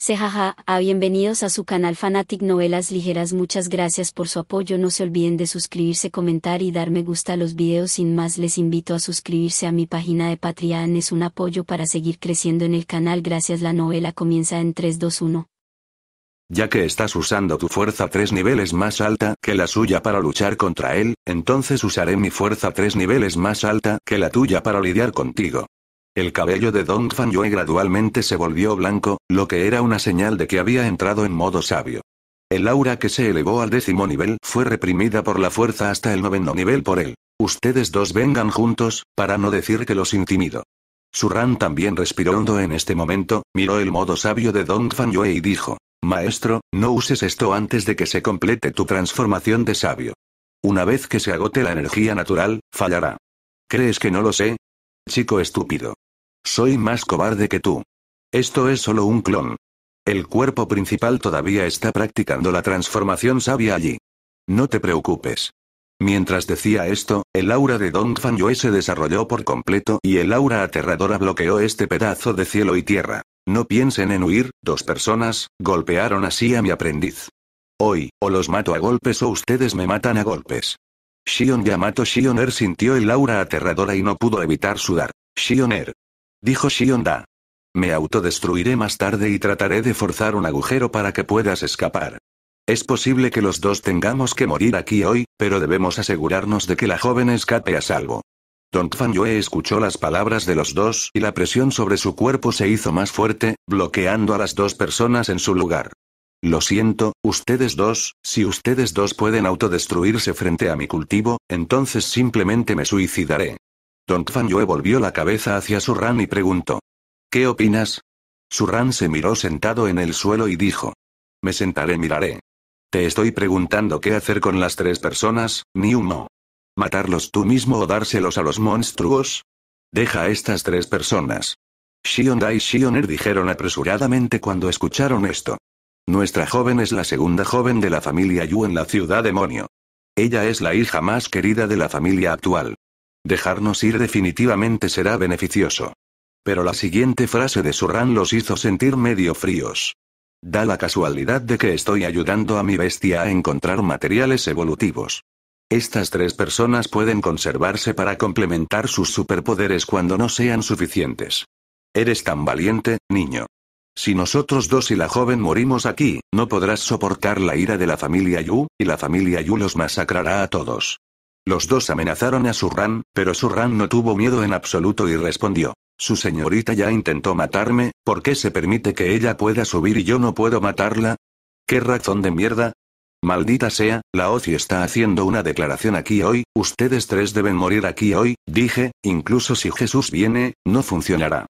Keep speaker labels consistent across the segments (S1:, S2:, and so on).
S1: Sejaja, a ah, bienvenidos a su canal Fanatic Novelas Ligeras muchas gracias por su apoyo no se olviden de suscribirse comentar y dar me gusta a los videos sin más les invito a suscribirse a mi página de Patreon es un apoyo para seguir creciendo en el canal gracias la novela comienza en 321 ya que estás usando tu fuerza tres niveles más alta que la suya para luchar contra él, entonces usaré mi fuerza tres niveles más alta que la tuya para lidiar contigo. El cabello de Dong Fan Yue gradualmente se volvió blanco, lo que era una señal de que había entrado en modo sabio. El aura que se elevó al décimo nivel fue reprimida por la fuerza hasta el noveno nivel por él. Ustedes dos vengan juntos, para no decir que los intimido. Surran también respiró hondo en este momento, miró el modo sabio de Dong Fan Yue y dijo, Maestro, no uses esto antes de que se complete tu transformación de sabio. Una vez que se agote la energía natural, fallará. ¿Crees que no lo sé? Chico estúpido. Soy más cobarde que tú. Esto es solo un clon. El cuerpo principal todavía está practicando la transformación sabia allí. No te preocupes. Mientras decía esto, el aura de Don Fan Yue se desarrolló por completo y el aura aterradora bloqueó este pedazo de cielo y tierra. No piensen en huir, dos personas, golpearon así a mi aprendiz. Hoy, o los mato a golpes o ustedes me matan a golpes. Shion Yamato Shioner sintió el aura aterradora y no pudo evitar sudar. Shioner, Dijo Shionda. Me autodestruiré más tarde y trataré de forzar un agujero para que puedas escapar. Es posible que los dos tengamos que morir aquí hoy, pero debemos asegurarnos de que la joven escape a salvo. Don Fan Yue escuchó las palabras de los dos y la presión sobre su cuerpo se hizo más fuerte, bloqueando a las dos personas en su lugar. Lo siento, ustedes dos, si ustedes dos pueden autodestruirse frente a mi cultivo, entonces simplemente me suicidaré. Don Fan Yue volvió la cabeza hacia Surran y preguntó. ¿Qué opinas? Surran se miró sentado en el suelo y dijo. Me sentaré, miraré. Te estoy preguntando qué hacer con las tres personas, ni ¿Matarlos tú mismo o dárselos a los monstruos? Deja a estas tres personas. Shion y Shioner dijeron apresuradamente cuando escucharon esto. Nuestra joven es la segunda joven de la familia Yu en la ciudad demonio. Ella es la hija más querida de la familia actual. Dejarnos ir definitivamente será beneficioso. Pero la siguiente frase de Surran los hizo sentir medio fríos. Da la casualidad de que estoy ayudando a mi bestia a encontrar materiales evolutivos. Estas tres personas pueden conservarse para complementar sus superpoderes cuando no sean suficientes. Eres tan valiente, niño. Si nosotros dos y la joven morimos aquí, no podrás soportar la ira de la familia Yu, y la familia Yu los masacrará a todos. Los dos amenazaron a Surran, pero Surran no tuvo miedo en absoluto y respondió. Su señorita ya intentó matarme, ¿por qué se permite que ella pueda subir y yo no puedo matarla? ¿Qué razón de mierda? Maldita sea, la OCI está haciendo una declaración aquí hoy, ustedes tres deben morir aquí hoy, dije, incluso si Jesús viene, no funcionará.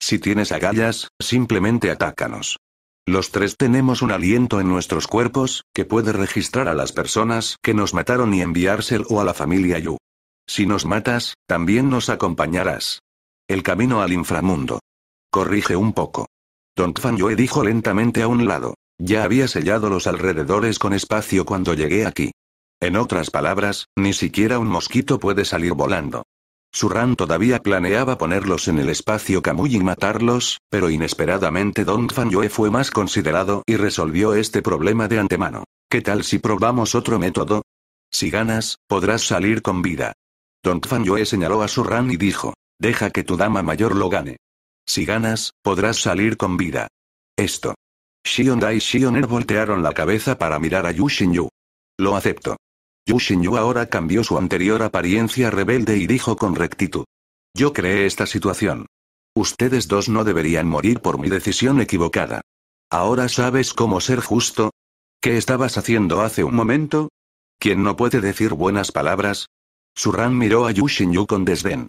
S1: Si tienes agallas, simplemente atácanos. Los tres tenemos un aliento en nuestros cuerpos, que puede registrar a las personas que nos mataron y enviárselo a la familia Yu. Si nos matas, también nos acompañarás. El camino al inframundo. Corrige un poco. Don Fan Yue dijo lentamente a un lado. Ya había sellado los alrededores con espacio cuando llegué aquí. En otras palabras, ni siquiera un mosquito puede salir volando. Surran todavía planeaba ponerlos en el espacio Kamui y matarlos, pero inesperadamente Don Fan Yue fue más considerado y resolvió este problema de antemano. ¿Qué tal si probamos otro método? Si ganas, podrás salir con vida. Don Fan Yue señaló a Surran y dijo, deja que tu dama mayor lo gane. Si ganas, podrás salir con vida. Esto. Shion y Xioner voltearon la cabeza para mirar a Yu Shin Yu. Lo acepto. Yu ahora cambió su anterior apariencia rebelde y dijo con rectitud. Yo creé esta situación. Ustedes dos no deberían morir por mi decisión equivocada. ¿Ahora sabes cómo ser justo? ¿Qué estabas haciendo hace un momento? ¿Quién no puede decir buenas palabras? Surran miró a Yu con desdén.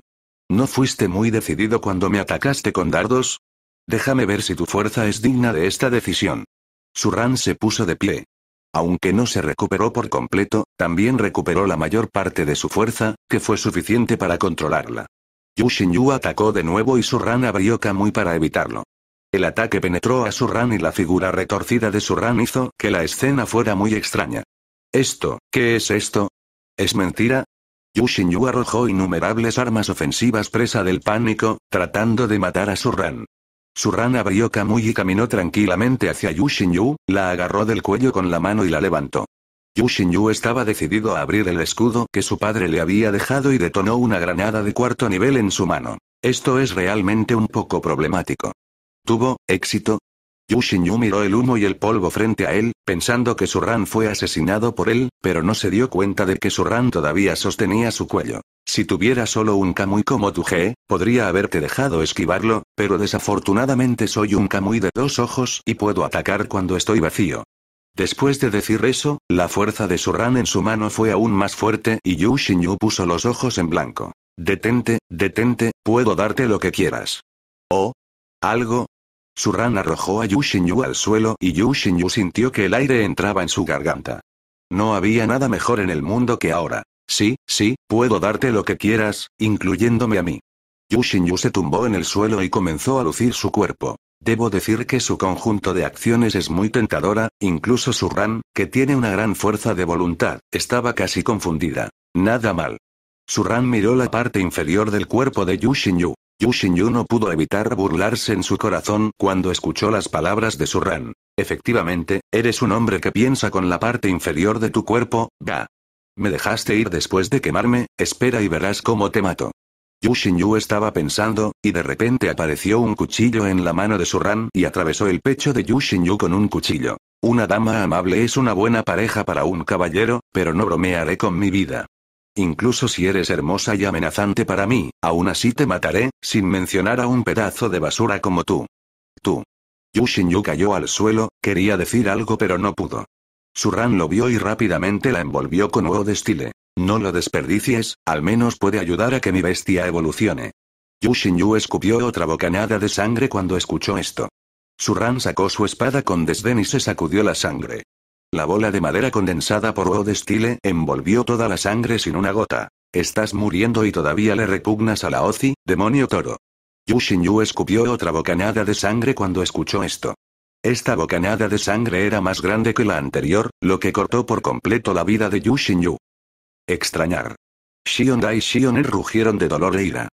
S1: ¿No fuiste muy decidido cuando me atacaste con dardos? Déjame ver si tu fuerza es digna de esta decisión. Surran se puso de pie. Aunque no se recuperó por completo, también recuperó la mayor parte de su fuerza, que fue suficiente para controlarla. Yushin Yu atacó de nuevo y ran abrió Kamui para evitarlo. El ataque penetró a ran y la figura retorcida de Suran hizo que la escena fuera muy extraña. ¿Esto, qué es esto? ¿Es mentira? Yushin Yu arrojó innumerables armas ofensivas presa del pánico, tratando de matar a Su-Ran. Surran abrió Kamui y caminó tranquilamente hacia Yushinyu, Yu, la agarró del cuello con la mano y la levantó. Yushinyu Yu estaba decidido a abrir el escudo que su padre le había dejado y detonó una granada de cuarto nivel en su mano. Esto es realmente un poco problemático. ¿Tuvo éxito? Yushinyu Yu miró el humo y el polvo frente a él, pensando que Surran fue asesinado por él, pero no se dio cuenta de que Surran todavía sostenía su cuello. Si tuviera solo un Kamui como tu G, podría haberte dejado esquivarlo, pero desafortunadamente soy un Kamui de dos ojos y puedo atacar cuando estoy vacío. Después de decir eso, la fuerza de Surran en su mano fue aún más fuerte y Yu Shinyu puso los ojos en blanco. Detente, detente, puedo darte lo que quieras. ¿O? Oh, ¿Algo? ran arrojó a Yu Shinyu al suelo y Yu sintió que el aire entraba en su garganta. No había nada mejor en el mundo que ahora. Sí, sí, puedo darte lo que quieras, incluyéndome a mí. Yu se tumbó en el suelo y comenzó a lucir su cuerpo. Debo decir que su conjunto de acciones es muy tentadora, incluso su que tiene una gran fuerza de voluntad, estaba casi confundida. Nada mal. Surran miró la parte inferior del cuerpo de Yu. Yushinyu. Yu no pudo evitar burlarse en su corazón cuando escuchó las palabras de Suran. Efectivamente, eres un hombre que piensa con la parte inferior de tu cuerpo, ga. Me dejaste ir después de quemarme, espera y verás cómo te mato. Yushin Yu estaba pensando, y de repente apareció un cuchillo en la mano de Surran y atravesó el pecho de Yushin Yu con un cuchillo. Una dama amable es una buena pareja para un caballero, pero no bromearé con mi vida. Incluso si eres hermosa y amenazante para mí, aún así te mataré, sin mencionar a un pedazo de basura como tú. Tú. Yushin Yu cayó al suelo, quería decir algo pero no pudo. Surran lo vio y rápidamente la envolvió con huevo de No lo desperdicies, al menos puede ayudar a que mi bestia evolucione. Yushin Yu escupió otra bocanada de sangre cuando escuchó esto. Surran sacó su espada con desdén y se sacudió la sangre. La bola de madera condensada por O de envolvió toda la sangre sin una gota. Estás muriendo y todavía le repugnas a la Ozi, demonio toro. Yushin Yu escupió otra bocanada de sangre cuando escuchó esto. Esta bocanada de sangre era más grande que la anterior, lo que cortó por completo la vida de Yu Yu. Extrañar. Shion y Shioner rugieron de dolor e ira.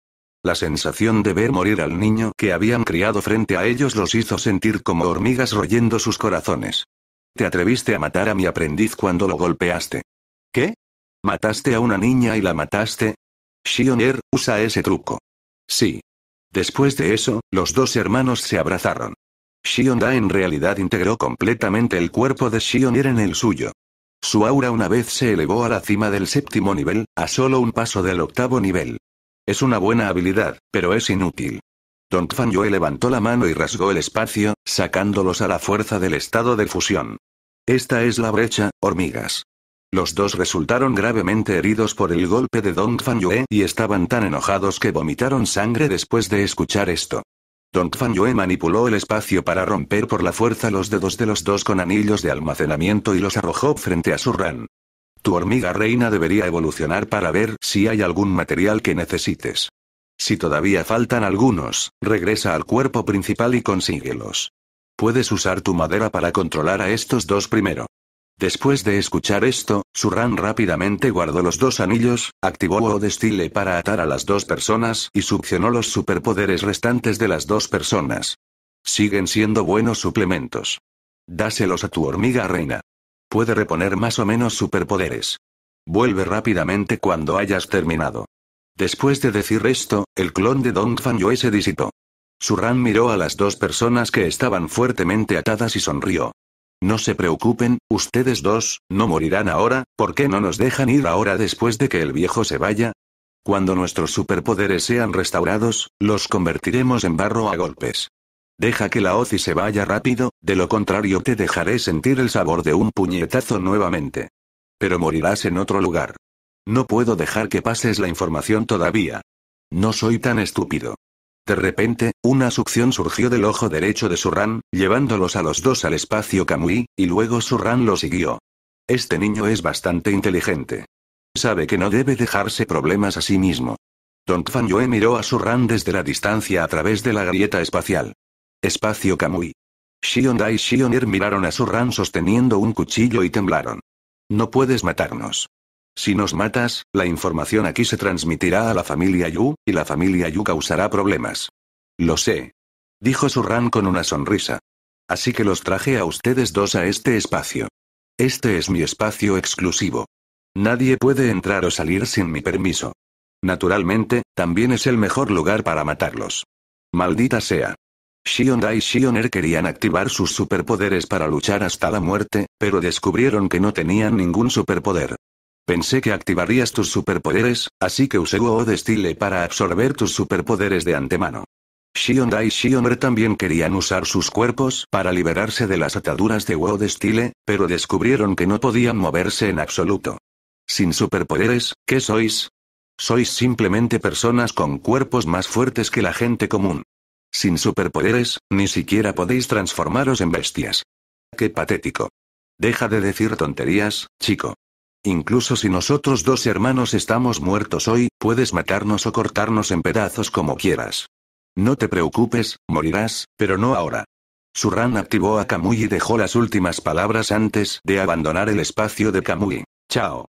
S1: La sensación de ver morir al niño que habían criado frente a ellos los hizo sentir como hormigas royendo sus corazones. Te atreviste a matar a mi aprendiz cuando lo golpeaste. ¿Qué? ¿Mataste a una niña y la mataste? Shioner, usa ese truco. Sí. Después de eso, los dos hermanos se abrazaron. Shion-da en realidad integró completamente el cuerpo de shion en el suyo. Su aura una vez se elevó a la cima del séptimo nivel, a solo un paso del octavo nivel. Es una buena habilidad, pero es inútil. Don Yue levantó la mano y rasgó el espacio, sacándolos a la fuerza del estado de fusión. Esta es la brecha, hormigas. Los dos resultaron gravemente heridos por el golpe de Don Fan Yue y estaban tan enojados que vomitaron sangre después de escuchar esto. Dong Fan Yue manipuló el espacio para romper por la fuerza los dedos de los dos con anillos de almacenamiento y los arrojó frente a su ran. Tu hormiga reina debería evolucionar para ver si hay algún material que necesites. Si todavía faltan algunos, regresa al cuerpo principal y consíguelos. Puedes usar tu madera para controlar a estos dos primero. Después de escuchar esto, Surran rápidamente guardó los dos anillos, activó Odestile destile para atar a las dos personas y succionó los superpoderes restantes de las dos personas. Siguen siendo buenos suplementos. Dáselos a tu hormiga reina. Puede reponer más o menos superpoderes. Vuelve rápidamente cuando hayas terminado. Después de decir esto, el clon de Don Fan Yue se disipó. Surran miró a las dos personas que estaban fuertemente atadas y sonrió. No se preocupen, ustedes dos, no morirán ahora, ¿por qué no nos dejan ir ahora después de que el viejo se vaya? Cuando nuestros superpoderes sean restaurados, los convertiremos en barro a golpes. Deja que la OCI se vaya rápido, de lo contrario te dejaré sentir el sabor de un puñetazo nuevamente. Pero morirás en otro lugar. No puedo dejar que pases la información todavía. No soy tan estúpido. De repente, una succión surgió del ojo derecho de Surran, llevándolos a los dos al espacio Kamui, y luego Surran lo siguió. Este niño es bastante inteligente. Sabe que no debe dejarse problemas a sí mismo. Don Fan Yue miró a Surran desde la distancia a través de la grieta espacial. Espacio Kamui. Shion Dai y Shion er miraron a Surran sosteniendo un cuchillo y temblaron. No puedes matarnos. Si nos matas, la información aquí se transmitirá a la familia Yu, y la familia Yu causará problemas. Lo sé. Dijo Surran con una sonrisa. Así que los traje a ustedes dos a este espacio. Este es mi espacio exclusivo. Nadie puede entrar o salir sin mi permiso. Naturalmente, también es el mejor lugar para matarlos. Maldita sea. Shionda y Shioner querían activar sus superpoderes para luchar hasta la muerte, pero descubrieron que no tenían ningún superpoder. Pensé que activarías tus superpoderes, así que usé Go de Style para absorber tus superpoderes de antemano. Shionda y Shioner también querían usar sus cuerpos para liberarse de las ataduras de Woodstile, pero descubrieron que no podían moverse en absoluto. Sin superpoderes, ¿qué sois? Sois simplemente personas con cuerpos más fuertes que la gente común. Sin superpoderes, ni siquiera podéis transformaros en bestias. Qué patético. Deja de decir tonterías, chico. Incluso si nosotros dos hermanos estamos muertos hoy, puedes matarnos o cortarnos en pedazos como quieras. No te preocupes, morirás, pero no ahora. Surran activó a Kamui y dejó las últimas palabras antes de abandonar el espacio de Kamui. Chao.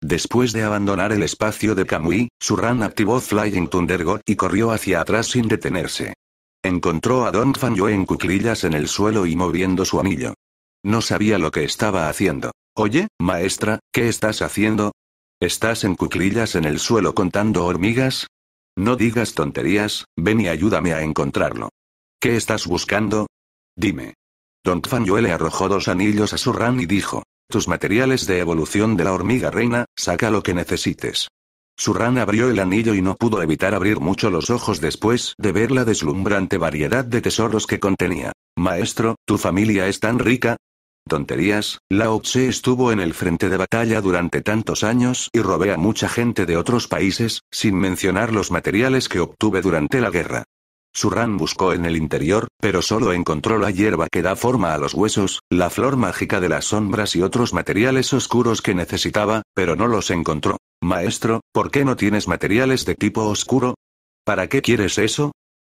S1: Después de abandonar el espacio de Kamui, Surran activó Flying Thunder God y corrió hacia atrás sin detenerse. Encontró a Don Fan en cuclillas en el suelo y moviendo su anillo. No sabía lo que estaba haciendo. Oye, maestra, ¿qué estás haciendo? ¿Estás en cuclillas en el suelo contando hormigas? No digas tonterías, ven y ayúdame a encontrarlo. ¿Qué estás buscando? Dime. Don Fanyo le arrojó dos anillos a Surran y dijo, tus materiales de evolución de la hormiga reina, saca lo que necesites. Surran abrió el anillo y no pudo evitar abrir mucho los ojos después de ver la deslumbrante variedad de tesoros que contenía. Maestro, tu familia es tan rica, Tonterías, Lao Tse estuvo en el frente de batalla durante tantos años y robé a mucha gente de otros países, sin mencionar los materiales que obtuve durante la guerra. Surran buscó en el interior, pero solo encontró la hierba que da forma a los huesos, la flor mágica de las sombras y otros materiales oscuros que necesitaba, pero no los encontró. Maestro, ¿por qué no tienes materiales de tipo oscuro? ¿Para qué quieres eso?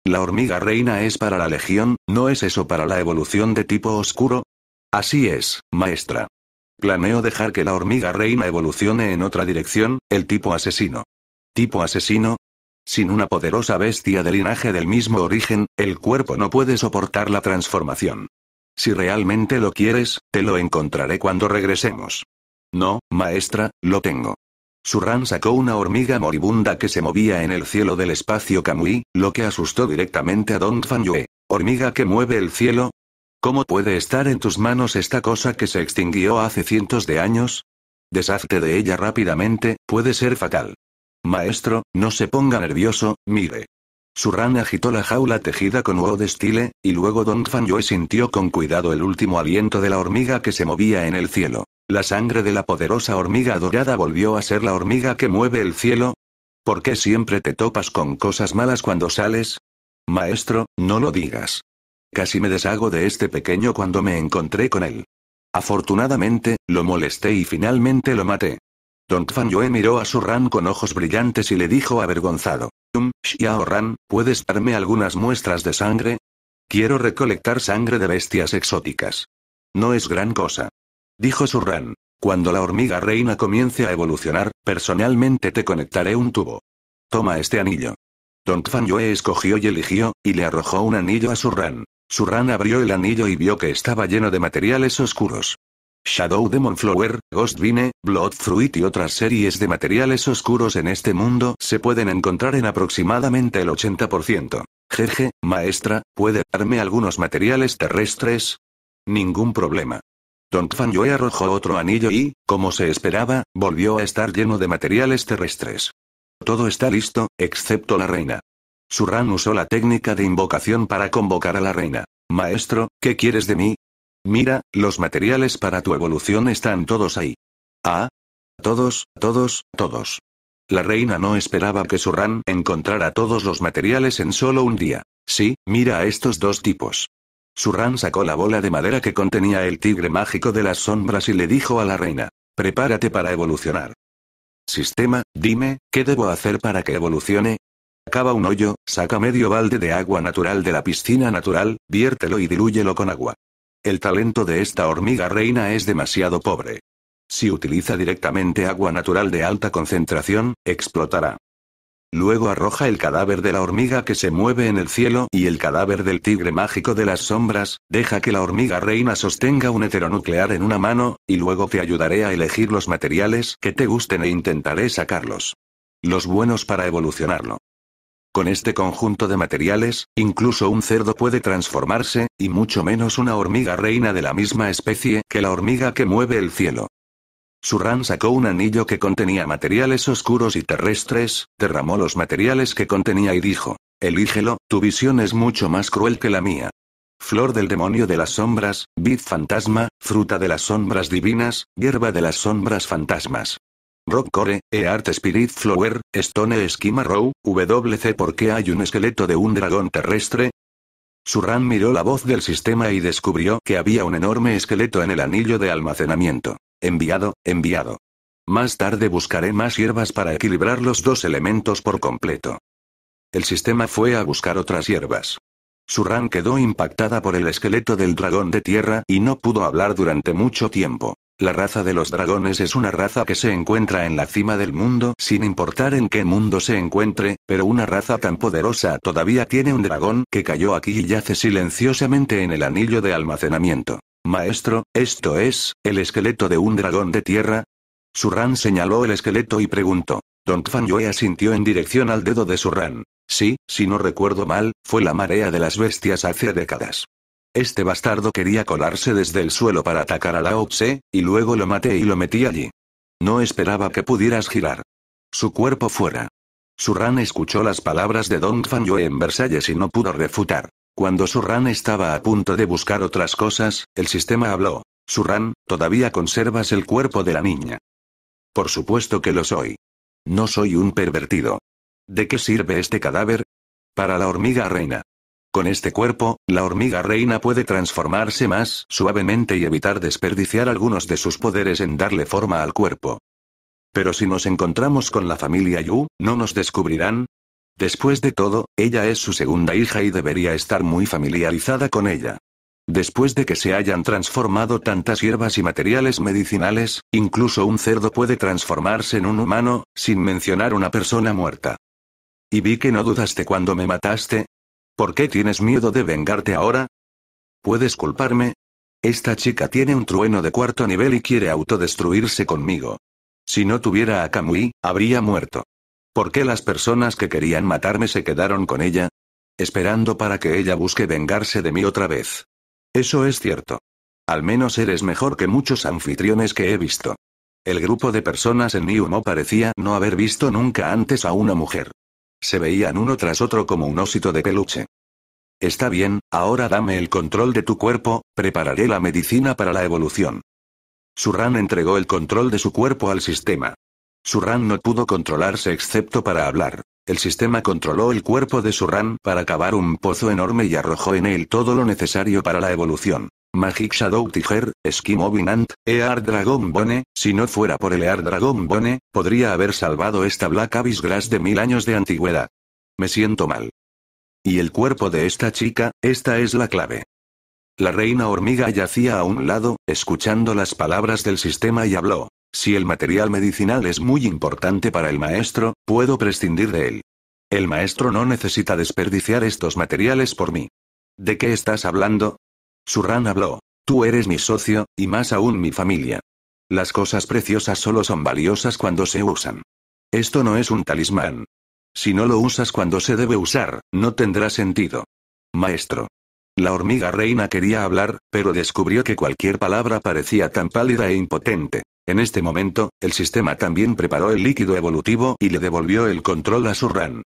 S1: La hormiga reina es para la legión, ¿no es eso para la evolución de tipo oscuro? Así es, maestra. Planeo dejar que la hormiga reina evolucione en otra dirección, el tipo asesino. ¿Tipo asesino? Sin una poderosa bestia de linaje del mismo origen, el cuerpo no puede soportar la transformación. Si realmente lo quieres, te lo encontraré cuando regresemos. No, maestra, lo tengo. Surran sacó una hormiga moribunda que se movía en el cielo del espacio Kamui, lo que asustó directamente a Don Yue. Hormiga que mueve el cielo, ¿Cómo puede estar en tus manos esta cosa que se extinguió hace cientos de años? Deshazte de ella rápidamente, puede ser fatal. Maestro, no se ponga nervioso, mire. Surran agitó la jaula tejida con huevo de estile, y luego Don Yue sintió con cuidado el último aliento de la hormiga que se movía en el cielo. La sangre de la poderosa hormiga dorada volvió a ser la hormiga que mueve el cielo. ¿Por qué siempre te topas con cosas malas cuando sales? Maestro, no lo digas. Casi me deshago de este pequeño cuando me encontré con él. Afortunadamente, lo molesté y finalmente lo maté. Don Fan Yue miró a su Ran con ojos brillantes y le dijo avergonzado. Um, Xiao Ran, ¿puedes darme algunas muestras de sangre? Quiero recolectar sangre de bestias exóticas. No es gran cosa. Dijo su Cuando la hormiga reina comience a evolucionar, personalmente te conectaré un tubo. Toma este anillo. Don Fan Yue escogió y eligió, y le arrojó un anillo a su Ran. Surran abrió el anillo y vio que estaba lleno de materiales oscuros. Shadow Demon Flower, Ghost Vine, Blood Fruit y otras series de materiales oscuros en este mundo se pueden encontrar en aproximadamente el 80%. Jeje, maestra, ¿puede darme algunos materiales terrestres? Ningún problema. Don Yue arrojó otro anillo y, como se esperaba, volvió a estar lleno de materiales terrestres. Todo está listo, excepto la reina. Surran usó la técnica de invocación para convocar a la reina. Maestro, ¿qué quieres de mí? Mira, los materiales para tu evolución están todos ahí. Ah. Todos, todos, todos. La reina no esperaba que Surran encontrara todos los materiales en solo un día. Sí, mira a estos dos tipos. Surran sacó la bola de madera que contenía el tigre mágico de las sombras y le dijo a la reina, prepárate para evolucionar. Sistema, dime, ¿qué debo hacer para que evolucione? Cava un hoyo, saca medio balde de agua natural de la piscina natural, viértelo y dilúyelo con agua. El talento de esta hormiga reina es demasiado pobre. Si utiliza directamente agua natural de alta concentración, explotará. Luego arroja el cadáver de la hormiga que se mueve en el cielo y el cadáver del tigre mágico de las sombras, deja que la hormiga reina sostenga un heteronuclear en una mano, y luego te ayudaré a elegir los materiales que te gusten e intentaré sacarlos. Los buenos para evolucionarlo. Con este conjunto de materiales, incluso un cerdo puede transformarse, y mucho menos una hormiga reina de la misma especie que la hormiga que mueve el cielo. Surran sacó un anillo que contenía materiales oscuros y terrestres, derramó los materiales que contenía y dijo, Elígelo, tu visión es mucho más cruel que la mía. Flor del demonio de las sombras, vid fantasma, fruta de las sombras divinas, hierba de las sombras fantasmas. Core, E Art Spirit Flower, Stone Esquima Row, WC ¿Por qué hay un esqueleto de un dragón terrestre? Surran miró la voz del sistema y descubrió que había un enorme esqueleto en el anillo de almacenamiento. Enviado, enviado. Más tarde buscaré más hierbas para equilibrar los dos elementos por completo. El sistema fue a buscar otras hierbas. Surran quedó impactada por el esqueleto del dragón de tierra y no pudo hablar durante mucho tiempo. La raza de los dragones es una raza que se encuentra en la cima del mundo sin importar en qué mundo se encuentre, pero una raza tan poderosa todavía tiene un dragón que cayó aquí y yace silenciosamente en el anillo de almacenamiento. Maestro, ¿esto es, el esqueleto de un dragón de tierra? Surran señaló el esqueleto y preguntó. Don Yue asintió en dirección al dedo de Surran. Sí, si no recuerdo mal, fue la marea de las bestias hace décadas. Este bastardo quería colarse desde el suelo para atacar a Lao Tse, y luego lo maté y lo metí allí. No esperaba que pudieras girar. Su cuerpo fuera. Surran escuchó las palabras de Dong Fan Yue en Versalles y no pudo refutar. Cuando Surran estaba a punto de buscar otras cosas, el sistema habló. Surran, todavía conservas el cuerpo de la niña. Por supuesto que lo soy. No soy un pervertido. ¿De qué sirve este cadáver? Para la hormiga reina. Con este cuerpo, la hormiga reina puede transformarse más suavemente y evitar desperdiciar algunos de sus poderes en darle forma al cuerpo. Pero si nos encontramos con la familia Yu, ¿no nos descubrirán? Después de todo, ella es su segunda hija y debería estar muy familiarizada con ella. Después de que se hayan transformado tantas hierbas y materiales medicinales, incluso un cerdo puede transformarse en un humano, sin mencionar una persona muerta. Y vi que no dudaste cuando me mataste, ¿Por qué tienes miedo de vengarte ahora? ¿Puedes culparme? Esta chica tiene un trueno de cuarto nivel y quiere autodestruirse conmigo. Si no tuviera a Kamui, habría muerto. ¿Por qué las personas que querían matarme se quedaron con ella? Esperando para que ella busque vengarse de mí otra vez. Eso es cierto. Al menos eres mejor que muchos anfitriones que he visto. El grupo de personas en Niumo parecía no haber visto nunca antes a una mujer. Se veían uno tras otro como un ósito de peluche. Está bien, ahora dame el control de tu cuerpo, prepararé la medicina para la evolución. Surran entregó el control de su cuerpo al sistema. Surran no pudo controlarse excepto para hablar. El sistema controló el cuerpo de Surran para cavar un pozo enorme y arrojó en él todo lo necesario para la evolución. Magic Shadow Tiger, Esquimo Binant, Ear Dragon Bone, si no fuera por el Ear Dragon Bone, podría haber salvado esta Black Abyss Grass de mil años de antigüedad. Me siento mal. Y el cuerpo de esta chica, esta es la clave. La reina hormiga yacía a un lado, escuchando las palabras del sistema y habló. Si el material medicinal es muy importante para el maestro, puedo prescindir de él. El maestro no necesita desperdiciar estos materiales por mí. ¿De qué estás hablando? Surran habló. Tú eres mi socio, y más aún mi familia. Las cosas preciosas solo son valiosas cuando se usan. Esto no es un talismán. Si no lo usas cuando se debe usar, no tendrá sentido. Maestro. La hormiga reina quería hablar, pero descubrió que cualquier palabra parecía tan pálida e impotente. En este momento, el sistema también preparó el líquido evolutivo y le devolvió el control a Surran.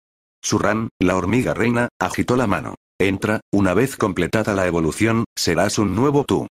S1: Surran, la hormiga reina, agitó la mano. Entra, una vez completada la evolución, serás un nuevo tú.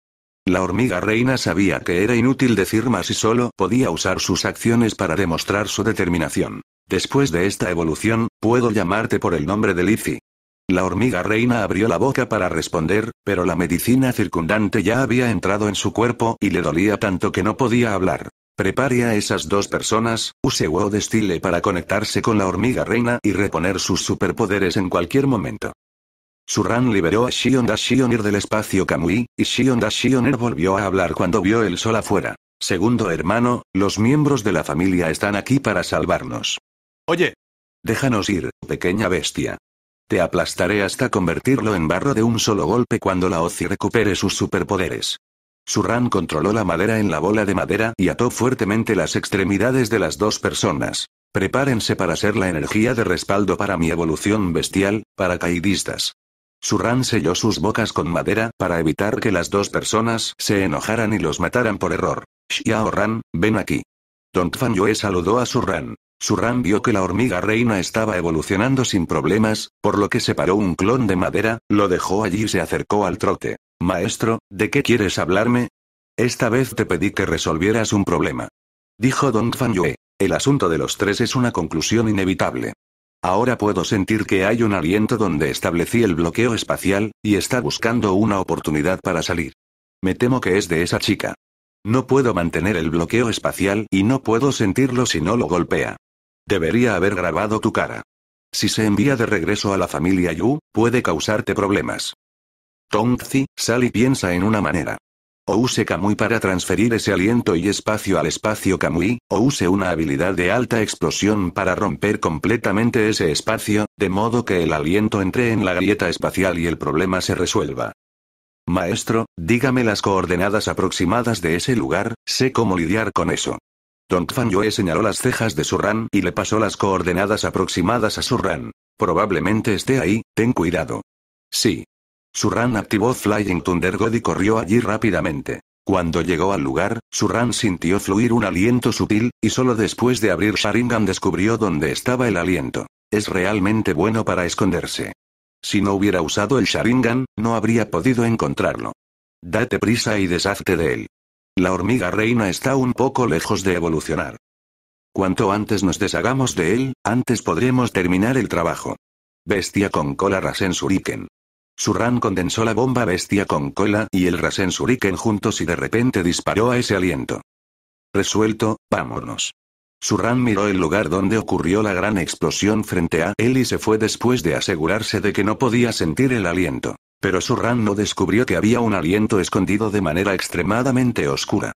S1: La hormiga reina sabía que era inútil decir más y solo podía usar sus acciones para demostrar su determinación. Después de esta evolución, puedo llamarte por el nombre de Lizzie. La hormiga reina abrió la boca para responder, pero la medicina circundante ya había entrado en su cuerpo y le dolía tanto que no podía hablar. Prepare a esas dos personas, use destile para conectarse con la hormiga reina y reponer sus superpoderes en cualquier momento. Surran liberó a Shion da Shionir del espacio Kamui, y Shion da Shionir volvió a hablar cuando vio el sol afuera. Segundo hermano, los miembros de la familia están aquí para salvarnos. Oye. Déjanos ir, pequeña bestia. Te aplastaré hasta convertirlo en barro de un solo golpe cuando la Ozi recupere sus superpoderes. Surran controló la madera en la bola de madera y ató fuertemente las extremidades de las dos personas. Prepárense para ser la energía de respaldo para mi evolución bestial, paracaidistas. Surran selló sus bocas con madera para evitar que las dos personas se enojaran y los mataran por error. Xiao Ran, ven aquí. Don Fan Yue saludó a Surran. Surran vio que la hormiga reina estaba evolucionando sin problemas, por lo que separó un clon de madera, lo dejó allí y se acercó al trote. Maestro, ¿de qué quieres hablarme? Esta vez te pedí que resolvieras un problema. Dijo Don Fan Yue. El asunto de los tres es una conclusión inevitable. Ahora puedo sentir que hay un aliento donde establecí el bloqueo espacial, y está buscando una oportunidad para salir. Me temo que es de esa chica. No puedo mantener el bloqueo espacial y no puedo sentirlo si no lo golpea. Debería haber grabado tu cara. Si se envía de regreso a la familia Yu, puede causarte problemas. Tongzi, y piensa en una manera o use Kamui para transferir ese aliento y espacio al espacio Kamui, o use una habilidad de alta explosión para romper completamente ese espacio, de modo que el aliento entre en la galleta espacial y el problema se resuelva. Maestro, dígame las coordenadas aproximadas de ese lugar, sé cómo lidiar con eso. Don Yue señaló las cejas de su Ran y le pasó las coordenadas aproximadas a su Ran. Probablemente esté ahí, ten cuidado. Sí, Surran activó Flying Thunder God y corrió allí rápidamente. Cuando llegó al lugar, Surran sintió fluir un aliento sutil, y solo después de abrir Sharingan descubrió dónde estaba el aliento. Es realmente bueno para esconderse. Si no hubiera usado el Sharingan, no habría podido encontrarlo. Date prisa y deshazte de él. La hormiga reina está un poco lejos de evolucionar. Cuanto antes nos deshagamos de él, antes podremos terminar el trabajo. Bestia con cola en suriken. Surran condensó la bomba bestia con cola y el Rasen Suriken juntos y de repente disparó a ese aliento. Resuelto, vámonos. Surran miró el lugar donde ocurrió la gran explosión frente a él y se fue después de asegurarse de que no podía sentir el aliento. Pero Surran no descubrió que había un aliento escondido de manera extremadamente oscura.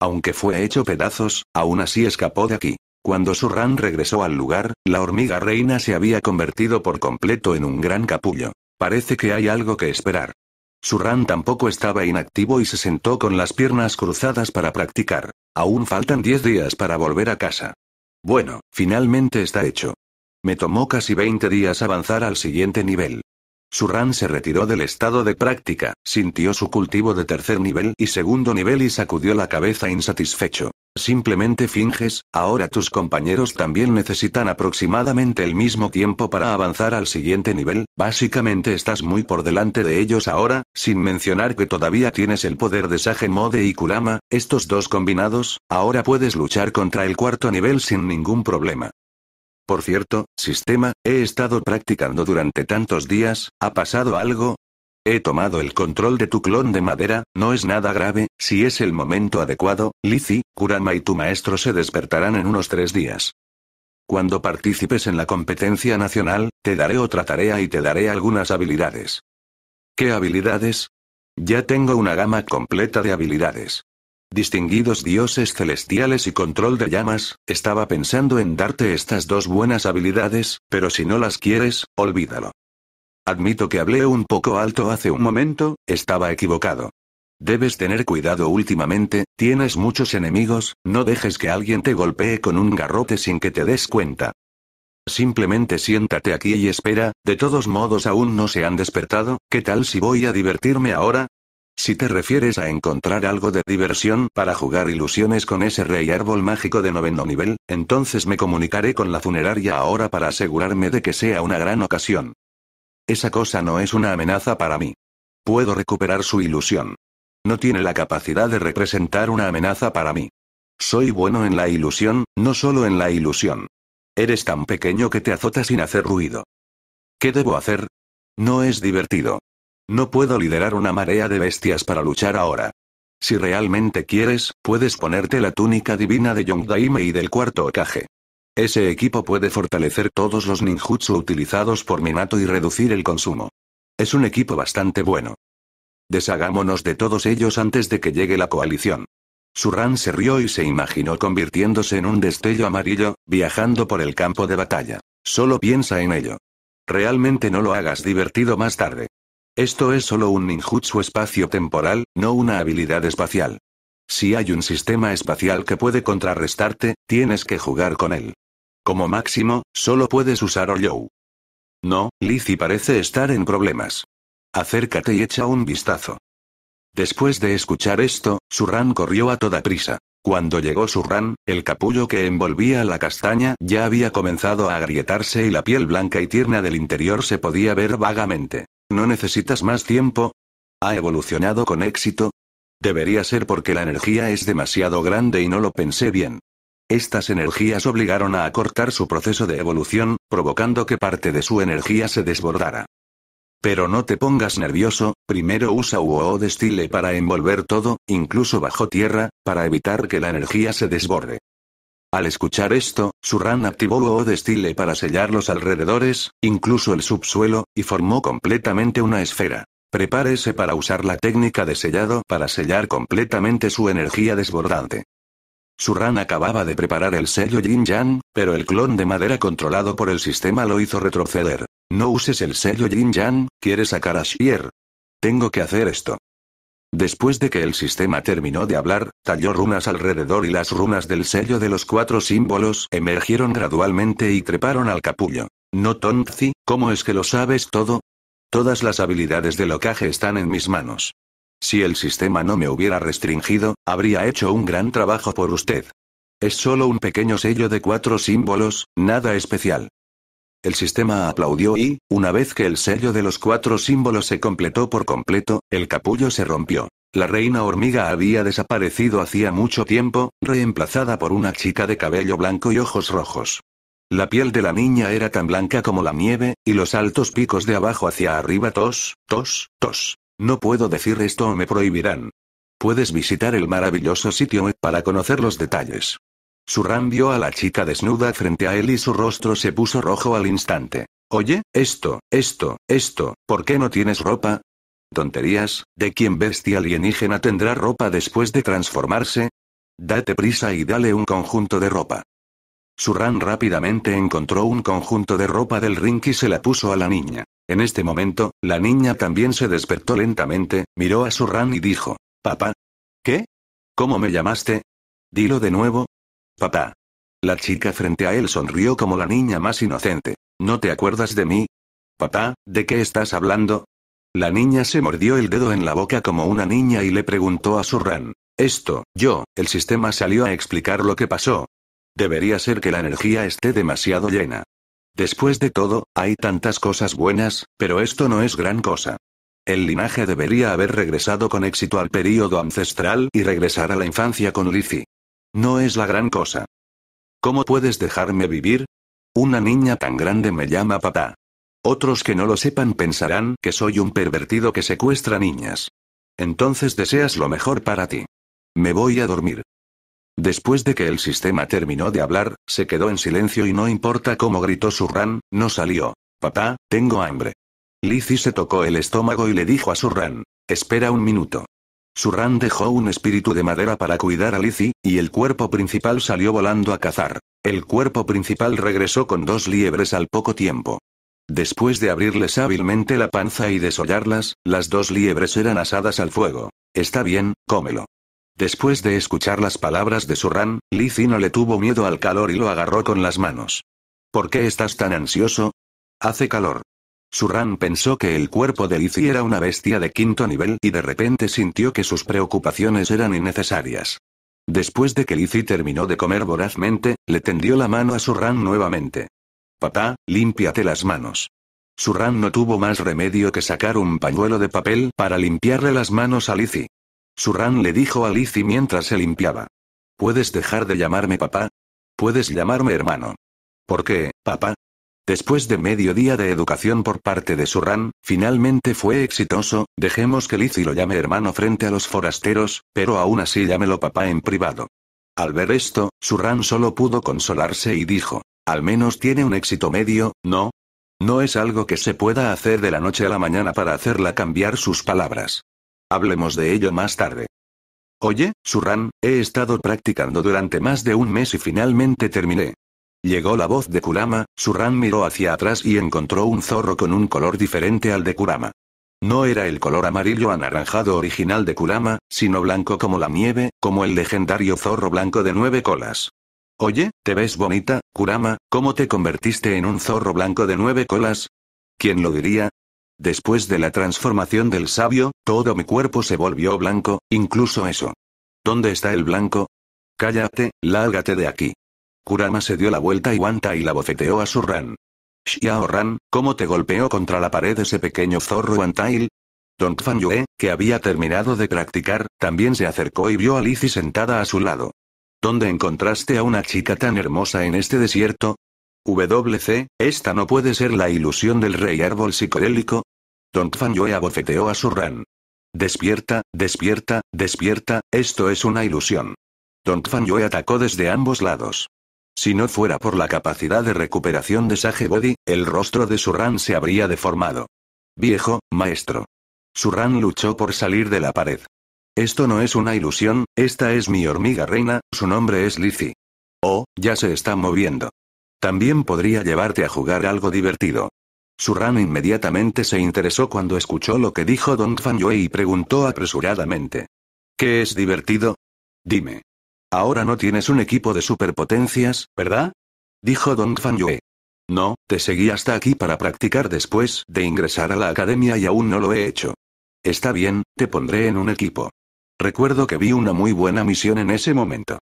S1: Aunque fue hecho pedazos, aún así escapó de aquí. Cuando Surran regresó al lugar, la hormiga reina se había convertido por completo en un gran capullo. Parece que hay algo que esperar. Surran tampoco estaba inactivo y se sentó con las piernas cruzadas para practicar. Aún faltan 10 días para volver a casa. Bueno, finalmente está hecho. Me tomó casi 20 días avanzar al siguiente nivel. Surran se retiró del estado de práctica, sintió su cultivo de tercer nivel y segundo nivel y sacudió la cabeza insatisfecho. Simplemente finges, ahora tus compañeros también necesitan aproximadamente el mismo tiempo para avanzar al siguiente nivel, básicamente estás muy por delante de ellos ahora, sin mencionar que todavía tienes el poder de Sage Mode y Kurama, estos dos combinados, ahora puedes luchar contra el cuarto nivel sin ningún problema. Por cierto, sistema, he estado practicando durante tantos días, ¿ha pasado algo? He tomado el control de tu clon de madera, no es nada grave, si es el momento adecuado, Lizzie, Kurama y tu maestro se despertarán en unos tres días. Cuando participes en la competencia nacional, te daré otra tarea y te daré algunas habilidades. ¿Qué habilidades? Ya tengo una gama completa de habilidades. Distinguidos dioses celestiales y control de llamas, estaba pensando en darte estas dos buenas habilidades, pero si no las quieres, olvídalo. Admito que hablé un poco alto hace un momento, estaba equivocado. Debes tener cuidado últimamente, tienes muchos enemigos, no dejes que alguien te golpee con un garrote sin que te des cuenta. Simplemente siéntate aquí y espera, de todos modos aún no se han despertado, ¿qué tal si voy a divertirme ahora? Si te refieres a encontrar algo de diversión para jugar ilusiones con ese rey árbol mágico de noveno nivel, entonces me comunicaré con la funeraria ahora para asegurarme de que sea una gran ocasión. Esa cosa no es una amenaza para mí. Puedo recuperar su ilusión. No tiene la capacidad de representar una amenaza para mí. Soy bueno en la ilusión, no solo en la ilusión. Eres tan pequeño que te azota sin hacer ruido. ¿Qué debo hacer? No es divertido. No puedo liderar una marea de bestias para luchar ahora. Si realmente quieres, puedes ponerte la túnica divina de Yongdaime y del cuarto ocaje. Ese equipo puede fortalecer todos los ninjutsu utilizados por Minato y reducir el consumo. Es un equipo bastante bueno. Deshagámonos de todos ellos antes de que llegue la coalición. Surran se rió y se imaginó convirtiéndose en un destello amarillo, viajando por el campo de batalla. Solo piensa en ello. Realmente no lo hagas divertido más tarde. Esto es solo un ninjutsu espacio-temporal, no una habilidad espacial. Si hay un sistema espacial que puede contrarrestarte, tienes que jugar con él. Como máximo, solo puedes usar yo No, Lizzie parece estar en problemas. Acércate y echa un vistazo. Después de escuchar esto, Surran corrió a toda prisa. Cuando llegó Surran, el capullo que envolvía la castaña ya había comenzado a agrietarse y la piel blanca y tierna del interior se podía ver vagamente. ¿No necesitas más tiempo? ¿Ha evolucionado con éxito? Debería ser porque la energía es demasiado grande y no lo pensé bien. Estas energías obligaron a acortar su proceso de evolución, provocando que parte de su energía se desbordara. Pero no te pongas nervioso, primero usa UOO de para envolver todo, incluso bajo tierra, para evitar que la energía se desborde. Al escuchar esto, Surran activó UOO de para sellar los alrededores, incluso el subsuelo, y formó completamente una esfera. Prepárese para usar la técnica de sellado para sellar completamente su energía desbordante. Surran acababa de preparar el sello Jin Yang, pero el clon de madera controlado por el sistema lo hizo retroceder. No uses el sello Jin Yang, ¿quieres sacar a Shier. Tengo que hacer esto. Después de que el sistema terminó de hablar, talló runas alrededor y las runas del sello de los cuatro símbolos emergieron gradualmente y treparon al capullo. No Tonzi, ¿cómo es que lo sabes todo? Todas las habilidades de locaje están en mis manos. Si el sistema no me hubiera restringido, habría hecho un gran trabajo por usted. Es solo un pequeño sello de cuatro símbolos, nada especial. El sistema aplaudió y, una vez que el sello de los cuatro símbolos se completó por completo, el capullo se rompió. La reina hormiga había desaparecido hacía mucho tiempo, reemplazada por una chica de cabello blanco y ojos rojos. La piel de la niña era tan blanca como la nieve, y los altos picos de abajo hacia arriba tos, tos, tos. No puedo decir esto o me prohibirán. Puedes visitar el maravilloso sitio para conocer los detalles. Surran vio a la chica desnuda frente a él y su rostro se puso rojo al instante. Oye, esto, esto, esto, ¿por qué no tienes ropa? Tonterías, ¿de quién bestia alienígena tendrá ropa después de transformarse? Date prisa y dale un conjunto de ropa. Surran rápidamente encontró un conjunto de ropa del ring y se la puso a la niña. En este momento, la niña también se despertó lentamente, miró a Surran y dijo, Papá. ¿Qué? ¿Cómo me llamaste? Dilo de nuevo. Papá. La chica frente a él sonrió como la niña más inocente. ¿No te acuerdas de mí? Papá, ¿de qué estás hablando? La niña se mordió el dedo en la boca como una niña y le preguntó a Surran. Esto, yo, el sistema salió a explicar lo que pasó, Debería ser que la energía esté demasiado llena. Después de todo, hay tantas cosas buenas, pero esto no es gran cosa. El linaje debería haber regresado con éxito al período ancestral y regresar a la infancia con Lizzie. No es la gran cosa. ¿Cómo puedes dejarme vivir? Una niña tan grande me llama papá. Otros que no lo sepan pensarán que soy un pervertido que secuestra niñas. Entonces deseas lo mejor para ti. Me voy a dormir. Después de que el sistema terminó de hablar, se quedó en silencio y no importa cómo gritó Surran, no salió. Papá, tengo hambre. Lizzie se tocó el estómago y le dijo a Surran. Espera un minuto. Surran dejó un espíritu de madera para cuidar a Lizzie, y el cuerpo principal salió volando a cazar. El cuerpo principal regresó con dos liebres al poco tiempo. Después de abrirles hábilmente la panza y desollarlas, las dos liebres eran asadas al fuego. Está bien, cómelo. Después de escuchar las palabras de Surran, Lizzie no le tuvo miedo al calor y lo agarró con las manos. ¿Por qué estás tan ansioso? Hace calor. Surran pensó que el cuerpo de Lizzie era una bestia de quinto nivel y de repente sintió que sus preocupaciones eran innecesarias. Después de que Lizzie terminó de comer vorazmente, le tendió la mano a Surran nuevamente. Papá, límpiate las manos. Surran no tuvo más remedio que sacar un pañuelo de papel para limpiarle las manos a Lizzie. Surran le dijo a Lizzie mientras se limpiaba. ¿Puedes dejar de llamarme papá? Puedes llamarme hermano. ¿Por qué, papá? Después de medio día de educación por parte de Surran, finalmente fue exitoso, dejemos que Lizzie lo llame hermano frente a los forasteros, pero aún así llámelo papá en privado. Al ver esto, Surran solo pudo consolarse y dijo, al menos tiene un éxito medio, ¿no? No es algo que se pueda hacer de la noche a la mañana para hacerla cambiar sus palabras. Hablemos de ello más tarde. Oye, Surran, he estado practicando durante más de un mes y finalmente terminé. Llegó la voz de Kurama, Surran miró hacia atrás y encontró un zorro con un color diferente al de Kurama. No era el color amarillo anaranjado original de Kurama, sino blanco como la nieve, como el legendario zorro blanco de nueve colas. Oye, te ves bonita, Kurama, ¿cómo te convertiste en un zorro blanco de nueve colas? ¿Quién lo diría? Después de la transformación del sabio, todo mi cuerpo se volvió blanco, incluso eso. ¿Dónde está el blanco? Cállate, lárgate de aquí. Kurama se dio la vuelta y Wanta y la bofeteó a su ran. Xiao Ran, ¿cómo te golpeó contra la pared ese pequeño zorro Wantail? Don Fan Yue, que había terminado de practicar, también se acercó y vio a Lizzie sentada a su lado. ¿Dónde encontraste a una chica tan hermosa en este desierto? WC, esta no puede ser la ilusión del rey árbol psicodélico, Don Yue abofeteó a Surran. Despierta, despierta, despierta, esto es una ilusión. Don Yue atacó desde ambos lados. Si no fuera por la capacidad de recuperación de Sage Body, el rostro de Surran se habría deformado. Viejo, maestro. Surran luchó por salir de la pared. Esto no es una ilusión, esta es mi hormiga reina, su nombre es Lizzie. Oh, ya se está moviendo. También podría llevarte a jugar algo divertido. Surran inmediatamente se interesó cuando escuchó lo que dijo Don Fan Yue y preguntó apresuradamente. ¿Qué es divertido? Dime. Ahora no tienes un equipo de superpotencias, ¿verdad? Dijo Don Fan Yue. No, te seguí hasta aquí para practicar después de ingresar a la academia y aún no lo he hecho. Está bien, te pondré en un equipo. Recuerdo que vi una muy buena misión en ese momento.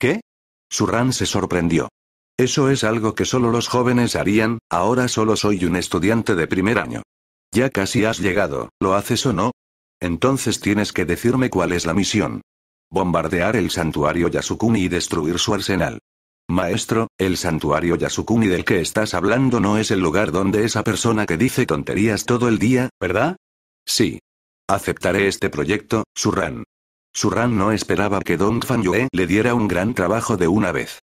S1: ¿Qué? Surran se sorprendió. Eso es algo que solo los jóvenes harían, ahora solo soy un estudiante de primer año. Ya casi has llegado, ¿lo haces o no? Entonces tienes que decirme cuál es la misión. Bombardear el santuario Yasukuni y destruir su arsenal. Maestro, el santuario Yasukuni del que estás hablando no es el lugar donde esa persona que dice tonterías todo el día, ¿verdad? Sí. Aceptaré este proyecto, Surran. Surran no esperaba que Dong Fan Yue le diera un gran trabajo de una vez.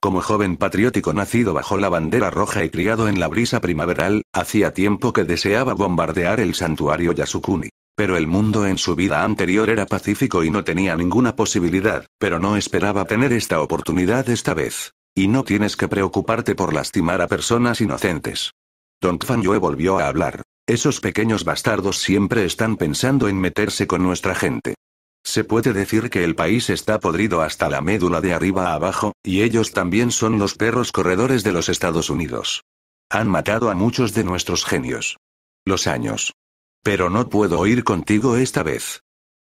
S1: Como joven patriótico nacido bajo la bandera roja y criado en la brisa primaveral, hacía tiempo que deseaba bombardear el santuario Yasukuni. Pero el mundo en su vida anterior era pacífico y no tenía ninguna posibilidad, pero no esperaba tener esta oportunidad esta vez. Y no tienes que preocuparte por lastimar a personas inocentes. Don Fan Yue volvió a hablar. Esos pequeños bastardos siempre están pensando en meterse con nuestra gente. Se puede decir que el país está podrido hasta la médula de arriba a abajo, y ellos también son los perros corredores de los Estados Unidos. Han matado a muchos de nuestros genios. Los años. Pero no puedo ir contigo esta vez.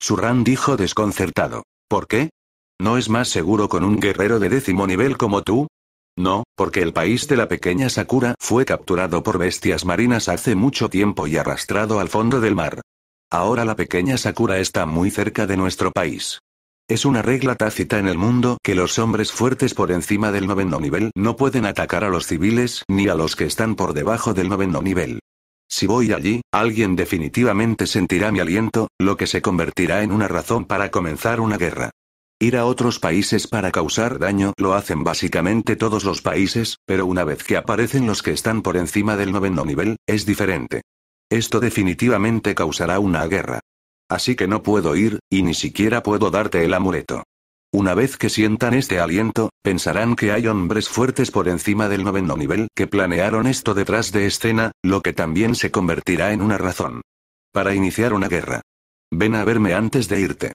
S1: Surran dijo desconcertado. ¿Por qué? ¿No es más seguro con un guerrero de décimo nivel como tú? No, porque el país de la pequeña Sakura fue capturado por bestias marinas hace mucho tiempo y arrastrado al fondo del mar. Ahora la pequeña Sakura está muy cerca de nuestro país. Es una regla tácita en el mundo que los hombres fuertes por encima del noveno nivel no pueden atacar a los civiles ni a los que están por debajo del noveno nivel. Si voy allí, alguien definitivamente sentirá mi aliento, lo que se convertirá en una razón para comenzar una guerra. Ir a otros países para causar daño lo hacen básicamente todos los países, pero una vez que aparecen los que están por encima del noveno nivel, es diferente. Esto definitivamente causará una guerra. Así que no puedo ir, y ni siquiera puedo darte el amuleto. Una vez que sientan este aliento, pensarán que hay hombres fuertes por encima del noveno nivel que planearon esto detrás de escena, lo que también se convertirá en una razón. Para iniciar una guerra. Ven a verme antes de irte.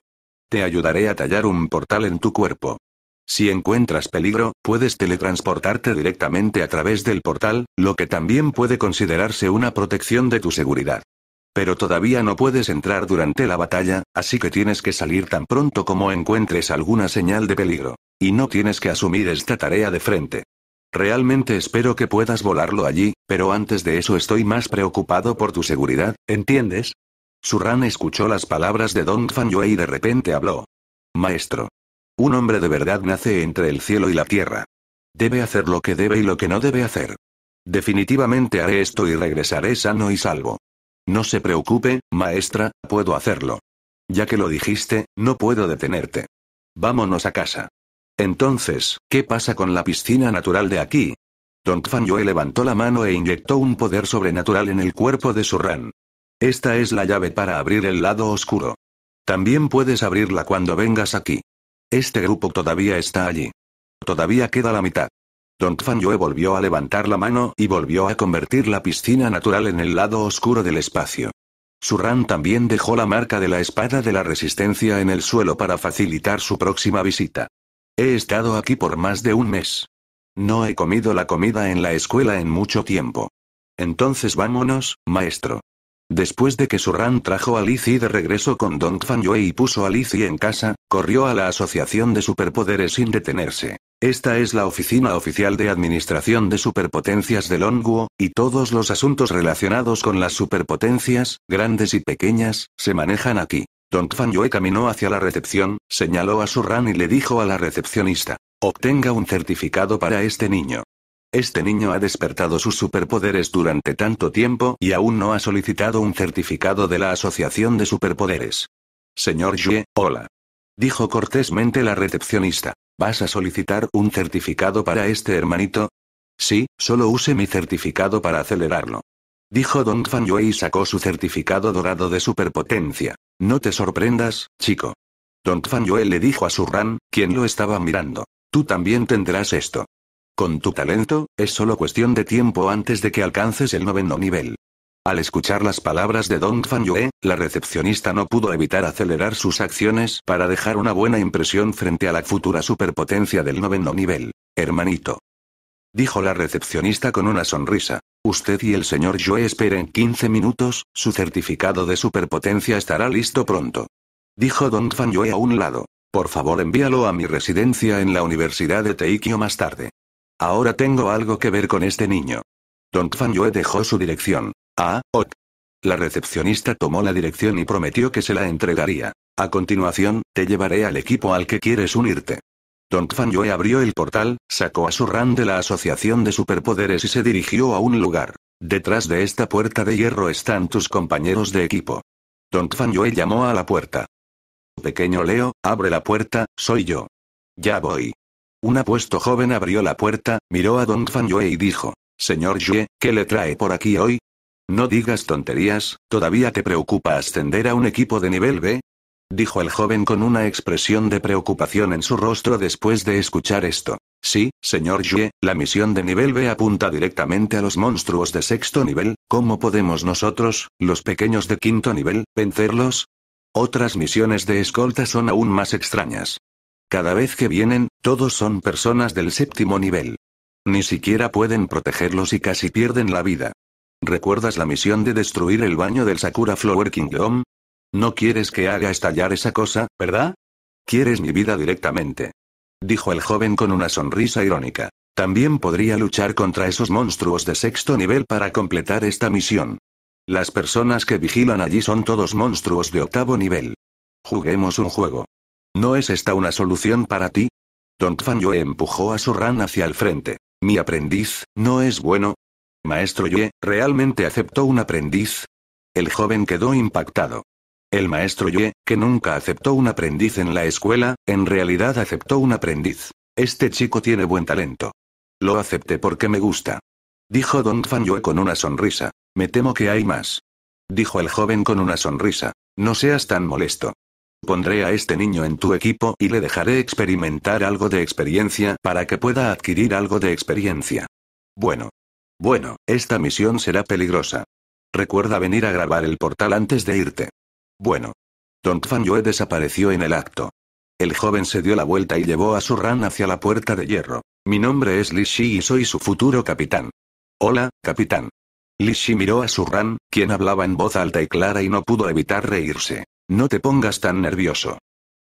S1: Te ayudaré a tallar un portal en tu cuerpo. Si encuentras peligro, puedes teletransportarte directamente a través del portal, lo que también puede considerarse una protección de tu seguridad. Pero todavía no puedes entrar durante la batalla, así que tienes que salir tan pronto como encuentres alguna señal de peligro. Y no tienes que asumir esta tarea de frente. Realmente espero que puedas volarlo allí, pero antes de eso estoy más preocupado por tu seguridad, ¿entiendes? Surran escuchó las palabras de Dong Fan Yue y de repente habló. Maestro, un hombre de verdad nace entre el cielo y la tierra. Debe hacer lo que debe y lo que no debe hacer. Definitivamente haré esto y regresaré sano y salvo. No se preocupe, maestra, puedo hacerlo. Ya que lo dijiste, no puedo detenerte. Vámonos a casa. Entonces, ¿qué pasa con la piscina natural de aquí? Don Fan Yue levantó la mano e inyectó un poder sobrenatural en el cuerpo de su Ran. Esta es la llave para abrir el lado oscuro. También puedes abrirla cuando vengas aquí. Este grupo todavía está allí. Todavía queda la mitad. Don Fan Yue volvió a levantar la mano y volvió a convertir la piscina natural en el lado oscuro del espacio. Surran también dejó la marca de la espada de la resistencia en el suelo para facilitar su próxima visita. He estado aquí por más de un mes. No he comido la comida en la escuela en mucho tiempo. Entonces vámonos, maestro. Después de que Surran trajo a Lizzie de regreso con Dong Fan Yue y puso a Lizzie en casa, corrió a la Asociación de Superpoderes sin detenerse. Esta es la oficina oficial de administración de superpotencias de Longguo y todos los asuntos relacionados con las superpotencias, grandes y pequeñas, se manejan aquí. Dong Fan Yue caminó hacia la recepción, señaló a Surran y le dijo a la recepcionista: Obtenga un certificado para este niño. Este niño ha despertado sus superpoderes durante tanto tiempo y aún no ha solicitado un certificado de la Asociación de Superpoderes. Señor Yue, hola. Dijo cortésmente la recepcionista. ¿Vas a solicitar un certificado para este hermanito? Sí, solo use mi certificado para acelerarlo. Dijo Don Fan Yue y sacó su certificado dorado de superpotencia. No te sorprendas, chico. Don Fan Yue le dijo a Ran, quien lo estaba mirando. Tú también tendrás esto. Con tu talento, es solo cuestión de tiempo antes de que alcances el noveno nivel. Al escuchar las palabras de Dong Fan Yue, la recepcionista no pudo evitar acelerar sus acciones para dejar una buena impresión frente a la futura superpotencia del noveno nivel. Hermanito. Dijo la recepcionista con una sonrisa. Usted y el señor Yue esperen 15 minutos, su certificado de superpotencia estará listo pronto. Dijo Dong Fan Yue a un lado. Por favor envíalo a mi residencia en la Universidad de Teikyo más tarde. Ahora tengo algo que ver con este niño. Don Fan Yue dejó su dirección. Ah, ok. La recepcionista tomó la dirección y prometió que se la entregaría. A continuación, te llevaré al equipo al que quieres unirte. Don Fan Yue abrió el portal, sacó a su ran de la Asociación de Superpoderes y se dirigió a un lugar. Detrás de esta puerta de hierro están tus compañeros de equipo. Don Fan Yue llamó a la puerta. Pequeño Leo, abre la puerta, soy yo. Ya voy. Un apuesto joven abrió la puerta, miró a Don Fan Yue y dijo, Señor Yue, ¿qué le trae por aquí hoy? No digas tonterías, ¿todavía te preocupa ascender a un equipo de nivel B? Dijo el joven con una expresión de preocupación en su rostro después de escuchar esto. Sí, señor Yue, la misión de nivel B apunta directamente a los monstruos de sexto nivel, ¿cómo podemos nosotros, los pequeños de quinto nivel, vencerlos? Otras misiones de escolta son aún más extrañas. Cada vez que vienen, todos son personas del séptimo nivel. Ni siquiera pueden protegerlos y casi pierden la vida. ¿Recuerdas la misión de destruir el baño del Sakura Flower Kingdom? No quieres que haga estallar esa cosa, ¿verdad? Quieres mi vida directamente. Dijo el joven con una sonrisa irónica. También podría luchar contra esos monstruos de sexto nivel para completar esta misión. Las personas que vigilan allí son todos monstruos de octavo nivel. Juguemos un juego. ¿No es esta una solución para ti? Don Fan Yue empujó a ran hacia el frente. Mi aprendiz, ¿no es bueno? Maestro Yue, ¿realmente aceptó un aprendiz? El joven quedó impactado. El maestro Yue, que nunca aceptó un aprendiz en la escuela, en realidad aceptó un aprendiz. Este chico tiene buen talento. Lo acepté porque me gusta. Dijo Don Fan Yue con una sonrisa. Me temo que hay más. Dijo el joven con una sonrisa. No seas tan molesto. Pondré a este niño en tu equipo y le dejaré experimentar algo de experiencia para que pueda adquirir algo de experiencia. Bueno. Bueno, esta misión será peligrosa. Recuerda venir a grabar el portal antes de irte. Bueno. Don Fan Yue desapareció en el acto. El joven se dio la vuelta y llevó a su ran hacia la puerta de hierro. Mi nombre es Li y soy su futuro capitán. Hola, capitán. Li miró a Surran, quien hablaba en voz alta y clara y no pudo evitar reírse. No te pongas tan nervioso.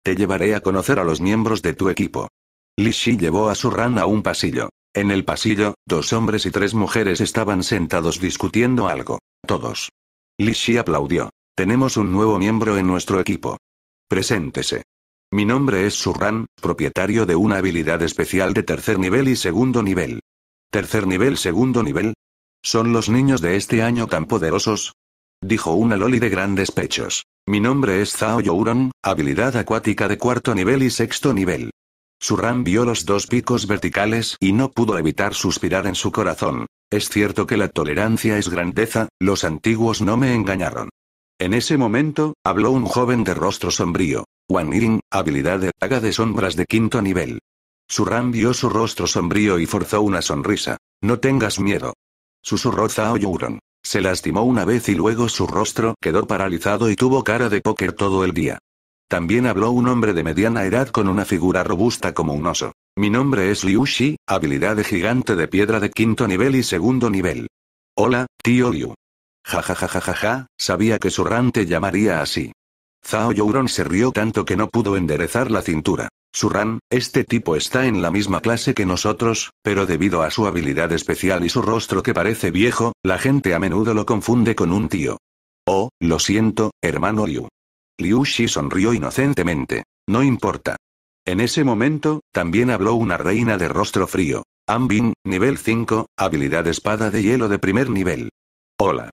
S1: Te llevaré a conocer a los miembros de tu equipo. Lishi llevó a Surran a un pasillo. En el pasillo, dos hombres y tres mujeres estaban sentados discutiendo algo. Todos. Li aplaudió. Tenemos un nuevo miembro en nuestro equipo. Preséntese. Mi nombre es Surran, propietario de una habilidad especial de tercer nivel y segundo nivel. ¿Tercer nivel, segundo nivel? ¿Son los niños de este año tan poderosos? Dijo una loli de grandes pechos. Mi nombre es Zhao Youron, habilidad acuática de cuarto nivel y sexto nivel. Surran vio los dos picos verticales y no pudo evitar suspirar en su corazón. Es cierto que la tolerancia es grandeza, los antiguos no me engañaron. En ese momento, habló un joven de rostro sombrío. Wan habilidad de taga de sombras de quinto nivel. Surran vio su rostro sombrío y forzó una sonrisa. No tengas miedo. Susurró Zhao Youron. Se lastimó una vez y luego su rostro quedó paralizado y tuvo cara de póker todo el día. También habló un hombre de mediana edad con una figura robusta como un oso. Mi nombre es Liu Shi, habilidad de gigante de piedra de quinto nivel y segundo nivel. Hola, tío Liu. Ja ja ja ja ja sabía que su ran llamaría así. Zhao Youron se rió tanto que no pudo enderezar la cintura. Surran, este tipo está en la misma clase que nosotros, pero debido a su habilidad especial y su rostro que parece viejo, la gente a menudo lo confunde con un tío. Oh, lo siento, hermano Liu. Liu Shi sonrió inocentemente. No importa. En ese momento, también habló una reina de rostro frío. Ambin, nivel 5, habilidad espada de hielo de primer nivel. Hola.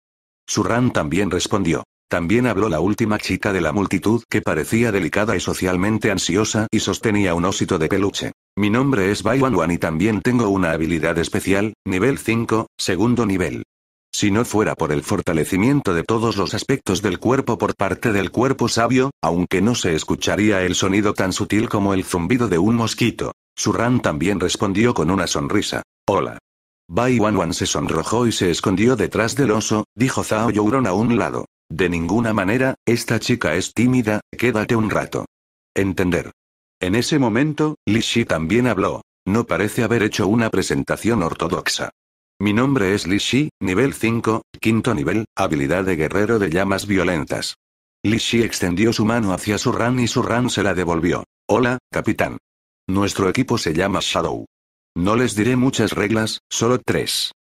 S1: Surran también respondió. También habló la última chica de la multitud que parecía delicada y socialmente ansiosa y sostenía un osito de peluche. Mi nombre es Bai Wanwan y también tengo una habilidad especial, nivel 5, segundo nivel. Si no fuera por el fortalecimiento de todos los aspectos del cuerpo por parte del cuerpo sabio, aunque no se escucharía el sonido tan sutil como el zumbido de un mosquito. Surran también respondió con una sonrisa. Hola. Bai Wanwan se sonrojó y se escondió detrás del oso, dijo Zhao Youron a un lado. De ninguna manera, esta chica es tímida, quédate un rato. Entender. En ese momento, Li Shi también habló. No parece haber hecho una presentación ortodoxa. Mi nombre es Li Shi, nivel 5, quinto nivel, habilidad de guerrero de llamas violentas. Li Shi extendió su mano hacia su ran y su ran se la devolvió. Hola, capitán. Nuestro equipo se llama Shadow. No les diré muchas reglas, solo tres.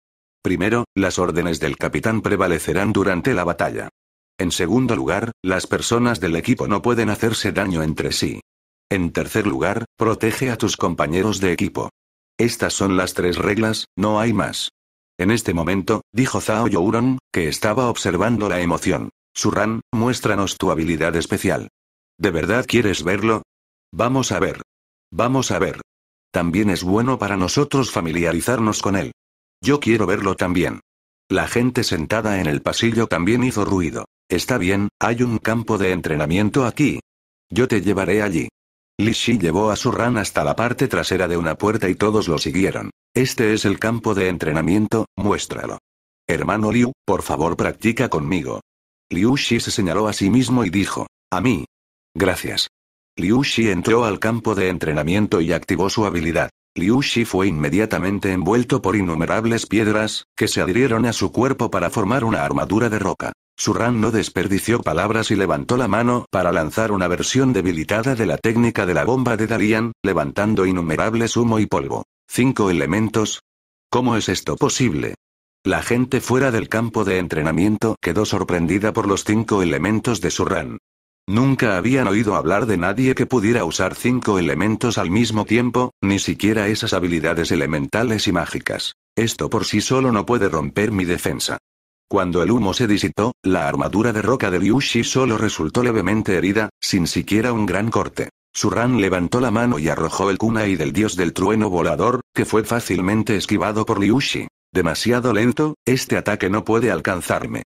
S1: Primero, las órdenes del capitán prevalecerán durante la batalla. En segundo lugar, las personas del equipo no pueden hacerse daño entre sí. En tercer lugar, protege a tus compañeros de equipo. Estas son las tres reglas, no hay más. En este momento, dijo Zhao Youron, que estaba observando la emoción. Surran, muéstranos tu habilidad especial. ¿De verdad quieres verlo? Vamos a ver. Vamos a ver. También es bueno para nosotros familiarizarnos con él. Yo quiero verlo también. La gente sentada en el pasillo también hizo ruido. Está bien, hay un campo de entrenamiento aquí. Yo te llevaré allí. Li Shi llevó a su ran hasta la parte trasera de una puerta y todos lo siguieron. Este es el campo de entrenamiento, muéstralo. Hermano Liu, por favor practica conmigo. Liu Shi se señaló a sí mismo y dijo, a mí. Gracias. Liu Shi entró al campo de entrenamiento y activó su habilidad. Liu Shi fue inmediatamente envuelto por innumerables piedras, que se adhirieron a su cuerpo para formar una armadura de roca. Ran no desperdició palabras y levantó la mano para lanzar una versión debilitada de la técnica de la bomba de Dalian, levantando innumerables humo y polvo. Cinco elementos. ¿Cómo es esto posible? La gente fuera del campo de entrenamiento quedó sorprendida por los cinco elementos de Suran. Nunca habían oído hablar de nadie que pudiera usar cinco elementos al mismo tiempo, ni siquiera esas habilidades elementales y mágicas. Esto por sí solo no puede romper mi defensa. Cuando el humo se disipó, la armadura de roca de Ryushi solo resultó levemente herida, sin siquiera un gran corte. Surran levantó la mano y arrojó el kunai del dios del trueno volador, que fue fácilmente esquivado por Ryushi. Demasiado lento, este ataque no puede alcanzarme.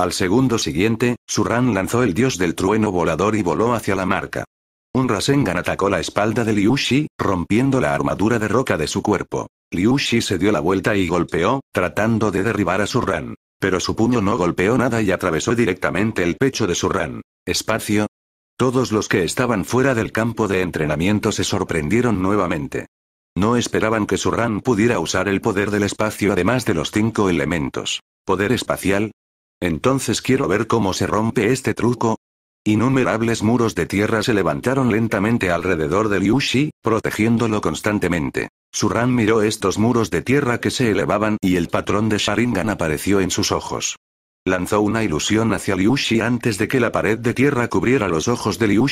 S1: Al segundo siguiente, Surran lanzó el dios del trueno volador y voló hacia la marca. Un Rasengan atacó la espalda de Liu Shi, rompiendo la armadura de roca de su cuerpo. Liu Shi se dio la vuelta y golpeó, tratando de derribar a Surran. Pero su puño no golpeó nada y atravesó directamente el pecho de Surran. Espacio. Todos los que estaban fuera del campo de entrenamiento se sorprendieron nuevamente. No esperaban que Surran pudiera usar el poder del espacio además de los cinco elementos. Poder espacial, entonces quiero ver cómo se rompe este truco. Innumerables muros de tierra se levantaron lentamente alrededor de Liu protegiéndolo constantemente. Ran miró estos muros de tierra que se elevaban y el patrón de Sharingan apareció en sus ojos. Lanzó una ilusión hacia Liu antes de que la pared de tierra cubriera los ojos de Liu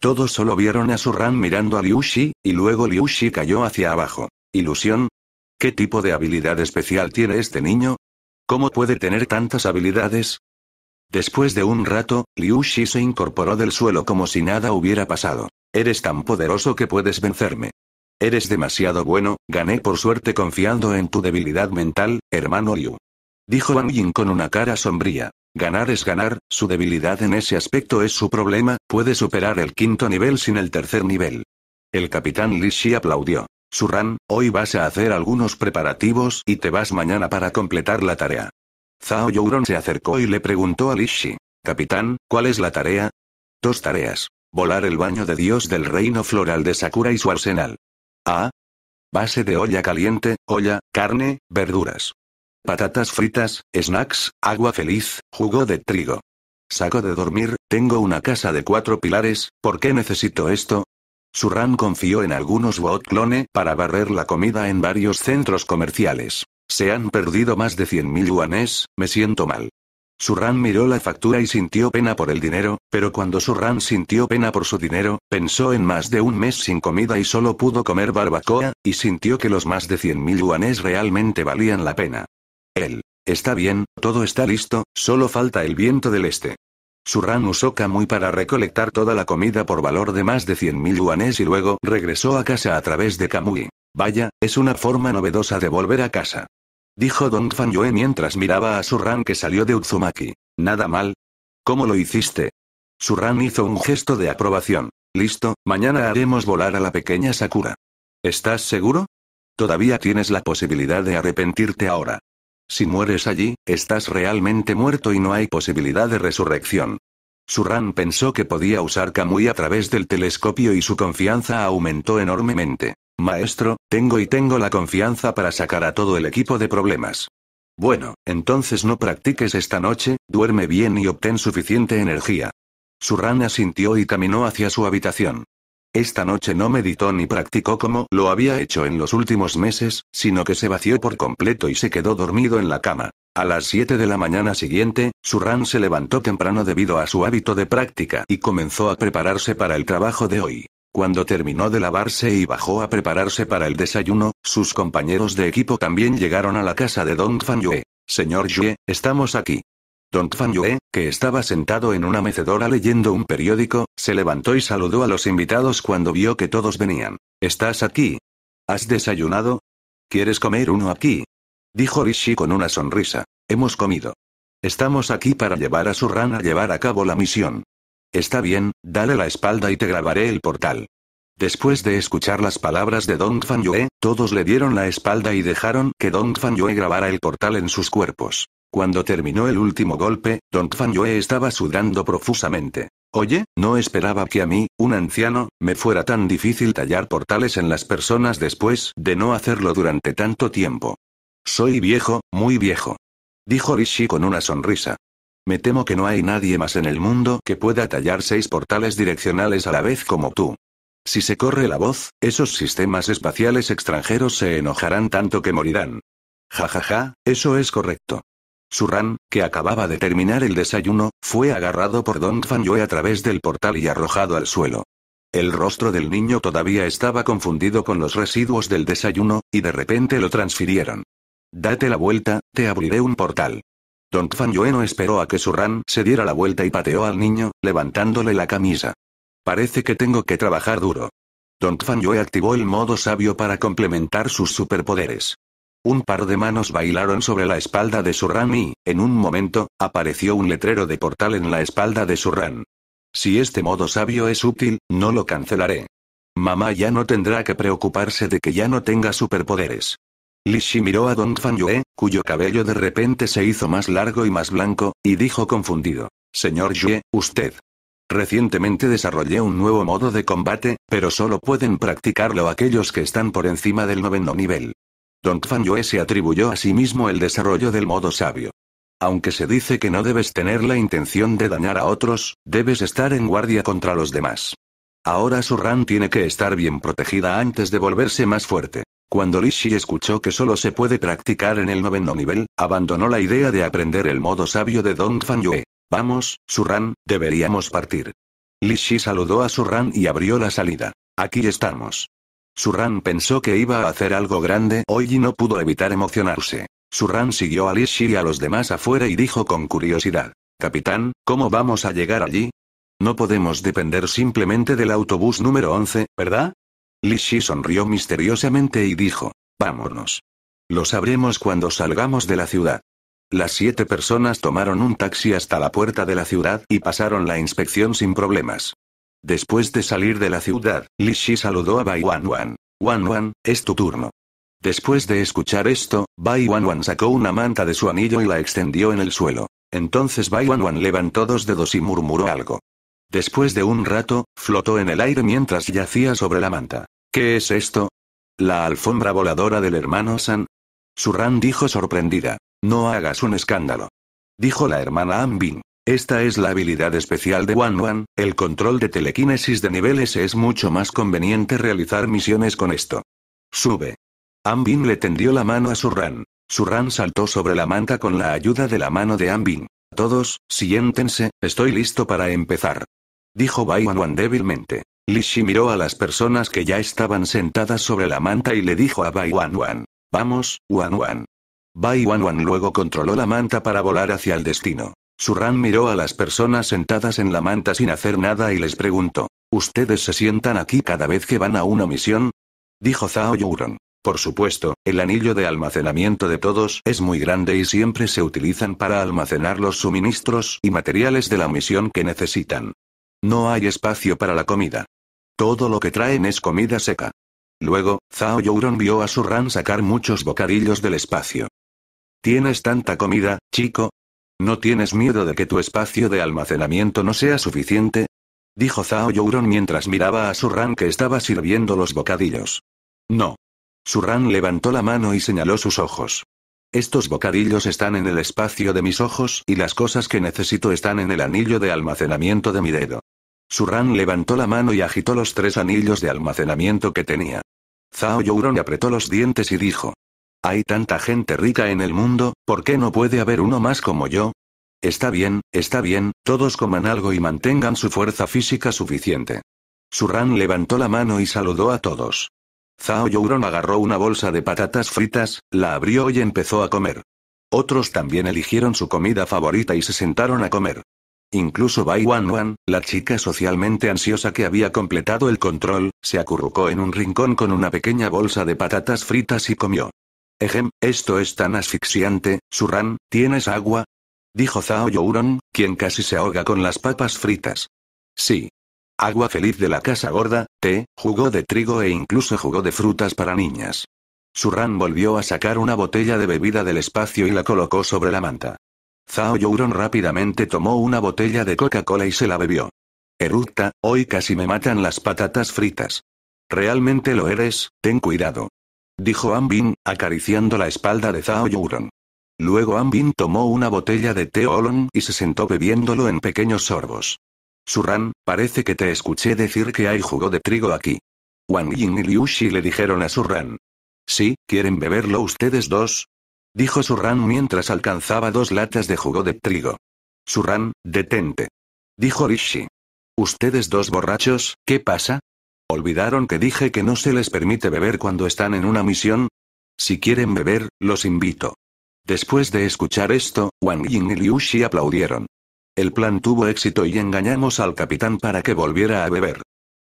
S1: Todos solo vieron a Ran mirando a Liu y luego Liu cayó hacia abajo. ¿Ilusión? ¿Qué tipo de habilidad especial tiene este niño? ¿Cómo puede tener tantas habilidades? Después de un rato, Liu Shi se incorporó del suelo como si nada hubiera pasado. Eres tan poderoso que puedes vencerme. Eres demasiado bueno, gané por suerte confiando en tu debilidad mental, hermano Liu. Dijo Wang Yin con una cara sombría. Ganar es ganar, su debilidad en ese aspecto es su problema, puede superar el quinto nivel sin el tercer nivel. El capitán Li Shi aplaudió. Surran, hoy vas a hacer algunos preparativos y te vas mañana para completar la tarea. Zhao Yuron se acercó y le preguntó a Lishi. Capitán, ¿cuál es la tarea? Dos tareas. Volar el baño de Dios del reino floral de Sakura y su arsenal. Ah. Base de olla caliente, olla, carne, verduras. Patatas fritas, snacks, agua feliz, jugo de trigo. Saco de dormir, tengo una casa de cuatro pilares, ¿por qué necesito esto? Surran confió en algunos bot clone para barrer la comida en varios centros comerciales. Se han perdido más de 100.000 yuanes, me siento mal. Surran miró la factura y sintió pena por el dinero, pero cuando Surran sintió pena por su dinero, pensó en más de un mes sin comida y solo pudo comer barbacoa, y sintió que los más de 100.000 yuanes realmente valían la pena. Él. Está bien, todo está listo, solo falta el viento del este. Surran usó Kamui para recolectar toda la comida por valor de más de 100.000 yuanes y luego regresó a casa a través de Kamui. Vaya, es una forma novedosa de volver a casa. Dijo Don Fan Yue mientras miraba a Surran que salió de Uzumaki. Nada mal. ¿Cómo lo hiciste? Surran hizo un gesto de aprobación. Listo, mañana haremos volar a la pequeña Sakura. ¿Estás seguro? Todavía tienes la posibilidad de arrepentirte ahora. Si mueres allí, estás realmente muerto y no hay posibilidad de resurrección. Surran pensó que podía usar Kamui a través del telescopio y su confianza aumentó enormemente. Maestro, tengo y tengo la confianza para sacar a todo el equipo de problemas. Bueno, entonces no practiques esta noche, duerme bien y obtén suficiente energía. Surran asintió y caminó hacia su habitación. Esta noche no meditó ni practicó como lo había hecho en los últimos meses, sino que se vació por completo y se quedó dormido en la cama. A las 7 de la mañana siguiente, Surran se levantó temprano debido a su hábito de práctica y comenzó a prepararse para el trabajo de hoy. Cuando terminó de lavarse y bajó a prepararse para el desayuno, sus compañeros de equipo también llegaron a la casa de Dong Fan Yue. Señor Yue, estamos aquí. Don Fan Yue, que estaba sentado en una mecedora leyendo un periódico, se levantó y saludó a los invitados cuando vio que todos venían. ¿Estás aquí? ¿Has desayunado? ¿Quieres comer uno aquí? Dijo Rishi con una sonrisa. Hemos comido. Estamos aquí para llevar a ran a llevar a cabo la misión. Está bien, dale la espalda y te grabaré el portal. Después de escuchar las palabras de Dong Fan Yue, todos le dieron la espalda y dejaron que Dong Fan Yue grabara el portal en sus cuerpos. Cuando terminó el último golpe, Don Fan Yue estaba sudando profusamente. Oye, no esperaba que a mí, un anciano, me fuera tan difícil tallar portales en las personas después de no hacerlo durante tanto tiempo. Soy viejo, muy viejo. Dijo Rishi con una sonrisa. Me temo que no hay nadie más en el mundo que pueda tallar seis portales direccionales a la vez como tú. Si se corre la voz, esos sistemas espaciales extranjeros se enojarán tanto que morirán. Ja ja ja, eso es correcto. Surran, que acababa de terminar el desayuno, fue agarrado por Don Fan Yue a través del portal y arrojado al suelo. El rostro del niño todavía estaba confundido con los residuos del desayuno, y de repente lo transfirieron. Date la vuelta, te abriré un portal. Don Fan Yue no esperó a que Surran se diera la vuelta y pateó al niño, levantándole la camisa. Parece que tengo que trabajar duro. Don Fan Yue activó el modo sabio para complementar sus superpoderes. Un par de manos bailaron sobre la espalda de Surran y, en un momento, apareció un letrero de portal en la espalda de Surran. Si este modo sabio es útil, no lo cancelaré. Mamá ya no tendrá que preocuparse de que ya no tenga superpoderes. Li Lishi miró a Don Fan Yue, cuyo cabello de repente se hizo más largo y más blanco, y dijo confundido. Señor Yue, usted. Recientemente desarrollé un nuevo modo de combate, pero solo pueden practicarlo aquellos que están por encima del noveno nivel. Don Fan Yue se atribuyó a sí mismo el desarrollo del modo sabio. Aunque se dice que no debes tener la intención de dañar a otros, debes estar en guardia contra los demás. Ahora Su Ran tiene que estar bien protegida antes de volverse más fuerte. Cuando Lishi escuchó que solo se puede practicar en el noveno nivel, abandonó la idea de aprender el modo sabio de Don Fan Yue. Vamos, Ran, deberíamos partir. Li Shi saludó a Su Ran y abrió la salida. Aquí estamos. Surran pensó que iba a hacer algo grande hoy y no pudo evitar emocionarse. Surran siguió a Lishi y a los demás afuera y dijo con curiosidad. Capitán, ¿cómo vamos a llegar allí? No podemos depender simplemente del autobús número 11, ¿verdad? Lishi sonrió misteriosamente y dijo. Vámonos. Lo sabremos cuando salgamos de la ciudad. Las siete personas tomaron un taxi hasta la puerta de la ciudad y pasaron la inspección sin problemas. Después de salir de la ciudad, Li Shi saludó a Bai Wanwan. Wanwan, es tu turno. Después de escuchar esto, Bai Wan sacó una manta de su anillo y la extendió en el suelo. Entonces Bai Wan levantó dos dedos y murmuró algo. Después de un rato, flotó en el aire mientras yacía sobre la manta. ¿Qué es esto? ¿La alfombra voladora del hermano San? Surran dijo sorprendida. No hagas un escándalo. Dijo la hermana Bing. Esta es la habilidad especial de Wan el control de telequinesis de niveles es mucho más conveniente realizar misiones con esto. Sube. Ambin le tendió la mano a Surran. Surran saltó sobre la manta con la ayuda de la mano de Ambin. Todos, siéntense, estoy listo para empezar. Dijo Bai Wanwan Wan débilmente. Lishi miró a las personas que ya estaban sentadas sobre la manta y le dijo a Bai Wanwan. Wan. Vamos, Wanwan. Wan. Bai Wan Wan luego controló la manta para volar hacia el destino. Surran miró a las personas sentadas en la manta sin hacer nada y les preguntó. ¿Ustedes se sientan aquí cada vez que van a una misión? Dijo Zhao Yuron. Por supuesto, el anillo de almacenamiento de todos es muy grande y siempre se utilizan para almacenar los suministros y materiales de la misión que necesitan. No hay espacio para la comida. Todo lo que traen es comida seca. Luego, Zhao Yuron vio a Surran sacar muchos bocadillos del espacio. Tienes tanta comida, chico, ¿No tienes miedo de que tu espacio de almacenamiento no sea suficiente? Dijo Zhao Youron mientras miraba a Surran que estaba sirviendo los bocadillos. No. Surran levantó la mano y señaló sus ojos. Estos bocadillos están en el espacio de mis ojos y las cosas que necesito están en el anillo de almacenamiento de mi dedo. Surran levantó la mano y agitó los tres anillos de almacenamiento que tenía. Zhao Youron apretó los dientes y dijo. Hay tanta gente rica en el mundo, ¿por qué no puede haber uno más como yo? Está bien, está bien, todos coman algo y mantengan su fuerza física suficiente. Surran levantó la mano y saludó a todos. Zhao Youron agarró una bolsa de patatas fritas, la abrió y empezó a comer. Otros también eligieron su comida favorita y se sentaron a comer. Incluso Bai Wanwan, la chica socialmente ansiosa que había completado el control, se acurrucó en un rincón con una pequeña bolsa de patatas fritas y comió. Ejem, esto es tan asfixiante, Surran, ¿tienes agua? Dijo Zhao Youron, quien casi se ahoga con las papas fritas. Sí. Agua feliz de la casa gorda, té, jugo de trigo e incluso jugo de frutas para niñas. Surran volvió a sacar una botella de bebida del espacio y la colocó sobre la manta. Zhao Youron rápidamente tomó una botella de Coca-Cola y se la bebió. Eruta, hoy casi me matan las patatas fritas. Realmente lo eres, ten cuidado dijo Ambin, acariciando la espalda de Zhao Yuron. Luego Ambin tomó una botella de té Olon y se sentó bebiéndolo en pequeños sorbos. Surran, parece que te escuché decir que hay jugo de trigo aquí. Wang Yin y Liu Shi le dijeron a Surran. Sí, ¿quieren beberlo ustedes dos? Dijo Surran mientras alcanzaba dos latas de jugo de trigo. Surran, detente. Dijo Rishi. Ustedes dos borrachos, ¿qué pasa? ¿Olvidaron que dije que no se les permite beber cuando están en una misión? Si quieren beber, los invito. Después de escuchar esto, Wang Ying y Liu Shi aplaudieron. El plan tuvo éxito y engañamos al capitán para que volviera a beber.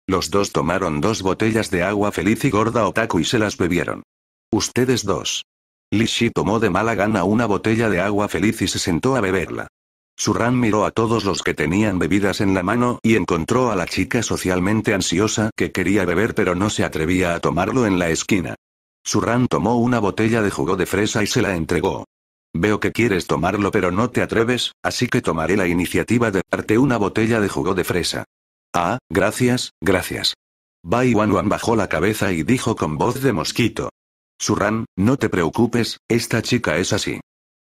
S1: Los dos tomaron dos botellas de agua feliz y gorda otaku y se las bebieron. Ustedes dos. Li Shi tomó de mala gana una botella de agua feliz y se sentó a beberla. Surran miró a todos los que tenían bebidas en la mano y encontró a la chica socialmente ansiosa que quería beber pero no se atrevía a tomarlo en la esquina. Surran tomó una botella de jugo de fresa y se la entregó. Veo que quieres tomarlo pero no te atreves, así que tomaré la iniciativa de darte una botella de jugo de fresa. Ah, gracias, gracias. Bai Wan bajó la cabeza y dijo con voz de mosquito. Surran, no te preocupes, esta chica es así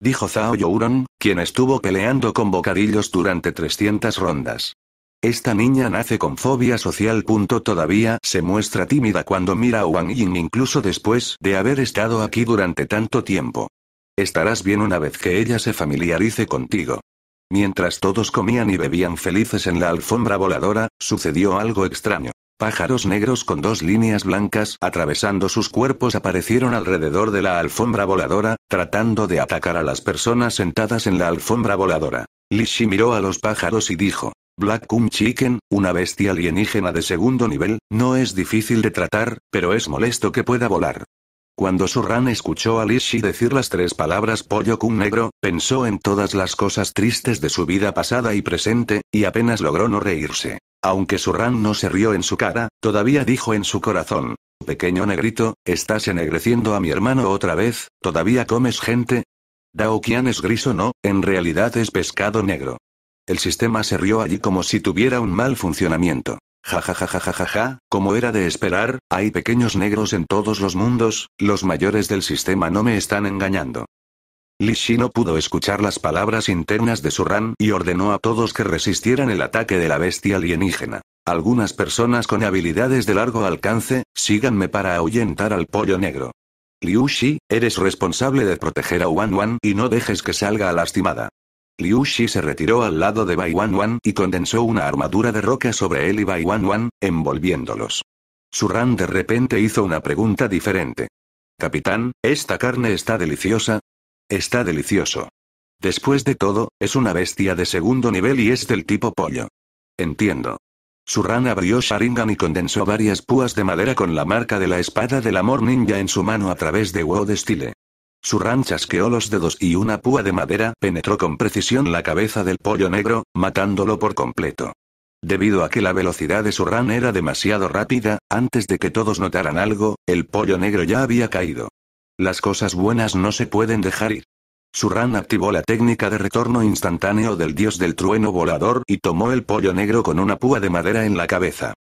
S1: dijo Zhao Youron, quien estuvo peleando con bocadillos durante 300 rondas. Esta niña nace con fobia social. Todavía se muestra tímida cuando mira a Wang Yin incluso después de haber estado aquí durante tanto tiempo. Estarás bien una vez que ella se familiarice contigo. Mientras todos comían y bebían felices en la alfombra voladora, sucedió algo extraño. Pájaros negros con dos líneas blancas atravesando sus cuerpos aparecieron alrededor de la alfombra voladora, tratando de atacar a las personas sentadas en la alfombra voladora. Lishi miró a los pájaros y dijo, Black Cum Chicken, una bestia alienígena de segundo nivel, no es difícil de tratar, pero es molesto que pueda volar. Cuando Surran escuchó a Lishi decir las tres palabras pollo con negro, pensó en todas las cosas tristes de su vida pasada y presente, y apenas logró no reírse. Aunque Surran no se rió en su cara, todavía dijo en su corazón. Pequeño negrito, estás ennegreciendo a mi hermano otra vez, ¿todavía comes gente? Daokian es gris o no, en realidad es pescado negro. El sistema se rió allí como si tuviera un mal funcionamiento. Ja ja ja ja ja ja como era de esperar, hay pequeños negros en todos los mundos, los mayores del sistema no me están engañando. Li Shi no pudo escuchar las palabras internas de su Ran y ordenó a todos que resistieran el ataque de la bestia alienígena. Algunas personas con habilidades de largo alcance, síganme para ahuyentar al pollo negro. Liu Shi, eres responsable de proteger a Wan Wan y no dejes que salga lastimada. Liu Shi se retiró al lado de Bai Wan Wan y condensó una armadura de roca sobre él y Bai Wan Wan, envolviéndolos. Surran de repente hizo una pregunta diferente. Capitán, ¿esta carne está deliciosa? Está delicioso. Después de todo, es una bestia de segundo nivel y es del tipo pollo. Entiendo. Ran abrió Sharingan y condensó varias púas de madera con la marca de la espada del amor ninja en su mano a través de de Style. Ran chasqueó los dedos y una púa de madera penetró con precisión la cabeza del pollo negro, matándolo por completo. Debido a que la velocidad de Ran era demasiado rápida, antes de que todos notaran algo, el pollo negro ya había caído. Las cosas buenas no se pueden dejar ir. Ran activó la técnica de retorno instantáneo del dios del trueno volador y tomó el pollo negro con una púa de madera en la cabeza.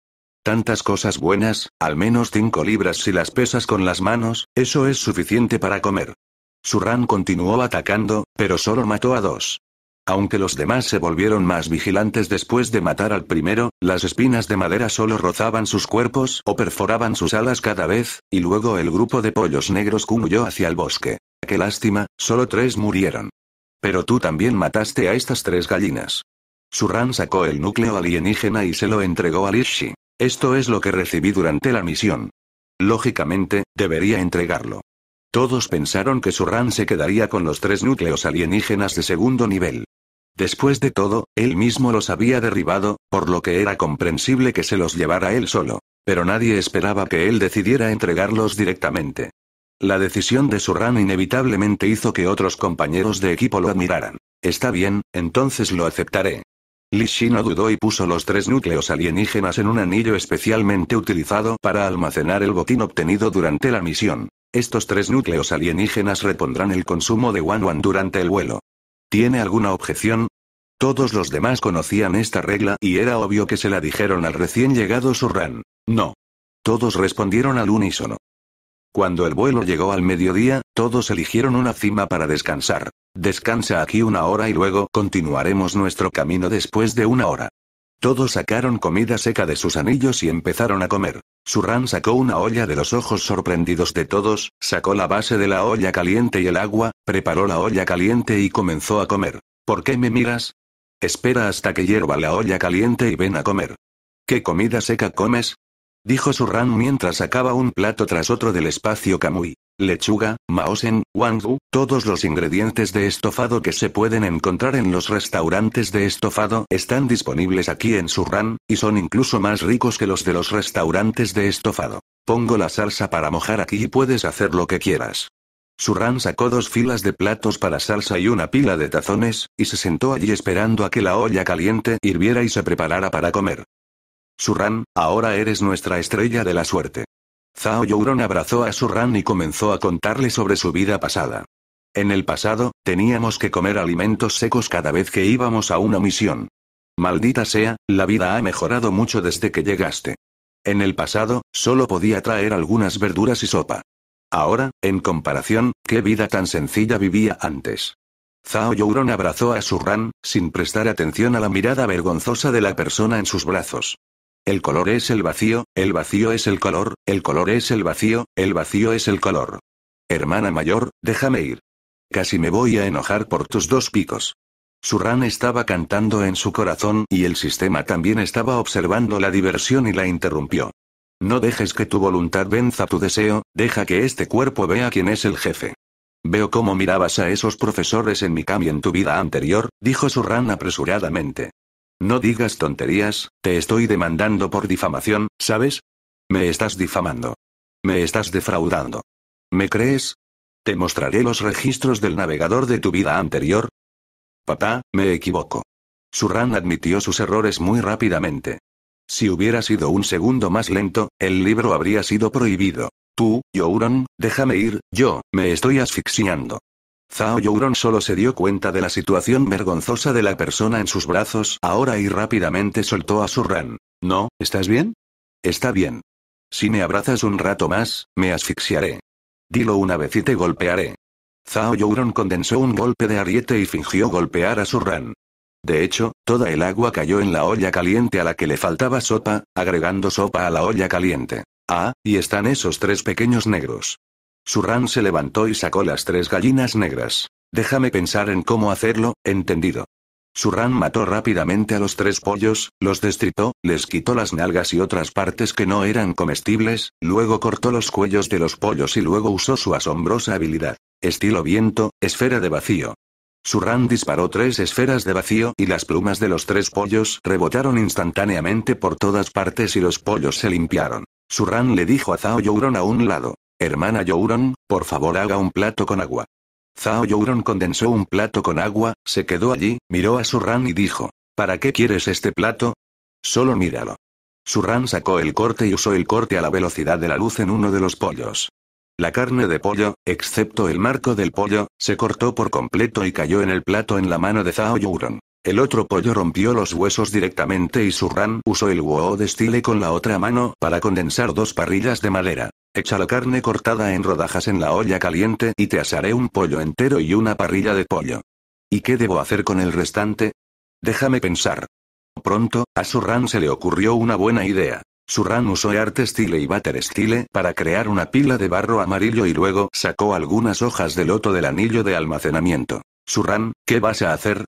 S1: Tantas cosas buenas, al menos 5 libras si las pesas con las manos, eso es suficiente para comer. Surran continuó atacando, pero solo mató a dos. Aunque los demás se volvieron más vigilantes después de matar al primero, las espinas de madera solo rozaban sus cuerpos o perforaban sus alas cada vez, y luego el grupo de pollos negros cumulló hacia el bosque. Qué lástima, solo tres murieron. Pero tú también mataste a estas tres gallinas. Surran sacó el núcleo alienígena y se lo entregó a Lishi. Esto es lo que recibí durante la misión. Lógicamente, debería entregarlo. Todos pensaron que Surran se quedaría con los tres núcleos alienígenas de segundo nivel. Después de todo, él mismo los había derribado, por lo que era comprensible que se los llevara él solo. Pero nadie esperaba que él decidiera entregarlos directamente. La decisión de Surran inevitablemente hizo que otros compañeros de equipo lo admiraran. Está bien, entonces lo aceptaré. Li no dudó y puso los tres núcleos alienígenas en un anillo especialmente utilizado para almacenar el botín obtenido durante la misión. Estos tres núcleos alienígenas repondrán el consumo de Wanwan durante el vuelo. ¿Tiene alguna objeción? Todos los demás conocían esta regla y era obvio que se la dijeron al recién llegado Surran. No. Todos respondieron al unísono. Cuando el vuelo llegó al mediodía, todos eligieron una cima para descansar. Descansa aquí una hora y luego continuaremos nuestro camino después de una hora. Todos sacaron comida seca de sus anillos y empezaron a comer. Surran sacó una olla de los ojos sorprendidos de todos, sacó la base de la olla caliente y el agua, preparó la olla caliente y comenzó a comer. ¿Por qué me miras? Espera hasta que hierva la olla caliente y ven a comer. ¿Qué comida seca comes? dijo Surran mientras sacaba un plato tras otro del espacio Kamui. Lechuga, maosen, Wangu. todos los ingredientes de estofado que se pueden encontrar en los restaurantes de estofado están disponibles aquí en Surran, y son incluso más ricos que los de los restaurantes de estofado. Pongo la salsa para mojar aquí y puedes hacer lo que quieras. Surran sacó dos filas de platos para salsa y una pila de tazones, y se sentó allí esperando a que la olla caliente hirviera y se preparara para comer. Surran, ahora eres nuestra estrella de la suerte. Zhao Youron abrazó a Surran y comenzó a contarle sobre su vida pasada. En el pasado, teníamos que comer alimentos secos cada vez que íbamos a una misión. Maldita sea, la vida ha mejorado mucho desde que llegaste. En el pasado, solo podía traer algunas verduras y sopa. Ahora, en comparación, qué vida tan sencilla vivía antes. Zhao Youron abrazó a Surran, sin prestar atención a la mirada vergonzosa de la persona en sus brazos. El color es el vacío, el vacío es el color, el color es el vacío, el vacío es el color. Hermana mayor, déjame ir. Casi me voy a enojar por tus dos picos. Surran estaba cantando en su corazón y el sistema también estaba observando la diversión y la interrumpió. No dejes que tu voluntad venza tu deseo, deja que este cuerpo vea quién es el jefe. Veo cómo mirabas a esos profesores en mi cambio en tu vida anterior, dijo Surran apresuradamente. No digas tonterías, te estoy demandando por difamación, ¿sabes? Me estás difamando. Me estás defraudando. ¿Me crees? Te mostraré los registros del navegador de tu vida anterior. Papá, me equivoco. Surran admitió sus errores muy rápidamente. Si hubiera sido un segundo más lento, el libro habría sido prohibido. Tú, Youron, déjame ir, yo, me estoy asfixiando. Zhao Youron solo se dio cuenta de la situación vergonzosa de la persona en sus brazos ahora y rápidamente soltó a su ran. No, ¿estás bien? Está bien. Si me abrazas un rato más, me asfixiaré. Dilo una vez y te golpearé. Zhao Youron condensó un golpe de ariete y fingió golpear a su ran. De hecho, toda el agua cayó en la olla caliente a la que le faltaba sopa, agregando sopa a la olla caliente. Ah, y están esos tres pequeños negros. Surran se levantó y sacó las tres gallinas negras. Déjame pensar en cómo hacerlo, entendido. Surran mató rápidamente a los tres pollos, los destritó, les quitó las nalgas y otras partes que no eran comestibles, luego cortó los cuellos de los pollos y luego usó su asombrosa habilidad. Estilo viento, esfera de vacío. Surran disparó tres esferas de vacío y las plumas de los tres pollos rebotaron instantáneamente por todas partes y los pollos se limpiaron. Surran le dijo a Zhao Youron a un lado. Hermana Youron, por favor haga un plato con agua. Zhao Youron condensó un plato con agua, se quedó allí, miró a Surran y dijo, ¿para qué quieres este plato? Solo míralo. Surran sacó el corte y usó el corte a la velocidad de la luz en uno de los pollos. La carne de pollo, excepto el marco del pollo, se cortó por completo y cayó en el plato en la mano de Zhao youron El otro pollo rompió los huesos directamente y Surran usó el huo de con la otra mano para condensar dos parrillas de madera. Echa la carne cortada en rodajas en la olla caliente y te asaré un pollo entero y una parrilla de pollo. ¿Y qué debo hacer con el restante? Déjame pensar. Pronto, a Surran se le ocurrió una buena idea. Surran usó arte estile y butter estile para crear una pila de barro amarillo y luego sacó algunas hojas de loto del anillo de almacenamiento. Surran, ¿qué vas a hacer?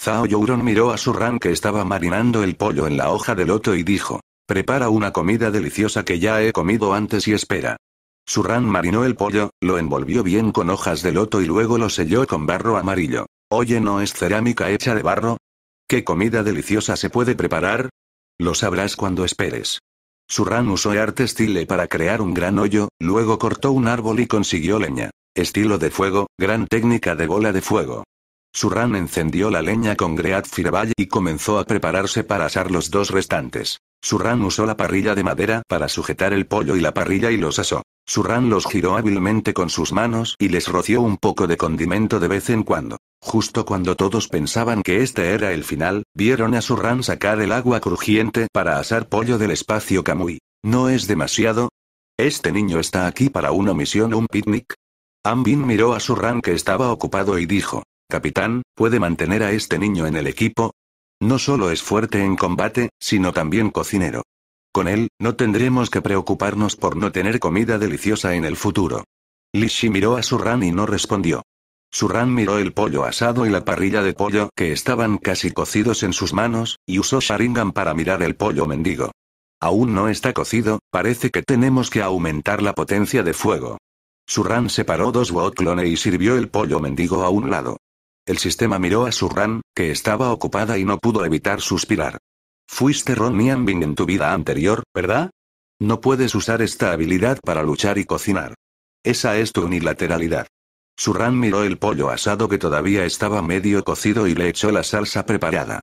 S1: Zhao Yuron miró a Surran que estaba marinando el pollo en la hoja de loto y dijo, Prepara una comida deliciosa que ya he comido antes y espera. Surran marinó el pollo, lo envolvió bien con hojas de loto y luego lo selló con barro amarillo. Oye, ¿no es cerámica hecha de barro? ¿Qué comida deliciosa se puede preparar? Lo sabrás cuando esperes. Surran usó arte estile para crear un gran hoyo, luego cortó un árbol y consiguió leña. Estilo de fuego, gran técnica de bola de fuego. Surran encendió la leña con Great Fireball y comenzó a prepararse para asar los dos restantes. Surran usó la parrilla de madera para sujetar el pollo y la parrilla y los asó. Surran los giró hábilmente con sus manos y les roció un poco de condimento de vez en cuando. Justo cuando todos pensaban que este era el final, vieron a Surran sacar el agua crujiente para asar pollo del espacio Kamui. ¿No es demasiado? ¿Este niño está aquí para una misión, o un picnic? Ambin miró a Surran que estaba ocupado y dijo, Capitán, ¿puede mantener a este niño en el equipo? No solo es fuerte en combate, sino también cocinero. Con él, no tendremos que preocuparnos por no tener comida deliciosa en el futuro. Lishi miró a Surran y no respondió. Surran miró el pollo asado y la parrilla de pollo que estaban casi cocidos en sus manos, y usó Sharingan para mirar el pollo mendigo. Aún no está cocido, parece que tenemos que aumentar la potencia de fuego. Surran separó dos Wotlone y sirvió el pollo mendigo a un lado. El sistema miró a Surran, que estaba ocupada y no pudo evitar suspirar. Fuiste Ron Nianbing en tu vida anterior, ¿verdad? No puedes usar esta habilidad para luchar y cocinar. Esa es tu unilateralidad. Surran miró el pollo asado que todavía estaba medio cocido y le echó la salsa preparada.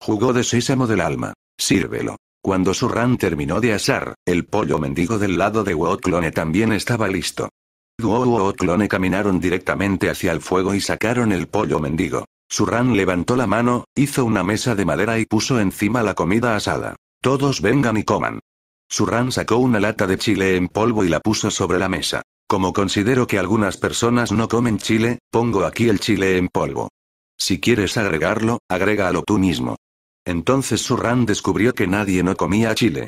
S1: Jugó de sésamo del alma. Sírvelo. Cuando Surran terminó de asar, el pollo mendigo del lado de Woklone también estaba listo. Duo Clone caminaron directamente hacia el fuego y sacaron el pollo mendigo. Surran levantó la mano, hizo una mesa de madera y puso encima la comida asada. Todos vengan y coman. Surran sacó una lata de chile en polvo y la puso sobre la mesa. Como considero que algunas personas no comen chile, pongo aquí el chile en polvo. Si quieres agregarlo, agrégalo tú mismo. Entonces Surran descubrió que nadie no comía chile.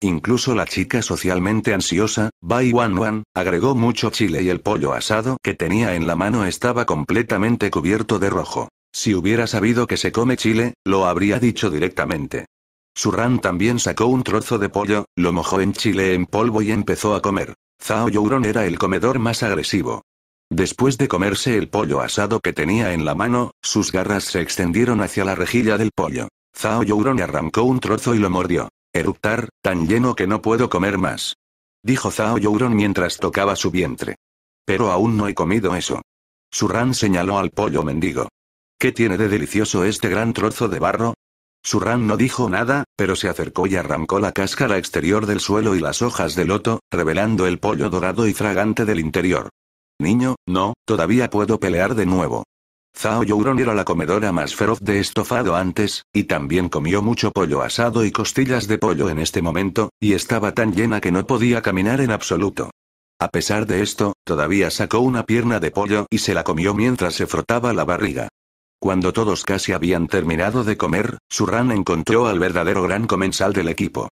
S1: Incluso la chica socialmente ansiosa, Bai Wan Wan, agregó mucho chile y el pollo asado que tenía en la mano estaba completamente cubierto de rojo. Si hubiera sabido que se come chile, lo habría dicho directamente. Surran también sacó un trozo de pollo, lo mojó en chile en polvo y empezó a comer. Zhao Youron era el comedor más agresivo. Después de comerse el pollo asado que tenía en la mano, sus garras se extendieron hacia la rejilla del pollo. Zhao Youron arrancó un trozo y lo mordió. Eruptar tan lleno que no puedo comer más. Dijo Zhao Youron mientras tocaba su vientre. Pero aún no he comido eso. Surran señaló al pollo mendigo. ¿Qué tiene de delicioso este gran trozo de barro? Surran no dijo nada, pero se acercó y arrancó la cáscara exterior del suelo y las hojas de loto, revelando el pollo dorado y fragante del interior. Niño, no, todavía puedo pelear de nuevo. Zhao Yuron era la comedora más feroz de estofado antes, y también comió mucho pollo asado y costillas de pollo en este momento, y estaba tan llena que no podía caminar en absoluto. A pesar de esto, todavía sacó una pierna de pollo y se la comió mientras se frotaba la barriga. Cuando todos casi habían terminado de comer, Surran encontró al verdadero gran comensal del equipo.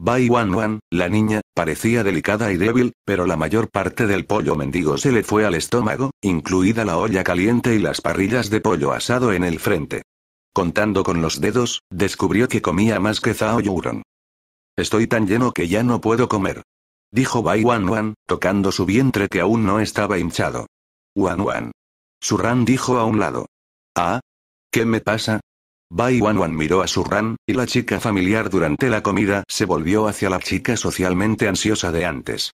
S1: Bai Wan la niña, parecía delicada y débil, pero la mayor parte del pollo mendigo se le fue al estómago, incluida la olla caliente y las parrillas de pollo asado en el frente. Contando con los dedos, descubrió que comía más que Zhao Yuron. Estoy tan lleno que ya no puedo comer. Dijo Bai Wan tocando su vientre que aún no estaba hinchado. Wan Wan. Surran dijo a un lado. Ah. ¿Qué me pasa? Bai Wanwan miró a ran, y la chica familiar durante la comida se volvió hacia la chica socialmente ansiosa de antes.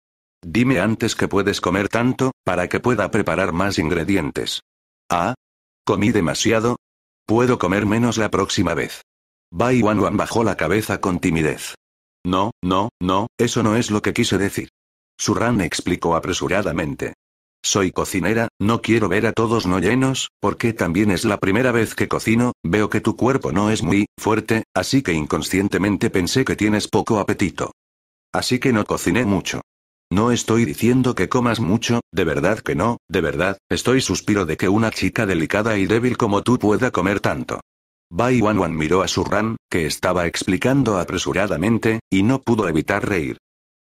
S1: Dime antes que puedes comer tanto, para que pueda preparar más ingredientes. Ah. ¿Comí demasiado? Puedo comer menos la próxima vez. Bai Wanwan bajó la cabeza con timidez. No, no, no, eso no es lo que quise decir. Surran explicó apresuradamente. Soy cocinera, no quiero ver a todos no llenos, porque también es la primera vez que cocino, veo que tu cuerpo no es muy fuerte, así que inconscientemente pensé que tienes poco apetito. Así que no cociné mucho. No estoy diciendo que comas mucho, de verdad que no, de verdad, estoy suspiro de que una chica delicada y débil como tú pueda comer tanto. Bai Wanwan miró a su ran, que estaba explicando apresuradamente, y no pudo evitar reír.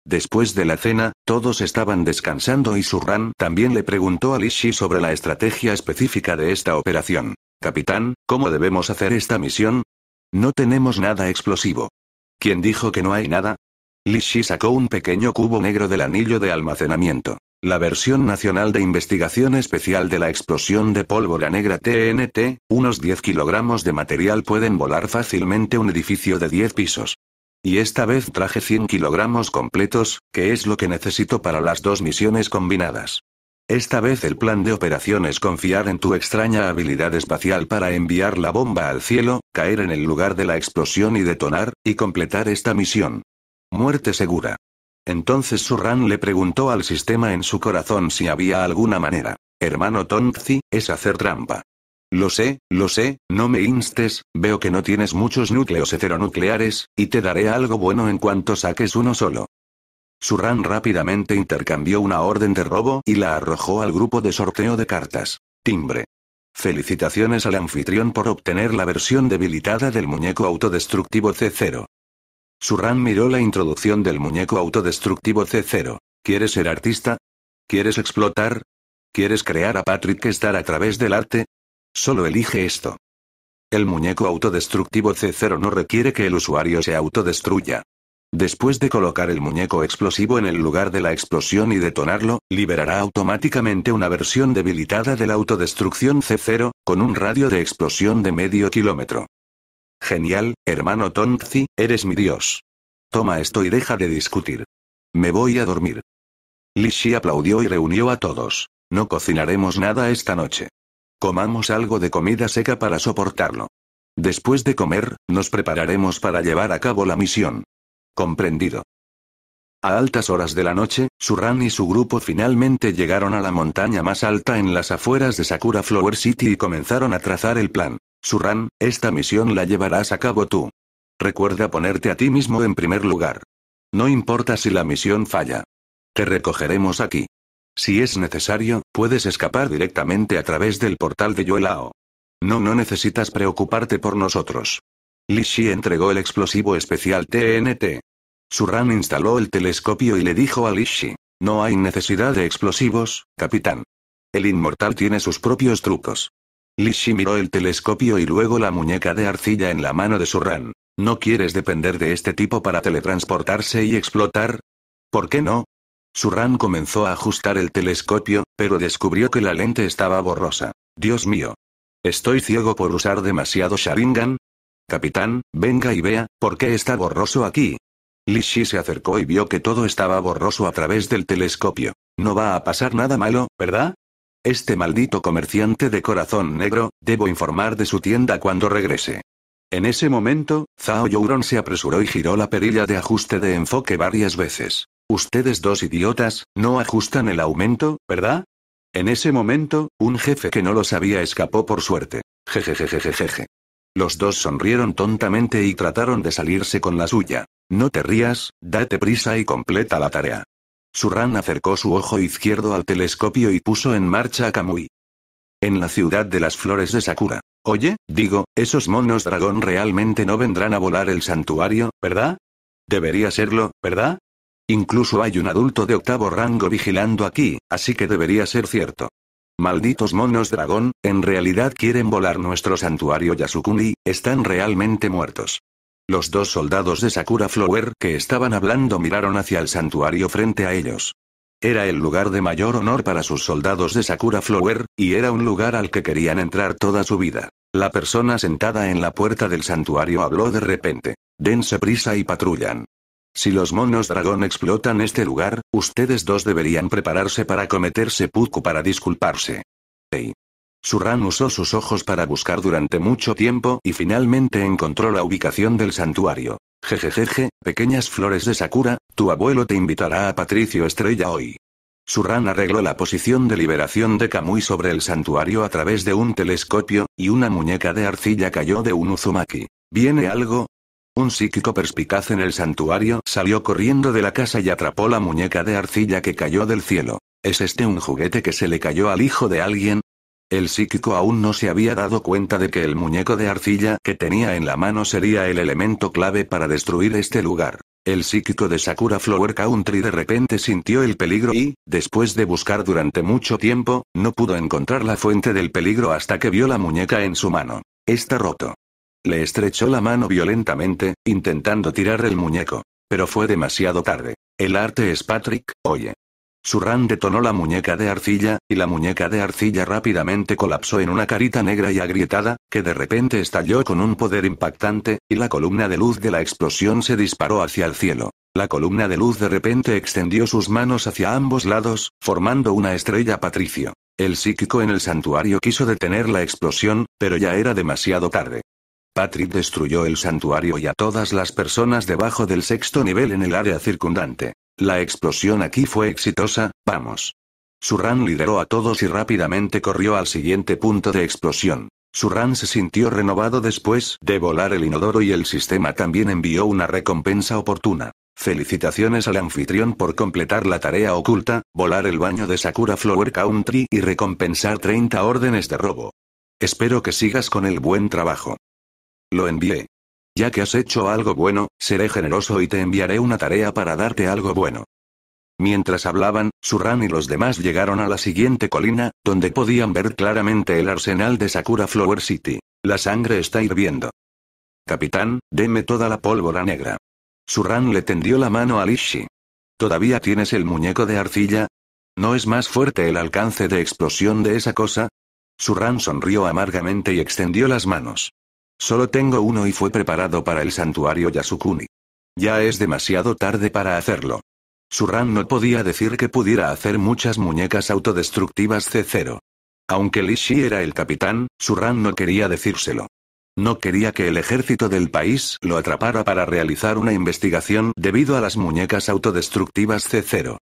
S1: Después de la cena, todos estaban descansando y Surran también le preguntó a Lishi sobre la estrategia específica de esta operación. Capitán, ¿cómo debemos hacer esta misión? No tenemos nada explosivo. ¿Quién dijo que no hay nada? Lishi sacó un pequeño cubo negro del anillo de almacenamiento. La versión nacional de investigación especial de la explosión de pólvora negra TNT, unos 10 kilogramos de material pueden volar fácilmente un edificio de 10 pisos. Y esta vez traje 100 kilogramos completos, que es lo que necesito para las dos misiones combinadas. Esta vez el plan de operación es confiar en tu extraña habilidad espacial para enviar la bomba al cielo, caer en el lugar de la explosión y detonar, y completar esta misión. Muerte segura. Entonces Surran le preguntó al sistema en su corazón si había alguna manera. Hermano Tongzi, es hacer trampa. Lo sé, lo sé, no me instes, veo que no tienes muchos núcleos heteronucleares, y te daré algo bueno en cuanto saques uno solo. Surran rápidamente intercambió una orden de robo y la arrojó al grupo de sorteo de cartas. Timbre. Felicitaciones al anfitrión por obtener la versión debilitada del muñeco autodestructivo C0. Surran miró la introducción del muñeco autodestructivo C0. ¿Quieres ser artista? ¿Quieres explotar? ¿Quieres crear a Patrick estar a través del arte? Solo elige esto. El muñeco autodestructivo C0 no requiere que el usuario se autodestruya. Después de colocar el muñeco explosivo en el lugar de la explosión y detonarlo, liberará automáticamente una versión debilitada de la autodestrucción C0, con un radio de explosión de medio kilómetro. Genial, hermano Tonzi, eres mi dios. Toma esto y deja de discutir. Me voy a dormir. Lishi aplaudió y reunió a todos. No cocinaremos nada esta noche. Comamos algo de comida seca para soportarlo. Después de comer, nos prepararemos para llevar a cabo la misión. Comprendido. A altas horas de la noche, Surran y su grupo finalmente llegaron a la montaña más alta en las afueras de Sakura Flower City y comenzaron a trazar el plan. Surran, esta misión la llevarás a cabo tú. Recuerda ponerte a ti mismo en primer lugar. No importa si la misión falla. Te recogeremos aquí. Si es necesario, puedes escapar directamente a través del portal de Yuelao. No, no necesitas preocuparte por nosotros. Lishi entregó el explosivo especial TNT. Surran instaló el telescopio y le dijo a Lishi. no hay necesidad de explosivos, capitán. El inmortal tiene sus propios trucos. Lishi miró el telescopio y luego la muñeca de arcilla en la mano de Surran. ¿No quieres depender de este tipo para teletransportarse y explotar? ¿Por qué no? Surran comenzó a ajustar el telescopio, pero descubrió que la lente estaba borrosa. Dios mío. ¿Estoy ciego por usar demasiado Sharingan? Capitán, venga y vea, ¿por qué está borroso aquí? Lishi se acercó y vio que todo estaba borroso a través del telescopio. No va a pasar nada malo, ¿verdad? Este maldito comerciante de corazón negro, debo informar de su tienda cuando regrese. En ese momento, Zhao Youron se apresuró y giró la perilla de ajuste de enfoque varias veces. Ustedes dos idiotas, no ajustan el aumento, ¿verdad? En ese momento, un jefe que no lo sabía escapó por suerte. Jejejejejeje. Los dos sonrieron tontamente y trataron de salirse con la suya. No te rías, date prisa y completa la tarea. Surran acercó su ojo izquierdo al telescopio y puso en marcha a Kamui. En la ciudad de las flores de Sakura. Oye, digo, esos monos dragón realmente no vendrán a volar el santuario, ¿verdad? Debería serlo, ¿verdad? Incluso hay un adulto de octavo rango vigilando aquí, así que debería ser cierto. Malditos monos dragón, en realidad quieren volar nuestro santuario Yasukuni, están realmente muertos. Los dos soldados de Sakura Flower que estaban hablando miraron hacia el santuario frente a ellos. Era el lugar de mayor honor para sus soldados de Sakura Flower, y era un lugar al que querían entrar toda su vida. La persona sentada en la puerta del santuario habló de repente. Dense prisa y patrullan. Si los monos dragón explotan este lugar, ustedes dos deberían prepararse para cometerse seppuku para disculparse. Hey. Surran usó sus ojos para buscar durante mucho tiempo y finalmente encontró la ubicación del santuario. Jejejeje, pequeñas flores de Sakura, tu abuelo te invitará a Patricio Estrella hoy. Surran arregló la posición de liberación de Kamui sobre el santuario a través de un telescopio, y una muñeca de arcilla cayó de un Uzumaki. ¿Viene algo? Un psíquico perspicaz en el santuario salió corriendo de la casa y atrapó la muñeca de arcilla que cayó del cielo. ¿Es este un juguete que se le cayó al hijo de alguien? El psíquico aún no se había dado cuenta de que el muñeco de arcilla que tenía en la mano sería el elemento clave para destruir este lugar. El psíquico de Sakura Flower Country de repente sintió el peligro y, después de buscar durante mucho tiempo, no pudo encontrar la fuente del peligro hasta que vio la muñeca en su mano. Está roto. Le estrechó la mano violentamente, intentando tirar el muñeco. Pero fue demasiado tarde. El arte es Patrick, oye. Surran detonó la muñeca de arcilla, y la muñeca de arcilla rápidamente colapsó en una carita negra y agrietada, que de repente estalló con un poder impactante, y la columna de luz de la explosión se disparó hacia el cielo. La columna de luz de repente extendió sus manos hacia ambos lados, formando una estrella patricio. El psíquico en el santuario quiso detener la explosión, pero ya era demasiado tarde. Patrick destruyó el santuario y a todas las personas debajo del sexto nivel en el área circundante. La explosión aquí fue exitosa, vamos. Surran lideró a todos y rápidamente corrió al siguiente punto de explosión. Surran se sintió renovado después de volar el inodoro y el sistema también envió una recompensa oportuna. Felicitaciones al anfitrión por completar la tarea oculta, volar el baño de Sakura Flower Country y recompensar 30 órdenes de robo. Espero que sigas con el buen trabajo. Lo envié. Ya que has hecho algo bueno, seré generoso y te enviaré una tarea para darte algo bueno. Mientras hablaban, Surran y los demás llegaron a la siguiente colina, donde podían ver claramente el arsenal de Sakura Flower City. La sangre está hirviendo. Capitán, deme toda la pólvora negra. Surran le tendió la mano a Lishi. ¿Todavía tienes el muñeco de arcilla? ¿No es más fuerte el alcance de explosión de esa cosa? Surran sonrió amargamente y extendió las manos. Solo tengo uno y fue preparado para el santuario Yasukuni. Ya es demasiado tarde para hacerlo. Surran no podía decir que pudiera hacer muchas muñecas autodestructivas C0. Aunque Lishi era el capitán, Surran no quería decírselo. No quería que el ejército del país lo atrapara para realizar una investigación debido a las muñecas autodestructivas C0.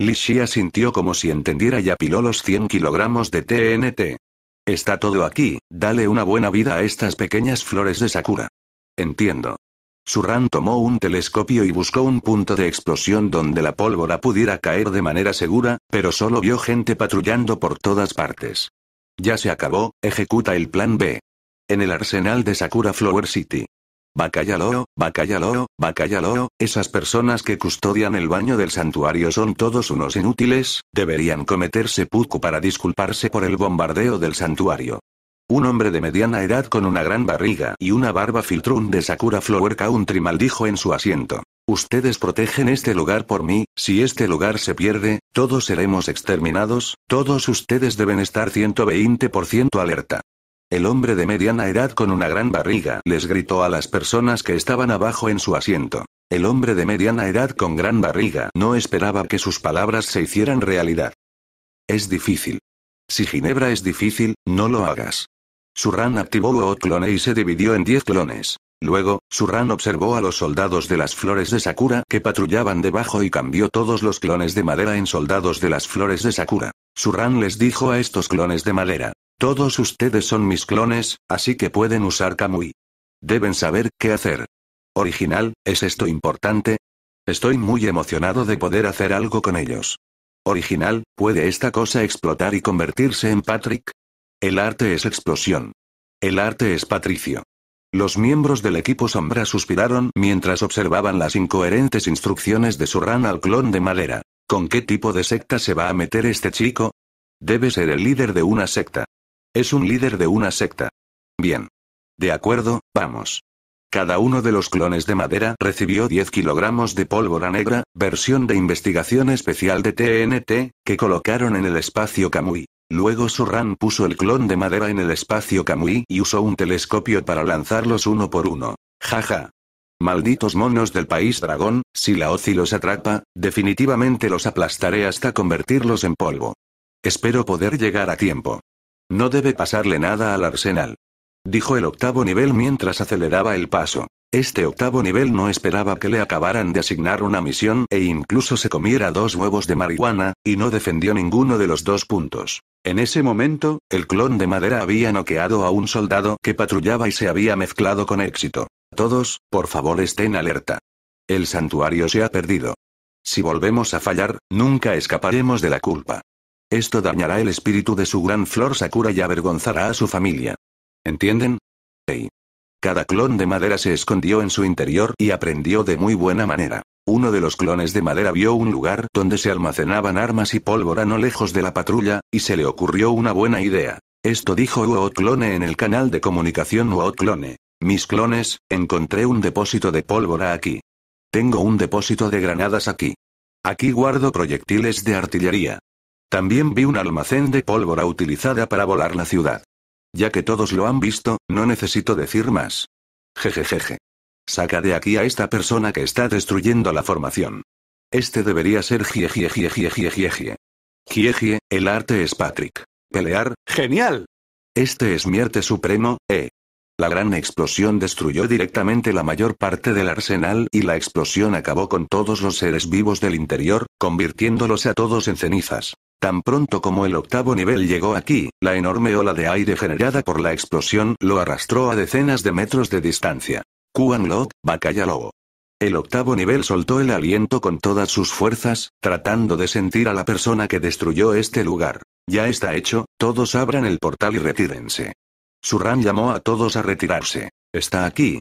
S1: Lishi asintió como si entendiera y apiló los 100 kilogramos de TNT. Está todo aquí, dale una buena vida a estas pequeñas flores de Sakura. Entiendo. Surran tomó un telescopio y buscó un punto de explosión donde la pólvora pudiera caer de manera segura, pero solo vio gente patrullando por todas partes. Ya se acabó, ejecuta el plan B. En el arsenal de Sakura Flower City. Bacallaloo, bacallaloo, bacallaloo, esas personas que custodian el baño del santuario son todos unos inútiles, deberían cometerse puku para disculparse por el bombardeo del santuario. Un hombre de mediana edad con una gran barriga y una barba un de Sakura Flower Country maldijo en su asiento. Ustedes protegen este lugar por mí, si este lugar se pierde, todos seremos exterminados, todos ustedes deben estar 120% alerta. El hombre de mediana edad con una gran barriga les gritó a las personas que estaban abajo en su asiento. El hombre de mediana edad con gran barriga no esperaba que sus palabras se hicieran realidad. Es difícil. Si Ginebra es difícil, no lo hagas. Surran activó otro clone y se dividió en diez clones. Luego, Surran observó a los soldados de las flores de Sakura que patrullaban debajo y cambió todos los clones de madera en soldados de las flores de Sakura. Surran les dijo a estos clones de madera, todos ustedes son mis clones, así que pueden usar Kamui. Deben saber qué hacer. Original, ¿es esto importante? Estoy muy emocionado de poder hacer algo con ellos. Original, ¿puede esta cosa explotar y convertirse en Patrick? El arte es explosión. El arte es Patricio. Los miembros del equipo Sombra suspiraron mientras observaban las incoherentes instrucciones de ran al clon de madera. ¿Con qué tipo de secta se va a meter este chico? Debe ser el líder de una secta. Es un líder de una secta. Bien. De acuerdo, vamos. Cada uno de los clones de madera recibió 10 kilogramos de pólvora negra, versión de investigación especial de TNT, que colocaron en el espacio Kamui. Luego Surran puso el clon de madera en el espacio Kamui y usó un telescopio para lanzarlos uno por uno. Jaja. Malditos monos del país dragón, si la OCI los atrapa, definitivamente los aplastaré hasta convertirlos en polvo. Espero poder llegar a tiempo. No debe pasarle nada al arsenal. Dijo el octavo nivel mientras aceleraba el paso. Este octavo nivel no esperaba que le acabaran de asignar una misión e incluso se comiera dos huevos de marihuana, y no defendió ninguno de los dos puntos. En ese momento, el clon de madera había noqueado a un soldado que patrullaba y se había mezclado con éxito. Todos, por favor estén alerta. El santuario se ha perdido. Si volvemos a fallar, nunca escaparemos de la culpa. Esto dañará el espíritu de su gran flor Sakura y avergonzará a su familia. ¿Entienden? Hey. Cada clon de madera se escondió en su interior y aprendió de muy buena manera. Uno de los clones de madera vio un lugar donde se almacenaban armas y pólvora no lejos de la patrulla, y se le ocurrió una buena idea. Esto dijo Uot Clone en el canal de comunicación Uot Clone. Mis clones, encontré un depósito de pólvora aquí. Tengo un depósito de granadas aquí. Aquí guardo proyectiles de artillería. También vi un almacén de pólvora utilizada para volar la ciudad. Ya que todos lo han visto, no necesito decir más. Jejejeje. Saca de aquí a esta persona que está destruyendo la formación. Este debería ser Giegiegiegiegiegiegie. Giegie, el arte es Patrick. Pelear, genial. Este es mi supremo, eh. La gran explosión destruyó directamente la mayor parte del arsenal y la explosión acabó con todos los seres vivos del interior, convirtiéndolos a todos en cenizas. Tan pronto como el octavo nivel llegó aquí, la enorme ola de aire generada por la explosión lo arrastró a decenas de metros de distancia. Kuan Lok, Bacalla El octavo nivel soltó el aliento con todas sus fuerzas, tratando de sentir a la persona que destruyó este lugar. Ya está hecho, todos abran el portal y retírense. Surran llamó a todos a retirarse. Está aquí.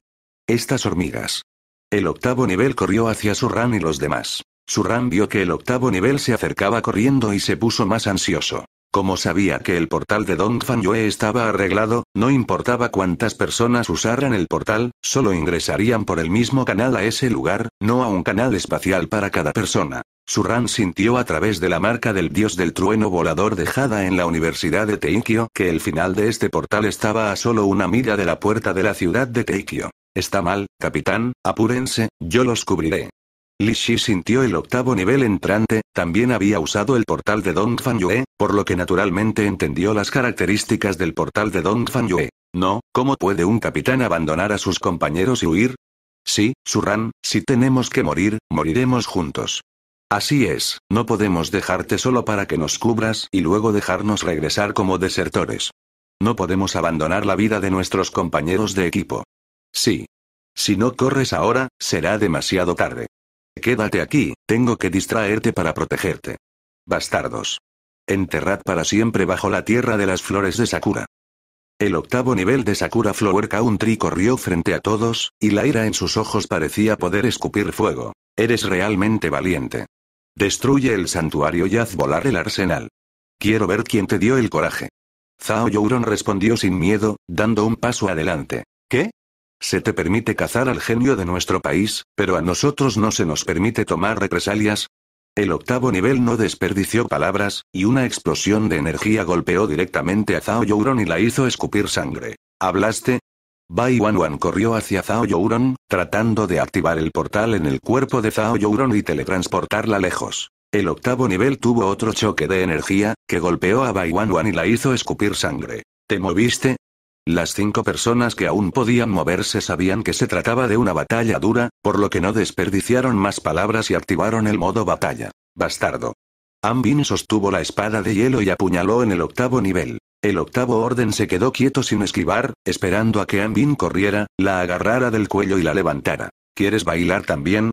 S1: Estas hormigas. El octavo nivel corrió hacia Surran y los demás. Surran vio que el octavo nivel se acercaba corriendo y se puso más ansioso. Como sabía que el portal de Don Fan Yue estaba arreglado, no importaba cuántas personas usaran el portal, solo ingresarían por el mismo canal a ese lugar, no a un canal espacial para cada persona. Surran sintió a través de la marca del dios del trueno volador dejada en la Universidad de Teikyo que el final de este portal estaba a solo una milla de la puerta de la ciudad de Teikyo. Está mal, capitán, apúrense, yo los cubriré. Lishi sintió el octavo nivel entrante, también había usado el portal de Dong Fan Yue, por lo que naturalmente entendió las características del portal de Dong Fan Yue. No, ¿cómo puede un capitán abandonar a sus compañeros y huir? Sí, Surran, si tenemos que morir, moriremos juntos. Así es, no podemos dejarte solo para que nos cubras y luego dejarnos regresar como desertores. No podemos abandonar la vida de nuestros compañeros de equipo. Sí. Si no corres ahora, será demasiado tarde. Quédate aquí, tengo que distraerte para protegerte. Bastardos. Enterrad para siempre bajo la tierra de las flores de Sakura. El octavo nivel de Sakura Flower Country corrió frente a todos, y la ira en sus ojos parecía poder escupir fuego. Eres realmente valiente. Destruye el santuario y haz volar el arsenal. Quiero ver quién te dio el coraje. Zhao Youron respondió sin miedo, dando un paso adelante. ¿Qué? Se te permite cazar al genio de nuestro país, pero a nosotros no se nos permite tomar represalias. El octavo nivel no desperdició palabras, y una explosión de energía golpeó directamente a Zhao Youron y la hizo escupir sangre. ¿Hablaste? Bai Wanwan corrió hacia Zhao Youron, tratando de activar el portal en el cuerpo de Zhao Youron y teletransportarla lejos. El octavo nivel tuvo otro choque de energía, que golpeó a Bai Wanwan y la hizo escupir sangre. ¿Te moviste? Las cinco personas que aún podían moverse sabían que se trataba de una batalla dura, por lo que no desperdiciaron más palabras y activaron el modo batalla. Bastardo. Ambin sostuvo la espada de hielo y apuñaló en el octavo nivel. El octavo orden se quedó quieto sin esquivar, esperando a que Ambin corriera, la agarrara del cuello y la levantara. ¿Quieres bailar también?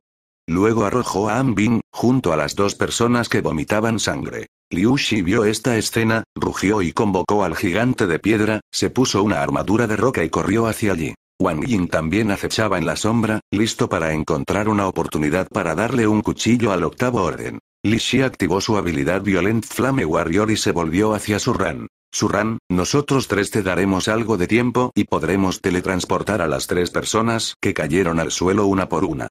S1: Luego arrojó a Ambin, junto a las dos personas que vomitaban sangre. Liu Shi vio esta escena, rugió y convocó al gigante de piedra, se puso una armadura de roca y corrió hacia allí. Wang Yin también acechaba en la sombra, listo para encontrar una oportunidad para darle un cuchillo al octavo orden. Li Shi activó su habilidad Violent Flame Warrior y se volvió hacia Suran. Surran, nosotros tres te daremos algo de tiempo y podremos teletransportar a las tres personas que cayeron al suelo una por una.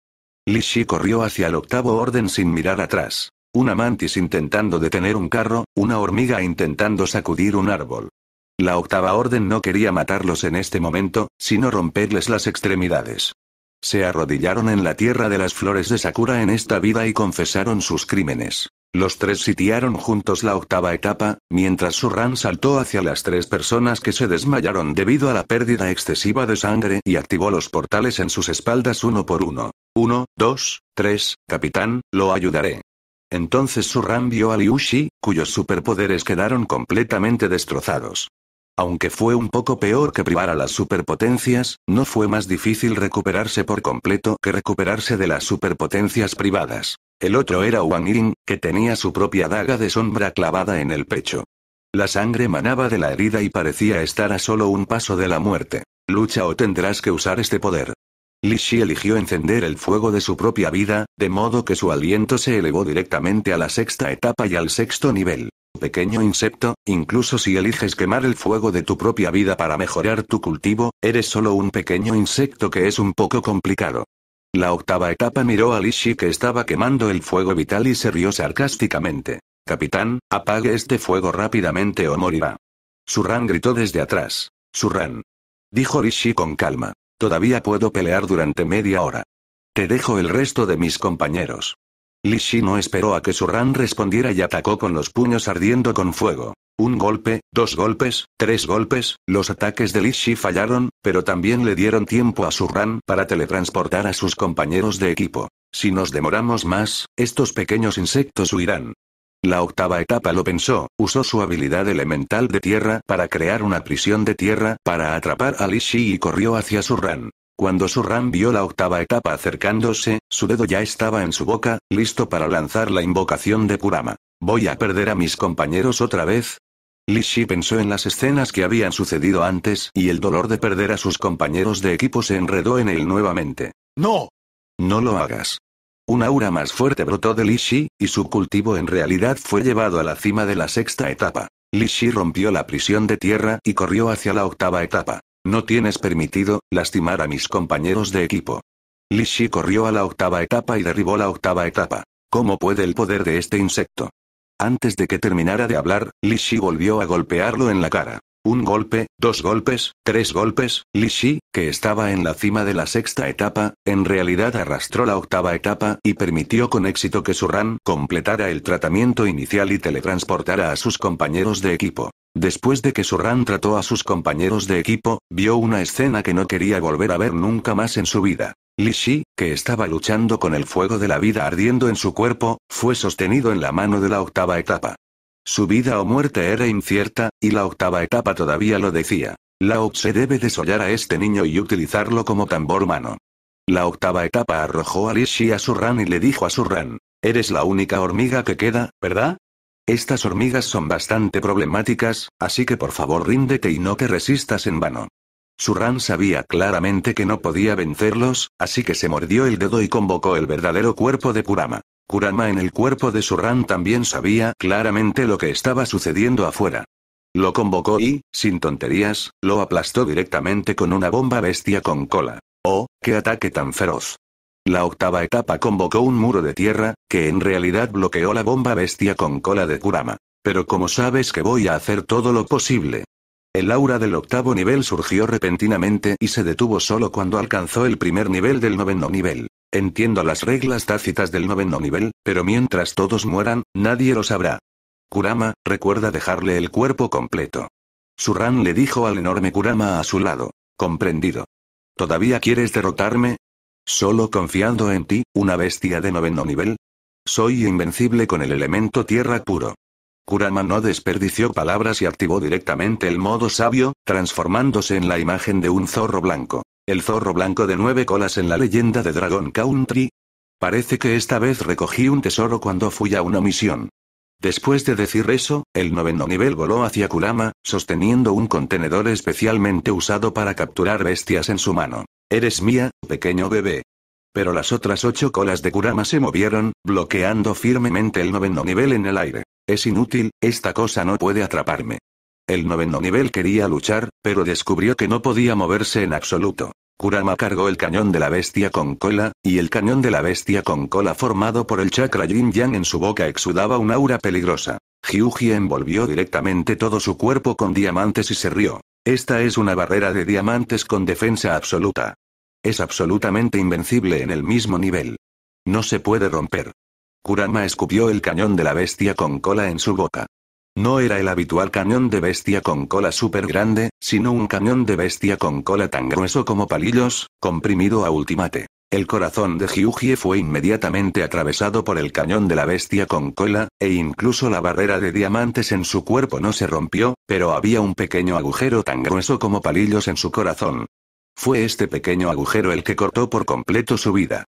S1: Lishi corrió hacia el octavo orden sin mirar atrás. Una mantis intentando detener un carro, una hormiga intentando sacudir un árbol. La octava orden no quería matarlos en este momento, sino romperles las extremidades. Se arrodillaron en la tierra de las flores de Sakura en esta vida y confesaron sus crímenes. Los tres sitiaron juntos la octava etapa, mientras Surran saltó hacia las tres personas que se desmayaron debido a la pérdida excesiva de sangre y activó los portales en sus espaldas uno por uno. Uno, dos, tres, capitán, lo ayudaré. Entonces Surran vio a Liu cuyos superpoderes quedaron completamente destrozados. Aunque fue un poco peor que privar a las superpotencias, no fue más difícil recuperarse por completo que recuperarse de las superpotencias privadas. El otro era Wang Yin, que tenía su propia daga de sombra clavada en el pecho. La sangre manaba de la herida y parecía estar a solo un paso de la muerte. Lucha o tendrás que usar este poder. Li Shi eligió encender el fuego de su propia vida, de modo que su aliento se elevó directamente a la sexta etapa y al sexto nivel. Pequeño insecto, incluso si eliges quemar el fuego de tu propia vida para mejorar tu cultivo, eres solo un pequeño insecto que es un poco complicado. La octava etapa miró a Lishi que estaba quemando el fuego vital y se rió sarcásticamente. Capitán, apague este fuego rápidamente o morirá. Surran gritó desde atrás. Surran. Dijo Lishi con calma. Todavía puedo pelear durante media hora. Te dejo el resto de mis compañeros. Lishi no esperó a que Surran respondiera y atacó con los puños ardiendo con fuego. Un golpe, dos golpes, tres golpes, los ataques de Lishi fallaron, pero también le dieron tiempo a Surran para teletransportar a sus compañeros de equipo. Si nos demoramos más, estos pequeños insectos huirán. La octava etapa lo pensó, usó su habilidad elemental de tierra para crear una prisión de tierra para atrapar a Lishi y corrió hacia Surran. Cuando Surran vio la octava etapa acercándose, su dedo ya estaba en su boca, listo para lanzar la invocación de Kurama. Voy a perder a mis compañeros otra vez, Lishi pensó en las escenas que habían sucedido antes y el dolor de perder a sus compañeros de equipo se enredó en él nuevamente. ¡No! No lo hagas. Un aura más fuerte brotó de Lishi, y su cultivo en realidad fue llevado a la cima de la sexta etapa. Lishi rompió la prisión de tierra y corrió hacia la octava etapa. No tienes permitido lastimar a mis compañeros de equipo. Lishi corrió a la octava etapa y derribó la octava etapa. ¿Cómo puede el poder de este insecto? Antes de que terminara de hablar, Lishi volvió a golpearlo en la cara. Un golpe, dos golpes, tres golpes, Li Shi, que estaba en la cima de la sexta etapa, en realidad arrastró la octava etapa y permitió con éxito que Surran completara el tratamiento inicial y teletransportara a sus compañeros de equipo. Después de que Surran trató a sus compañeros de equipo, vio una escena que no quería volver a ver nunca más en su vida. Li Shi, que estaba luchando con el fuego de la vida ardiendo en su cuerpo, fue sostenido en la mano de la octava etapa. Su vida o muerte era incierta, y la octava etapa todavía lo decía. Lao se debe desollar a este niño y utilizarlo como tambor humano. La octava etapa arrojó a Lishi a Surran y le dijo a Surran, eres la única hormiga que queda, ¿verdad? Estas hormigas son bastante problemáticas, así que por favor ríndete y no te resistas en vano. Surran sabía claramente que no podía vencerlos, así que se mordió el dedo y convocó el verdadero cuerpo de Kurama. Kurama en el cuerpo de Surran también sabía claramente lo que estaba sucediendo afuera. Lo convocó y, sin tonterías, lo aplastó directamente con una bomba bestia con cola. ¡Oh, qué ataque tan feroz! La octava etapa convocó un muro de tierra, que en realidad bloqueó la bomba bestia con cola de Kurama. Pero como sabes que voy a hacer todo lo posible, el aura del octavo nivel surgió repentinamente y se detuvo solo cuando alcanzó el primer nivel del noveno nivel. Entiendo las reglas tácitas del noveno nivel, pero mientras todos mueran, nadie lo sabrá. Kurama, recuerda dejarle el cuerpo completo. Surran le dijo al enorme Kurama a su lado. Comprendido. ¿Todavía quieres derrotarme? ¿Solo confiando en ti, una bestia de noveno nivel? Soy invencible con el elemento tierra puro. Kurama no desperdició palabras y activó directamente el modo sabio, transformándose en la imagen de un zorro blanco. El zorro blanco de nueve colas en la leyenda de Dragon Country. Parece que esta vez recogí un tesoro cuando fui a una misión. Después de decir eso, el noveno nivel voló hacia Kurama, sosteniendo un contenedor especialmente usado para capturar bestias en su mano. Eres mía, pequeño bebé. Pero las otras ocho colas de Kurama se movieron, bloqueando firmemente el noveno nivel en el aire. Es inútil, esta cosa no puede atraparme. El noveno nivel quería luchar, pero descubrió que no podía moverse en absoluto. Kurama cargó el cañón de la bestia con cola, y el cañón de la bestia con cola formado por el chakra yin yang en su boca exudaba un aura peligrosa. Hyuji envolvió directamente todo su cuerpo con diamantes y se rió. Esta es una barrera de diamantes con defensa absoluta. Es absolutamente invencible en el mismo nivel. No se puede romper. Kurama escupió el cañón de la bestia con cola en su boca. No era el habitual cañón de bestia con cola súper grande, sino un cañón de bestia con cola tan grueso como palillos, comprimido a ultimate. El corazón de Hyugie fue inmediatamente atravesado por el cañón de la bestia con cola, e incluso la barrera de diamantes en su cuerpo no se rompió, pero había un pequeño agujero tan grueso como palillos en su corazón. Fue este pequeño agujero el que cortó por completo su vida.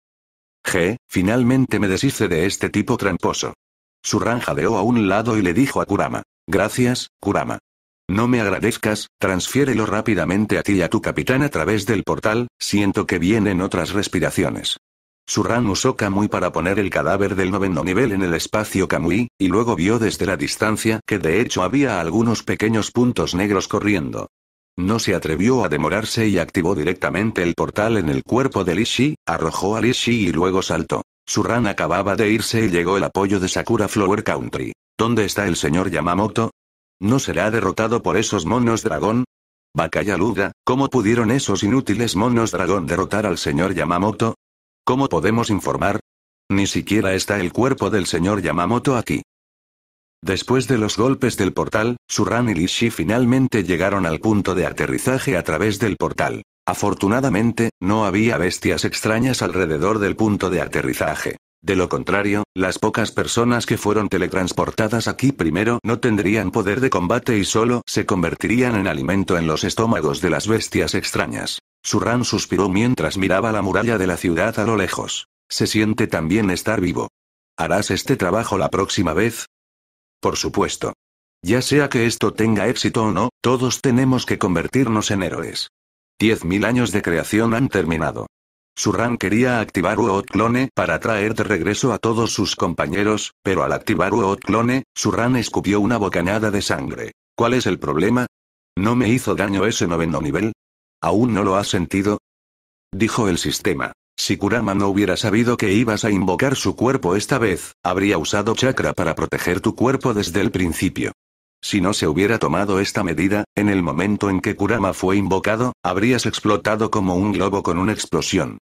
S1: G, finalmente me deshice de este tipo tramposo. Surran jadeó a un lado y le dijo a Kurama. Gracias, Kurama. No me agradezcas, transfiérelo rápidamente a ti y a tu capitán a través del portal, siento que vienen otras respiraciones. Surran usó Kamui para poner el cadáver del noveno nivel en el espacio Kamui, y luego vio desde la distancia que de hecho había algunos pequeños puntos negros corriendo. No se atrevió a demorarse y activó directamente el portal en el cuerpo de Lishi, arrojó a Lishi y luego saltó. Surran acababa de irse y llegó el apoyo de Sakura Flower Country. ¿Dónde está el señor Yamamoto? ¿No será derrotado por esos monos dragón? Bakaya ¿cómo pudieron esos inútiles monos dragón derrotar al señor Yamamoto? ¿Cómo podemos informar? Ni siquiera está el cuerpo del señor Yamamoto aquí. Después de los golpes del portal, Suran y Lishi finalmente llegaron al punto de aterrizaje a través del portal. Afortunadamente, no había bestias extrañas alrededor del punto de aterrizaje. De lo contrario, las pocas personas que fueron teletransportadas aquí primero no tendrían poder de combate y solo se convertirían en alimento en los estómagos de las bestias extrañas. Surran suspiró mientras miraba la muralla de la ciudad a lo lejos. Se siente también estar vivo. ¿Harás este trabajo la próxima vez? Por supuesto. Ya sea que esto tenga éxito o no, todos tenemos que convertirnos en héroes. Diez mil años de creación han terminado. Surran quería activar Uot Clone para traer de regreso a todos sus compañeros, pero al activar Uot Clone, Surran escupió una bocanada de sangre. ¿Cuál es el problema? ¿No me hizo daño ese noveno nivel? ¿Aún no lo has sentido? Dijo el sistema. Si Kurama no hubiera sabido que ibas a invocar su cuerpo esta vez, habría usado chakra para proteger tu cuerpo desde el principio. Si no se hubiera tomado esta medida, en el momento en que Kurama fue invocado, habrías explotado como un globo con una explosión.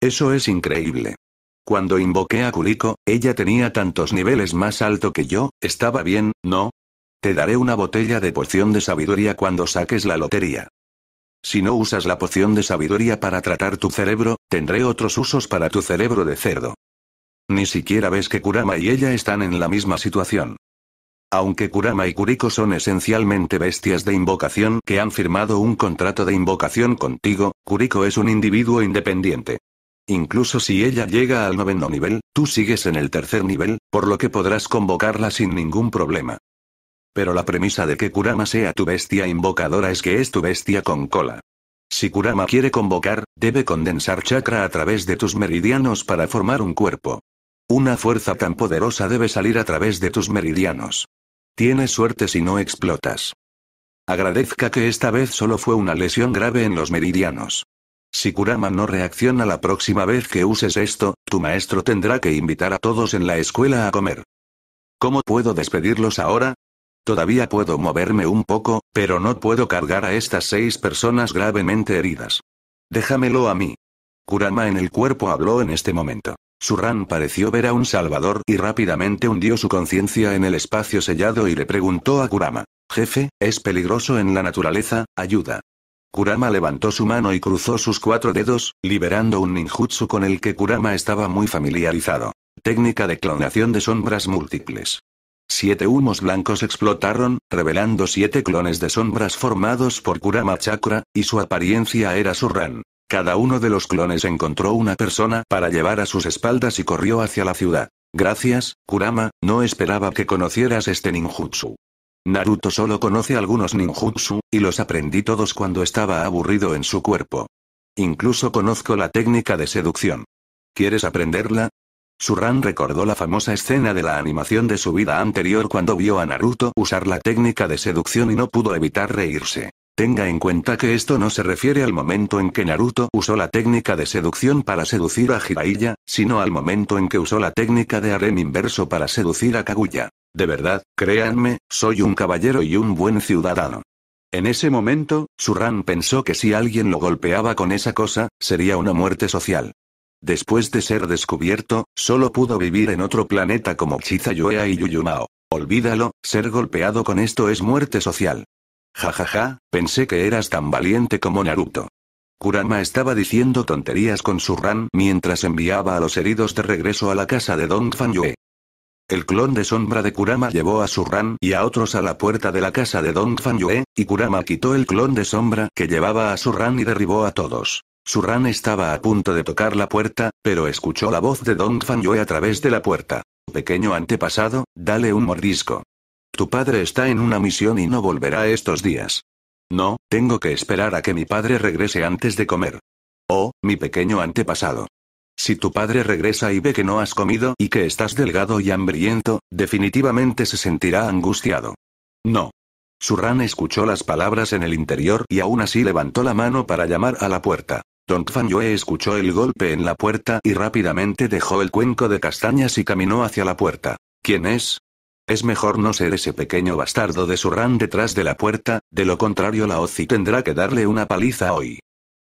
S1: Eso es increíble. Cuando invoqué a Kuriko, ella tenía tantos niveles más alto que yo, estaba bien, ¿no? Te daré una botella de poción de sabiduría cuando saques la lotería. Si no usas la poción de sabiduría para tratar tu cerebro, tendré otros usos para tu cerebro de cerdo. Ni siquiera ves que Kurama y ella están en la misma situación. Aunque Kurama y Kuriko son esencialmente bestias de invocación que han firmado un contrato de invocación contigo, Kuriko es un individuo independiente. Incluso si ella llega al noveno nivel, tú sigues en el tercer nivel, por lo que podrás convocarla sin ningún problema. Pero la premisa de que Kurama sea tu bestia invocadora es que es tu bestia con cola. Si Kurama quiere convocar, debe condensar chakra a través de tus meridianos para formar un cuerpo. Una fuerza tan poderosa debe salir a través de tus meridianos. Tienes suerte si no explotas. Agradezca que esta vez solo fue una lesión grave en los meridianos. Si Kurama no reacciona la próxima vez que uses esto, tu maestro tendrá que invitar a todos en la escuela a comer. ¿Cómo puedo despedirlos ahora? Todavía puedo moverme un poco, pero no puedo cargar a estas seis personas gravemente heridas. Déjamelo a mí. Kurama en el cuerpo habló en este momento. Surran pareció ver a un salvador y rápidamente hundió su conciencia en el espacio sellado y le preguntó a Kurama. Jefe, es peligroso en la naturaleza, ayuda. Kurama levantó su mano y cruzó sus cuatro dedos, liberando un ninjutsu con el que Kurama estaba muy familiarizado. Técnica de clonación de sombras múltiples. Siete humos blancos explotaron, revelando siete clones de sombras formados por Kurama Chakra, y su apariencia era Surran. Cada uno de los clones encontró una persona para llevar a sus espaldas y corrió hacia la ciudad. Gracias, Kurama, no esperaba que conocieras este ninjutsu. Naruto solo conoce algunos ninjutsu, y los aprendí todos cuando estaba aburrido en su cuerpo. Incluso conozco la técnica de seducción. ¿Quieres aprenderla? Suran recordó la famosa escena de la animación de su vida anterior cuando vio a Naruto usar la técnica de seducción y no pudo evitar reírse. Tenga en cuenta que esto no se refiere al momento en que Naruto usó la técnica de seducción para seducir a Jiraiya, sino al momento en que usó la técnica de harem inverso para seducir a Kaguya. De verdad, créanme, soy un caballero y un buen ciudadano. En ese momento, Suran pensó que si alguien lo golpeaba con esa cosa, sería una muerte social. Después de ser descubierto, solo pudo vivir en otro planeta como Chizayuea y Yuyumao. Olvídalo, ser golpeado con esto es muerte social. Jajaja, pensé que eras tan valiente como Naruto. Kurama estaba diciendo tonterías con su mientras enviaba a los heridos de regreso a la casa de Don Yue. El clon de sombra de Kurama llevó a ran y a otros a la puerta de la casa de Dong Yue, y Kurama quitó el clon de sombra que llevaba a ran y derribó a todos. Ran estaba a punto de tocar la puerta, pero escuchó la voz de Dong Yue a través de la puerta. Pequeño antepasado, dale un mordisco. Tu padre está en una misión y no volverá estos días. No, tengo que esperar a que mi padre regrese antes de comer. Oh, mi pequeño antepasado. Si tu padre regresa y ve que no has comido y que estás delgado y hambriento, definitivamente se sentirá angustiado. No. Surran escuchó las palabras en el interior y aún así levantó la mano para llamar a la puerta. Don Yue escuchó el golpe en la puerta y rápidamente dejó el cuenco de castañas y caminó hacia la puerta. ¿Quién es? Es mejor no ser ese pequeño bastardo de Surran detrás de la puerta, de lo contrario la Ozi tendrá que darle una paliza hoy.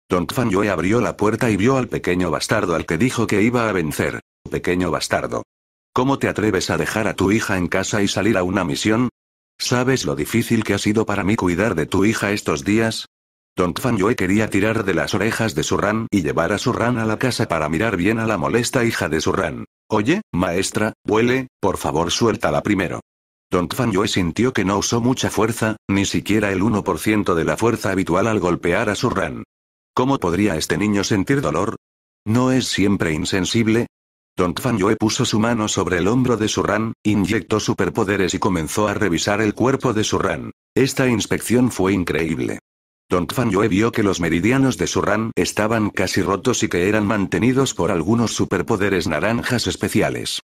S1: Don Fan abrió la puerta y vio al pequeño bastardo al que dijo que iba a vencer. Pequeño bastardo. ¿Cómo te atreves a dejar a tu hija en casa y salir a una misión? ¿Sabes lo difícil que ha sido para mí cuidar de tu hija estos días? Don Fan Yue quería tirar de las orejas de Surran y llevar a Surran a la casa para mirar bien a la molesta hija de Surran. Oye, maestra, huele, por favor suéltala primero. Don Fan Yue sintió que no usó mucha fuerza, ni siquiera el 1% de la fuerza habitual al golpear a ran. ¿Cómo podría este niño sentir dolor? ¿No es siempre insensible? Don Fan Yue puso su mano sobre el hombro de Surran, inyectó superpoderes y comenzó a revisar el cuerpo de Surran. Esta inspección fue increíble. Don Fan Yue vio que los meridianos de Surran estaban casi rotos y que eran mantenidos por algunos superpoderes naranjas especiales.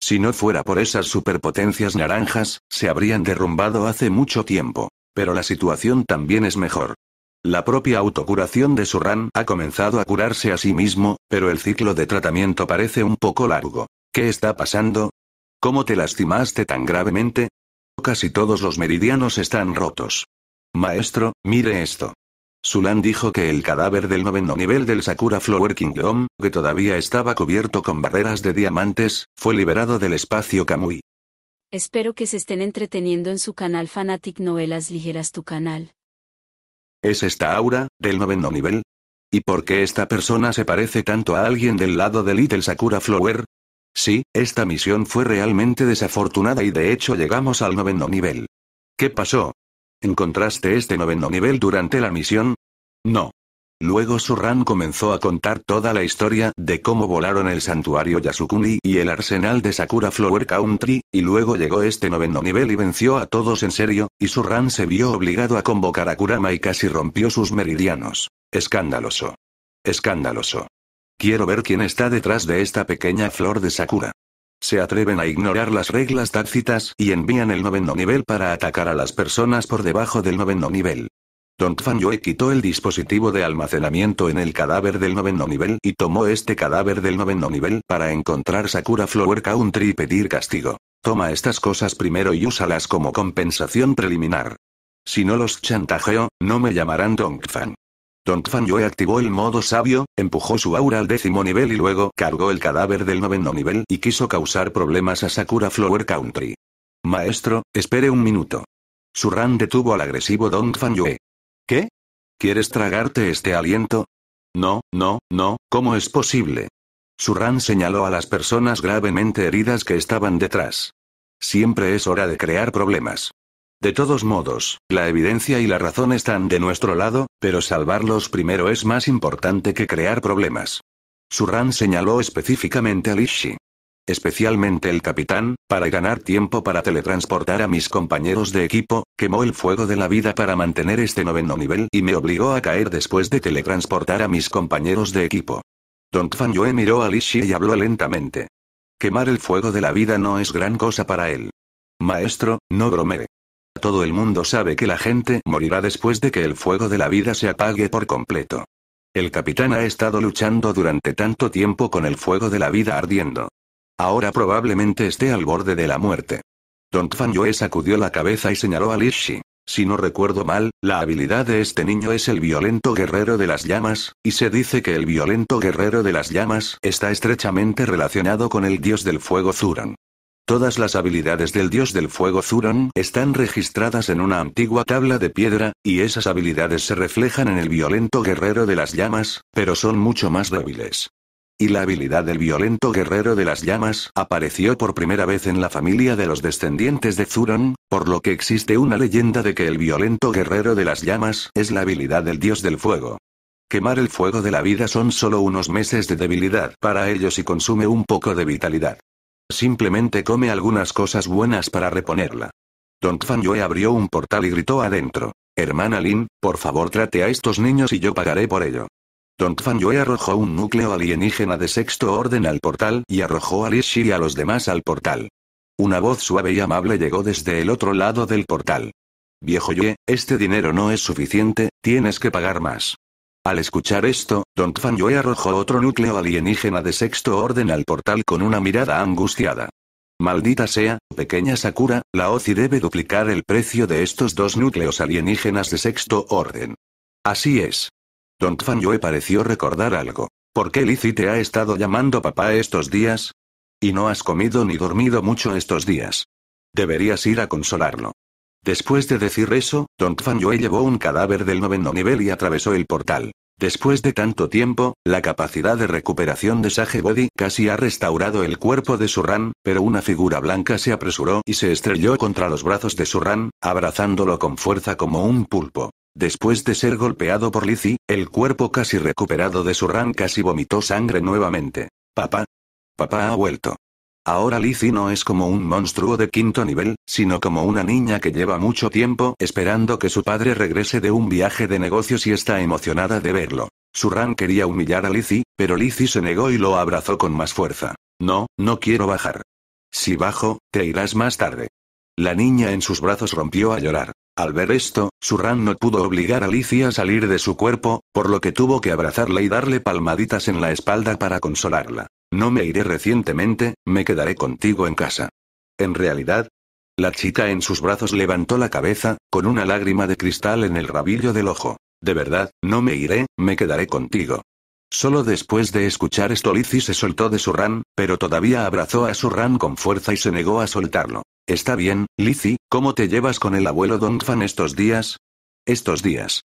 S1: Si no fuera por esas superpotencias naranjas, se habrían derrumbado hace mucho tiempo. Pero la situación también es mejor. La propia autocuración de Surran ha comenzado a curarse a sí mismo, pero el ciclo de tratamiento parece un poco largo. ¿Qué está pasando? ¿Cómo te lastimaste tan gravemente? Casi todos los meridianos están rotos. Maestro, mire esto. Sulan dijo que el cadáver del noveno nivel del Sakura Flower Kingdom, que todavía estaba cubierto con barreras de diamantes, fue liberado del espacio Kamui. Espero que se estén entreteniendo en su canal Fanatic Novelas Ligeras tu canal. ¿Es esta aura, del noveno nivel? ¿Y por qué esta persona se parece tanto a alguien del lado de Little Sakura Flower? Sí, esta misión fue realmente desafortunada y de hecho llegamos al noveno nivel. ¿Qué pasó? ¿Encontraste este noveno nivel durante la misión? No. Luego Surran comenzó a contar toda la historia de cómo volaron el santuario Yasukuni y el arsenal de Sakura Flower Country, y luego llegó este noveno nivel y venció a todos en serio, y Surran se vio obligado a convocar a Kurama y casi rompió sus meridianos. Escandaloso. Escandaloso. Quiero ver quién está detrás de esta pequeña flor de Sakura se atreven a ignorar las reglas tácitas y envían el noveno nivel para atacar a las personas por debajo del noveno nivel. Don Fan Yue quitó el dispositivo de almacenamiento en el cadáver del noveno nivel y tomó este cadáver del noveno nivel para encontrar Sakura Flower Country y pedir castigo. Toma estas cosas primero y úsalas como compensación preliminar. Si no los chantajeo, no me llamarán Fan. Don Fan Yue activó el modo sabio, empujó su aura al décimo nivel y luego cargó el cadáver del noveno nivel y quiso causar problemas a Sakura Flower Country. Maestro, espere un minuto. Surran detuvo al agresivo Don Fan Yue. ¿Qué? ¿Quieres tragarte este aliento? No, no, no, ¿cómo es posible? Surran señaló a las personas gravemente heridas que estaban detrás. Siempre es hora de crear problemas. De todos modos, la evidencia y la razón están de nuestro lado, pero salvarlos primero es más importante que crear problemas. Surran señaló específicamente a Lishi. Especialmente el capitán, para ganar tiempo para teletransportar a mis compañeros de equipo, quemó el fuego de la vida para mantener este noveno nivel y me obligó a caer después de teletransportar a mis compañeros de equipo. Don Fan Yue miró a Lishi y habló lentamente. Quemar el fuego de la vida no es gran cosa para él. Maestro, no bromee. Todo el mundo sabe que la gente morirá después de que el fuego de la vida se apague por completo. El capitán ha estado luchando durante tanto tiempo con el fuego de la vida ardiendo. Ahora probablemente esté al borde de la muerte. Don Yue sacudió la cabeza y señaló a Lishi. Si no recuerdo mal, la habilidad de este niño es el violento guerrero de las llamas, y se dice que el violento guerrero de las llamas está estrechamente relacionado con el dios del fuego Zuran. Todas las habilidades del dios del fuego Zuron están registradas en una antigua tabla de piedra, y esas habilidades se reflejan en el violento guerrero de las llamas, pero son mucho más débiles. Y la habilidad del violento guerrero de las llamas apareció por primera vez en la familia de los descendientes de Zuron, por lo que existe una leyenda de que el violento guerrero de las llamas es la habilidad del dios del fuego. Quemar el fuego de la vida son solo unos meses de debilidad para ellos y consume un poco de vitalidad. Simplemente come algunas cosas buenas para reponerla. Don Fan Yue abrió un portal y gritó adentro. Hermana Lin, por favor trate a estos niños y yo pagaré por ello. Don Fan Yue arrojó un núcleo alienígena de sexto orden al portal y arrojó a Shi y a los demás al portal. Una voz suave y amable llegó desde el otro lado del portal. Viejo Yue, este dinero no es suficiente, tienes que pagar más. Al escuchar esto, Don Fan Yue arrojó otro núcleo alienígena de sexto orden al portal con una mirada angustiada. Maldita sea, pequeña Sakura, la OCI debe duplicar el precio de estos dos núcleos alienígenas de sexto orden. Así es. Don Yue pareció recordar algo. ¿Por qué Lizzie te ha estado llamando papá estos días? Y no has comido ni dormido mucho estos días. Deberías ir a consolarlo. Después de decir eso, Don Fan Yue llevó un cadáver del noveno nivel y atravesó el portal. Después de tanto tiempo, la capacidad de recuperación de Sage Body casi ha restaurado el cuerpo de Surran, pero una figura blanca se apresuró y se estrelló contra los brazos de Surran, abrazándolo con fuerza como un pulpo. Después de ser golpeado por Lizzie, el cuerpo casi recuperado de Surran casi vomitó sangre nuevamente. Papá. Papá ha vuelto. Ahora Lizzie no es como un monstruo de quinto nivel, sino como una niña que lleva mucho tiempo esperando que su padre regrese de un viaje de negocios y está emocionada de verlo. Surran quería humillar a Lizzie, pero Lizzie se negó y lo abrazó con más fuerza. No, no quiero bajar. Si bajo, te irás más tarde. La niña en sus brazos rompió a llorar. Al ver esto, Surran no pudo obligar a Lizzie a salir de su cuerpo, por lo que tuvo que abrazarla y darle palmaditas en la espalda para consolarla. No me iré recientemente, me quedaré contigo en casa. En realidad, la chica en sus brazos levantó la cabeza, con una lágrima de cristal en el rabillo del ojo. De verdad, no me iré, me quedaré contigo. Solo después de escuchar esto Lizzie se soltó de su ran, pero todavía abrazó a su ran con fuerza y se negó a soltarlo. Está bien, Lizzie, ¿cómo te llevas con el abuelo fan estos días? Estos días.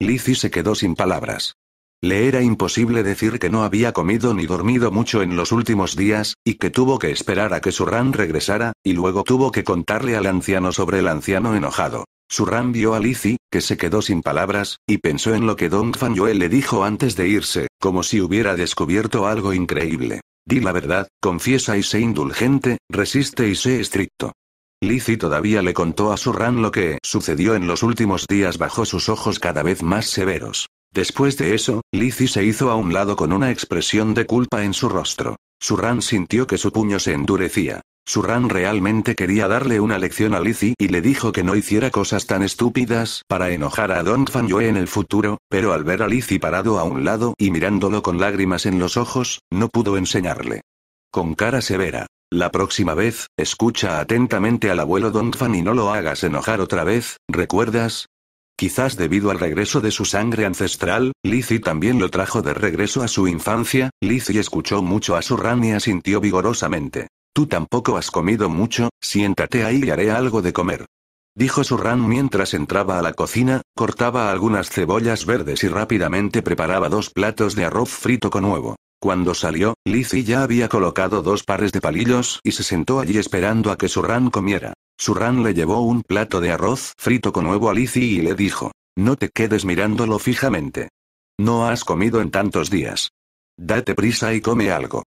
S1: Lizzie se quedó sin palabras. Le era imposible decir que no había comido ni dormido mucho en los últimos días, y que tuvo que esperar a que Surran regresara, y luego tuvo que contarle al anciano sobre el anciano enojado. Surran vio a Lizzie, que se quedó sin palabras, y pensó en lo que Don Fan Yue le dijo antes de irse, como si hubiera descubierto algo increíble. Di la verdad, confiesa y sé indulgente, resiste y sé estricto. Lizzie todavía le contó a Surran lo que sucedió en los últimos días bajo sus ojos cada vez más severos. Después de eso, Lizzie se hizo a un lado con una expresión de culpa en su rostro. Surran sintió que su puño se endurecía. Surran realmente quería darle una lección a Lizzie y le dijo que no hiciera cosas tan estúpidas para enojar a Don Fan Yue en el futuro, pero al ver a Lizzie parado a un lado y mirándolo con lágrimas en los ojos, no pudo enseñarle. Con cara severa. La próxima vez, escucha atentamente al abuelo Don Fan y no lo hagas enojar otra vez, ¿recuerdas? Quizás debido al regreso de su sangre ancestral, Lizzie también lo trajo de regreso a su infancia, Lizzie escuchó mucho a su y asintió vigorosamente. Tú tampoco has comido mucho, siéntate ahí y haré algo de comer. Dijo Surran mientras entraba a la cocina, cortaba algunas cebollas verdes y rápidamente preparaba dos platos de arroz frito con huevo. Cuando salió, Lizzie ya había colocado dos pares de palillos y se sentó allí esperando a que Surran comiera. Surran le llevó un plato de arroz frito con huevo a Lizzie y le dijo, no te quedes mirándolo fijamente. No has comido en tantos días. Date prisa y come algo.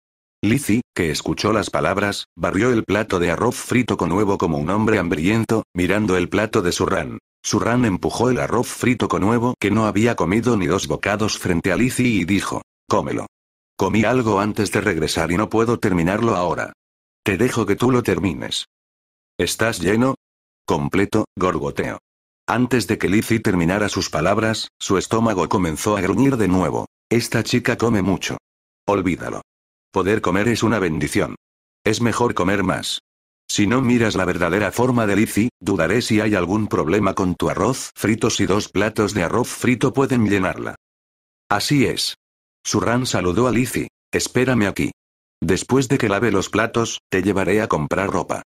S1: Lizzie, que escuchó las palabras, barrió el plato de arroz frito con huevo como un hombre hambriento, mirando el plato de Surran. Surran empujó el arroz frito con huevo que no había comido ni dos bocados frente a Lizzie y dijo, cómelo. Comí algo antes de regresar y no puedo terminarlo ahora. Te dejo que tú lo termines. ¿Estás lleno? Completo, gorgoteo. Antes de que Lizzie terminara sus palabras, su estómago comenzó a gruñir de nuevo. Esta chica come mucho. Olvídalo. Poder comer es una bendición. Es mejor comer más. Si no miras la verdadera forma de Lizzie, dudaré si hay algún problema con tu arroz frito si dos platos de arroz frito pueden llenarla. Así es. Surran saludó a Lizzie. Espérame aquí. Después de que lave los platos, te llevaré a comprar ropa.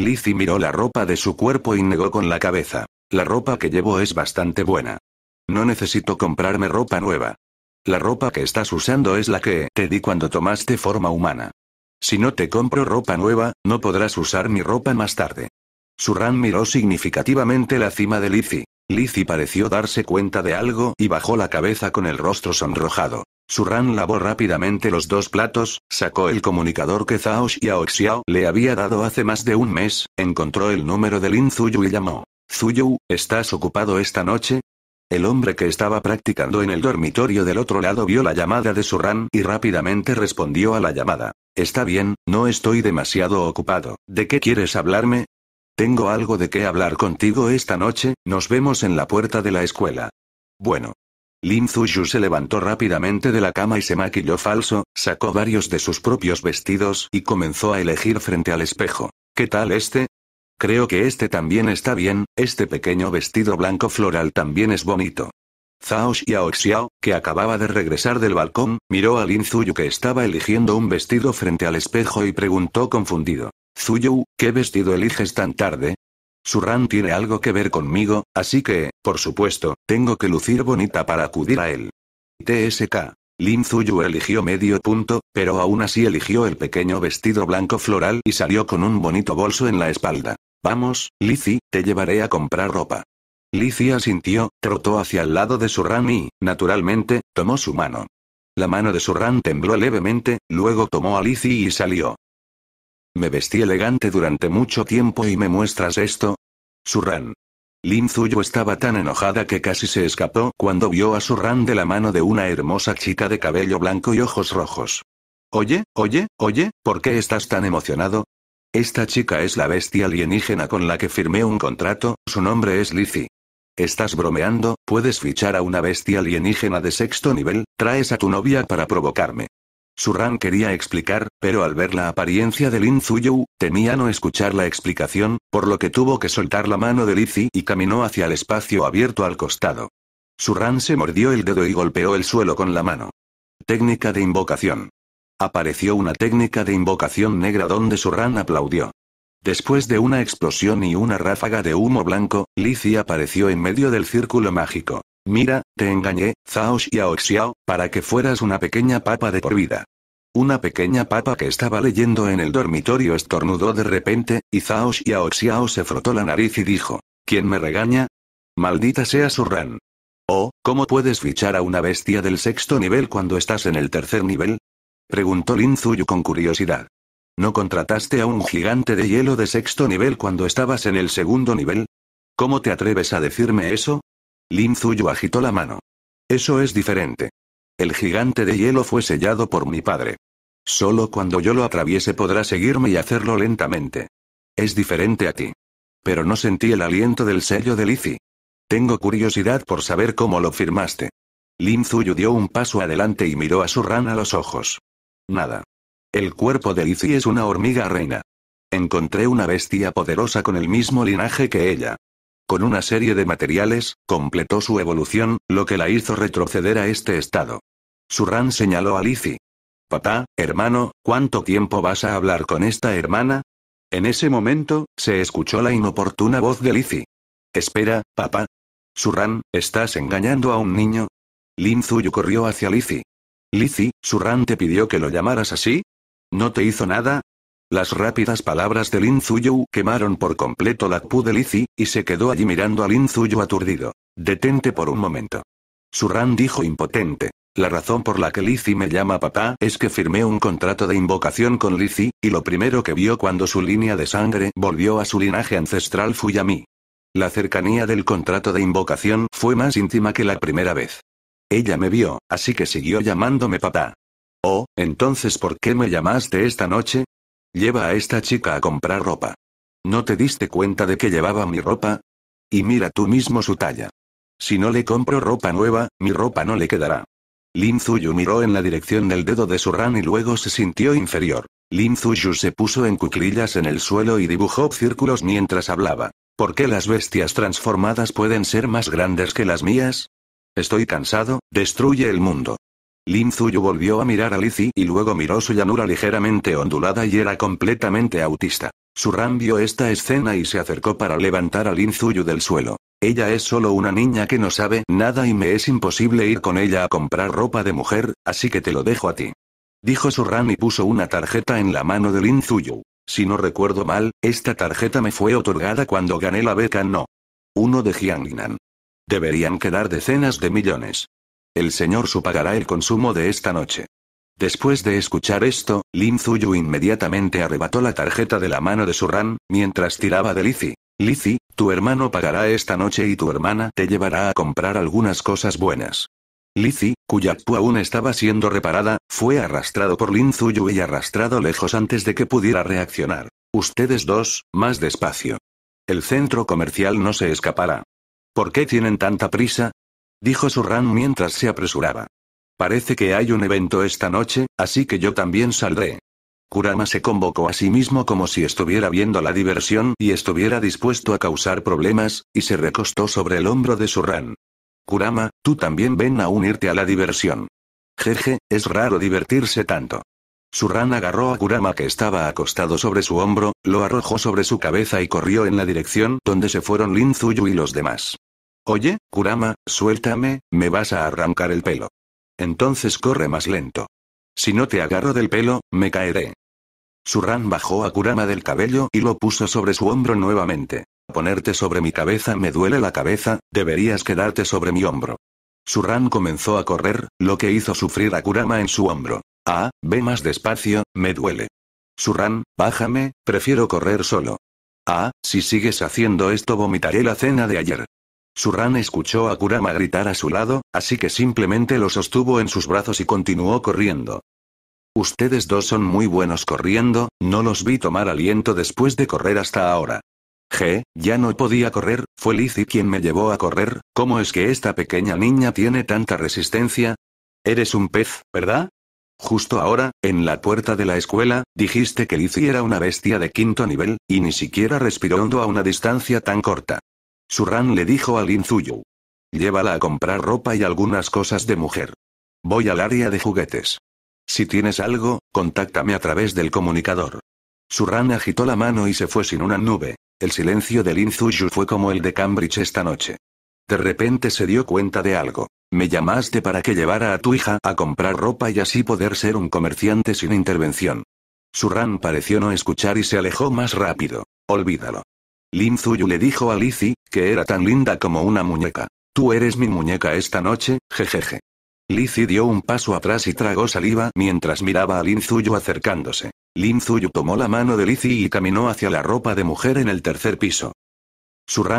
S1: Lizzie miró la ropa de su cuerpo y negó con la cabeza. La ropa que llevo es bastante buena. No necesito comprarme ropa nueva. La ropa que estás usando es la que te di cuando tomaste forma humana. Si no te compro ropa nueva, no podrás usar mi ropa más tarde. Surran miró significativamente la cima de Lizzie. Lizzie pareció darse cuenta de algo y bajó la cabeza con el rostro sonrojado. Surran lavó rápidamente los dos platos, sacó el comunicador que Zhao Xiao Xiao le había dado hace más de un mes, encontró el número de Lin Zuyu y llamó. Zuyu, ¿estás ocupado esta noche? El hombre que estaba practicando en el dormitorio del otro lado vio la llamada de Surran y rápidamente respondió a la llamada. Está bien, no estoy demasiado ocupado. ¿De qué quieres hablarme? Tengo algo de qué hablar contigo esta noche, nos vemos en la puerta de la escuela. Bueno, Lin Zuyu se levantó rápidamente de la cama y se maquilló falso, sacó varios de sus propios vestidos y comenzó a elegir frente al espejo. ¿Qué tal este? Creo que este también está bien, este pequeño vestido blanco floral también es bonito. Zhao Xiao que acababa de regresar del balcón, miró a Lin Zuyu que estaba eligiendo un vestido frente al espejo y preguntó confundido. Zuyu, ¿qué vestido eliges tan tarde? Surran tiene algo que ver conmigo, así que, por supuesto, tengo que lucir bonita para acudir a él. TSK. Lin Zuyu eligió medio punto, pero aún así eligió el pequeño vestido blanco floral y salió con un bonito bolso en la espalda. Vamos, Lizzie, te llevaré a comprar ropa. Lizzie asintió, trotó hacia el lado de Surran y, naturalmente, tomó su mano. La mano de Surran tembló levemente, luego tomó a Lizzie y salió. Me vestí elegante durante mucho tiempo y me muestras esto. Surran. Lin Zuyo estaba tan enojada que casi se escapó cuando vio a Surran de la mano de una hermosa chica de cabello blanco y ojos rojos. Oye, oye, oye, ¿por qué estás tan emocionado? Esta chica es la bestia alienígena con la que firmé un contrato, su nombre es Lizzie. Estás bromeando, puedes fichar a una bestia alienígena de sexto nivel, traes a tu novia para provocarme. Surran quería explicar, pero al ver la apariencia de Lin Zuyou, temía no escuchar la explicación, por lo que tuvo que soltar la mano de Lizzie y caminó hacia el espacio abierto al costado. Surran se mordió el dedo y golpeó el suelo con la mano. Técnica de invocación. Apareció una técnica de invocación negra donde Surran aplaudió. Después de una explosión y una ráfaga de humo blanco, Lizzie apareció en medio del círculo mágico. Mira, te engañé, Zhao y Aoxiao, para que fueras una pequeña papa de por vida. Una pequeña papa que estaba leyendo en el dormitorio estornudó de repente, y Zhao y Aoxiao se frotó la nariz y dijo, ¿Quién me regaña? Maldita sea ran. Oh, ¿cómo puedes fichar a una bestia del sexto nivel cuando estás en el tercer nivel? Preguntó Lin Zuyu con curiosidad. ¿No contrataste a un gigante de hielo de sexto nivel cuando estabas en el segundo nivel? ¿Cómo te atreves a decirme eso? Lim Zuyu agitó la mano. Eso es diferente. El gigante de hielo fue sellado por mi padre. Solo cuando yo lo atraviese podrá seguirme y hacerlo lentamente. Es diferente a ti. Pero no sentí el aliento del sello de Lizzie. Tengo curiosidad por saber cómo lo firmaste. Lim Zuyu dio un paso adelante y miró a su rana a los ojos. Nada. El cuerpo de Lizzie es una hormiga reina. Encontré una bestia poderosa con el mismo linaje que ella. Con una serie de materiales, completó su evolución, lo que la hizo retroceder a este estado. Surran señaló a Lizzie. Papá, hermano, ¿cuánto tiempo vas a hablar con esta hermana? En ese momento, se escuchó la inoportuna voz de Lizzie. Espera, papá. Surran, ¿estás engañando a un niño? Lin Zuyu corrió hacia Lizzie. Lizzie, ¿Surran te pidió que lo llamaras así? ¿No te hizo nada? Las rápidas palabras de Lin Zuyou quemaron por completo la pu de Lizzie, y se quedó allí mirando a Lin Zuyou aturdido. Detente por un momento. Surran dijo impotente. La razón por la que Lizzie me llama papá es que firmé un contrato de invocación con Lizzie, y lo primero que vio cuando su línea de sangre volvió a su linaje ancestral fue a mí. La cercanía del contrato de invocación fue más íntima que la primera vez. Ella me vio, así que siguió llamándome papá. Oh, entonces ¿por qué me llamaste esta noche? Lleva a esta chica a comprar ropa. ¿No te diste cuenta de que llevaba mi ropa? Y mira tú mismo su talla. Si no le compro ropa nueva, mi ropa no le quedará. Lin Zuyu miró en la dirección del dedo de su ran y luego se sintió inferior. Lin Zuyu se puso en cuclillas en el suelo y dibujó círculos mientras hablaba. ¿Por qué las bestias transformadas pueden ser más grandes que las mías? Estoy cansado, destruye el mundo. Lin Zuyu volvió a mirar a Lizzie y luego miró su llanura ligeramente ondulada y era completamente autista. Suran vio esta escena y se acercó para levantar a Lin Zuyu del suelo. Ella es solo una niña que no sabe nada y me es imposible ir con ella a comprar ropa de mujer, así que te lo dejo a ti. Dijo Suran y puso una tarjeta en la mano de Lin Zuyu. Si no recuerdo mal, esta tarjeta me fue otorgada cuando gané la beca No. Uno de Jiangnan. Deberían quedar decenas de millones. El señor Su pagará el consumo de esta noche. Después de escuchar esto, Lin Zuyu inmediatamente arrebató la tarjeta de la mano de su ran, mientras tiraba de Lizzie. Lizi tu hermano pagará esta noche y tu hermana te llevará a comprar algunas cosas buenas. Lizzie, cuya actúa aún estaba siendo reparada, fue arrastrado por Lin Zuyu y arrastrado lejos antes de que pudiera reaccionar. Ustedes dos, más despacio. El centro comercial no se escapará. ¿Por qué tienen tanta prisa? dijo Surran mientras se apresuraba. Parece que hay un evento esta noche, así que yo también saldré. Kurama se convocó a sí mismo como si estuviera viendo la diversión y estuviera dispuesto a causar problemas, y se recostó sobre el hombro de Surran. Kurama, tú también ven a unirte a la diversión. Jeje, es raro divertirse tanto. Surran agarró a Kurama que estaba acostado sobre su hombro, lo arrojó sobre su cabeza y corrió en la dirección donde se fueron Lin Zuyu y los demás. Oye, Kurama, suéltame, me vas a arrancar el pelo. Entonces corre más lento. Si no te agarro del pelo, me caeré. Surran bajó a Kurama del cabello y lo puso sobre su hombro nuevamente. Ponerte sobre mi cabeza me duele la cabeza, deberías quedarte sobre mi hombro. Surran comenzó a correr, lo que hizo sufrir a Kurama en su hombro. Ah, ve más despacio, me duele. Surran, bájame, prefiero correr solo. Ah, si sigues haciendo esto vomitaré la cena de ayer. Surran escuchó a Kurama gritar a su lado, así que simplemente lo sostuvo en sus brazos y continuó corriendo. Ustedes dos son muy buenos corriendo, no los vi tomar aliento después de correr hasta ahora. ¡G! ya no podía correr, fue y quien me llevó a correr, ¿cómo es que esta pequeña niña tiene tanta resistencia? Eres un pez, ¿verdad? Justo ahora, en la puerta de la escuela, dijiste que Lizzie era una bestia de quinto nivel, y ni siquiera respiró a una distancia tan corta. Surran le dijo a Lin Zuyu. Llévala a comprar ropa y algunas cosas de mujer. Voy al área de juguetes. Si tienes algo, contáctame a través del comunicador. Surran agitó la mano y se fue sin una nube. El silencio de Lin Zuyu fue como el de Cambridge esta noche. De repente se dio cuenta de algo. Me llamaste para que llevara a tu hija a comprar ropa y así poder ser un comerciante sin intervención. Surran pareció no escuchar y se alejó más rápido. Olvídalo. Lin Zuyu le dijo a Lizzie, que era tan linda como una muñeca. Tú eres mi muñeca esta noche, jejeje. Lizzie dio un paso atrás y tragó saliva mientras miraba a Lin Zuyu acercándose. Lin Zuyu tomó la mano de Lizzie y caminó hacia la ropa de mujer en el tercer piso.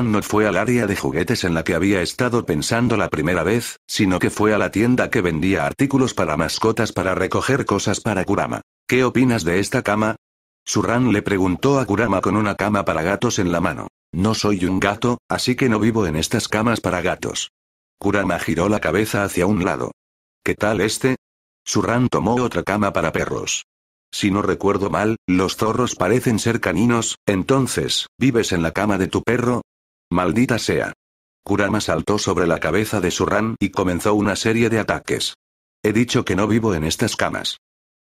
S1: no fue al área de juguetes en la que había estado pensando la primera vez, sino que fue a la tienda que vendía artículos para mascotas para recoger cosas para Kurama. ¿Qué opinas de esta cama? Surran le preguntó a Kurama con una cama para gatos en la mano. No soy un gato, así que no vivo en estas camas para gatos. Kurama giró la cabeza hacia un lado. ¿Qué tal este? Surran tomó otra cama para perros. Si no recuerdo mal, los zorros parecen ser caninos, entonces, ¿vives en la cama de tu perro? Maldita sea. Kurama saltó sobre la cabeza de Surran y comenzó una serie de ataques. He dicho que no vivo en estas camas.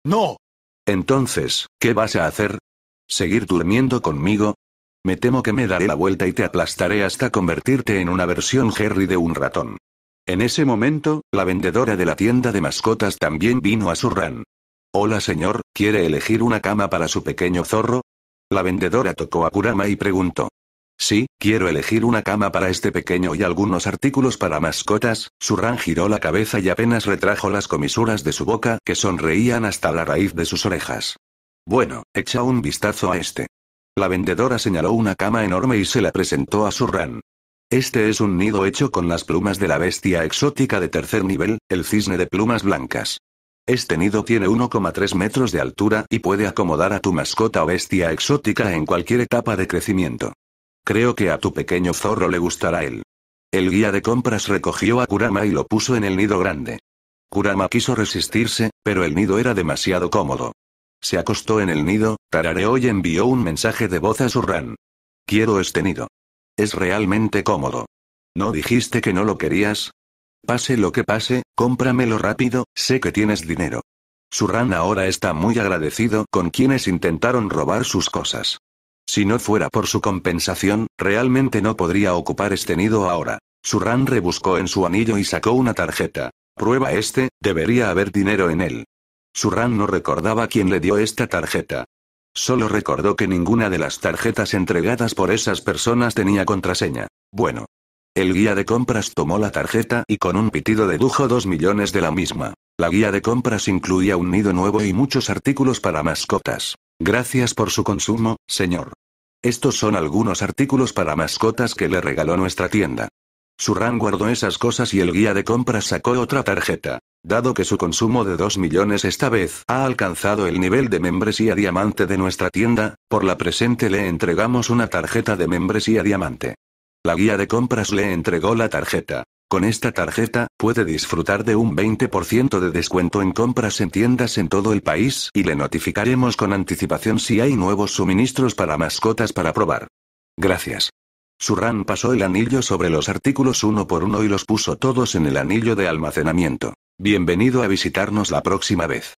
S1: No, entonces, ¿qué vas a hacer? ¿Seguir durmiendo conmigo? Me temo que me daré la vuelta y te aplastaré hasta convertirte en una versión Jerry de un ratón. En ese momento, la vendedora de la tienda de mascotas también vino a su ran. Hola señor, ¿quiere elegir una cama para su pequeño zorro? La vendedora tocó a Kurama y preguntó. Sí, quiero elegir una cama para este pequeño y algunos artículos para mascotas. Surran giró la cabeza y apenas retrajo las comisuras de su boca que sonreían hasta la raíz de sus orejas. Bueno, echa un vistazo a este. La vendedora señaló una cama enorme y se la presentó a Surran. Este es un nido hecho con las plumas de la bestia exótica de tercer nivel, el cisne de plumas blancas. Este nido tiene 1,3 metros de altura y puede acomodar a tu mascota o bestia exótica en cualquier etapa de crecimiento. Creo que a tu pequeño zorro le gustará él. El guía de compras recogió a Kurama y lo puso en el nido grande. Kurama quiso resistirse, pero el nido era demasiado cómodo. Se acostó en el nido, tarareó y envió un mensaje de voz a Surran. Quiero este nido. Es realmente cómodo. ¿No dijiste que no lo querías? Pase lo que pase, cómpramelo rápido, sé que tienes dinero. Surran ahora está muy agradecido con quienes intentaron robar sus cosas. Si no fuera por su compensación, realmente no podría ocupar este nido ahora. Surran rebuscó en su anillo y sacó una tarjeta. Prueba este, debería haber dinero en él. Surran no recordaba quién le dio esta tarjeta. Solo recordó que ninguna de las tarjetas entregadas por esas personas tenía contraseña. Bueno. El guía de compras tomó la tarjeta y con un pitido dedujo dos millones de la misma. La guía de compras incluía un nido nuevo y muchos artículos para mascotas. Gracias por su consumo, señor. Estos son algunos artículos para mascotas que le regaló nuestra tienda. Surran guardó esas cosas y el guía de compras sacó otra tarjeta. Dado que su consumo de 2 millones esta vez ha alcanzado el nivel de membresía diamante de nuestra tienda, por la presente le entregamos una tarjeta de membresía diamante. La guía de compras le entregó la tarjeta. Con esta tarjeta, puede disfrutar de un 20% de descuento en compras en tiendas en todo el país y le notificaremos con anticipación si hay nuevos suministros para mascotas para probar. Gracias. Surran pasó el anillo sobre los artículos uno por uno y los puso todos en el anillo de almacenamiento. Bienvenido a visitarnos la próxima vez.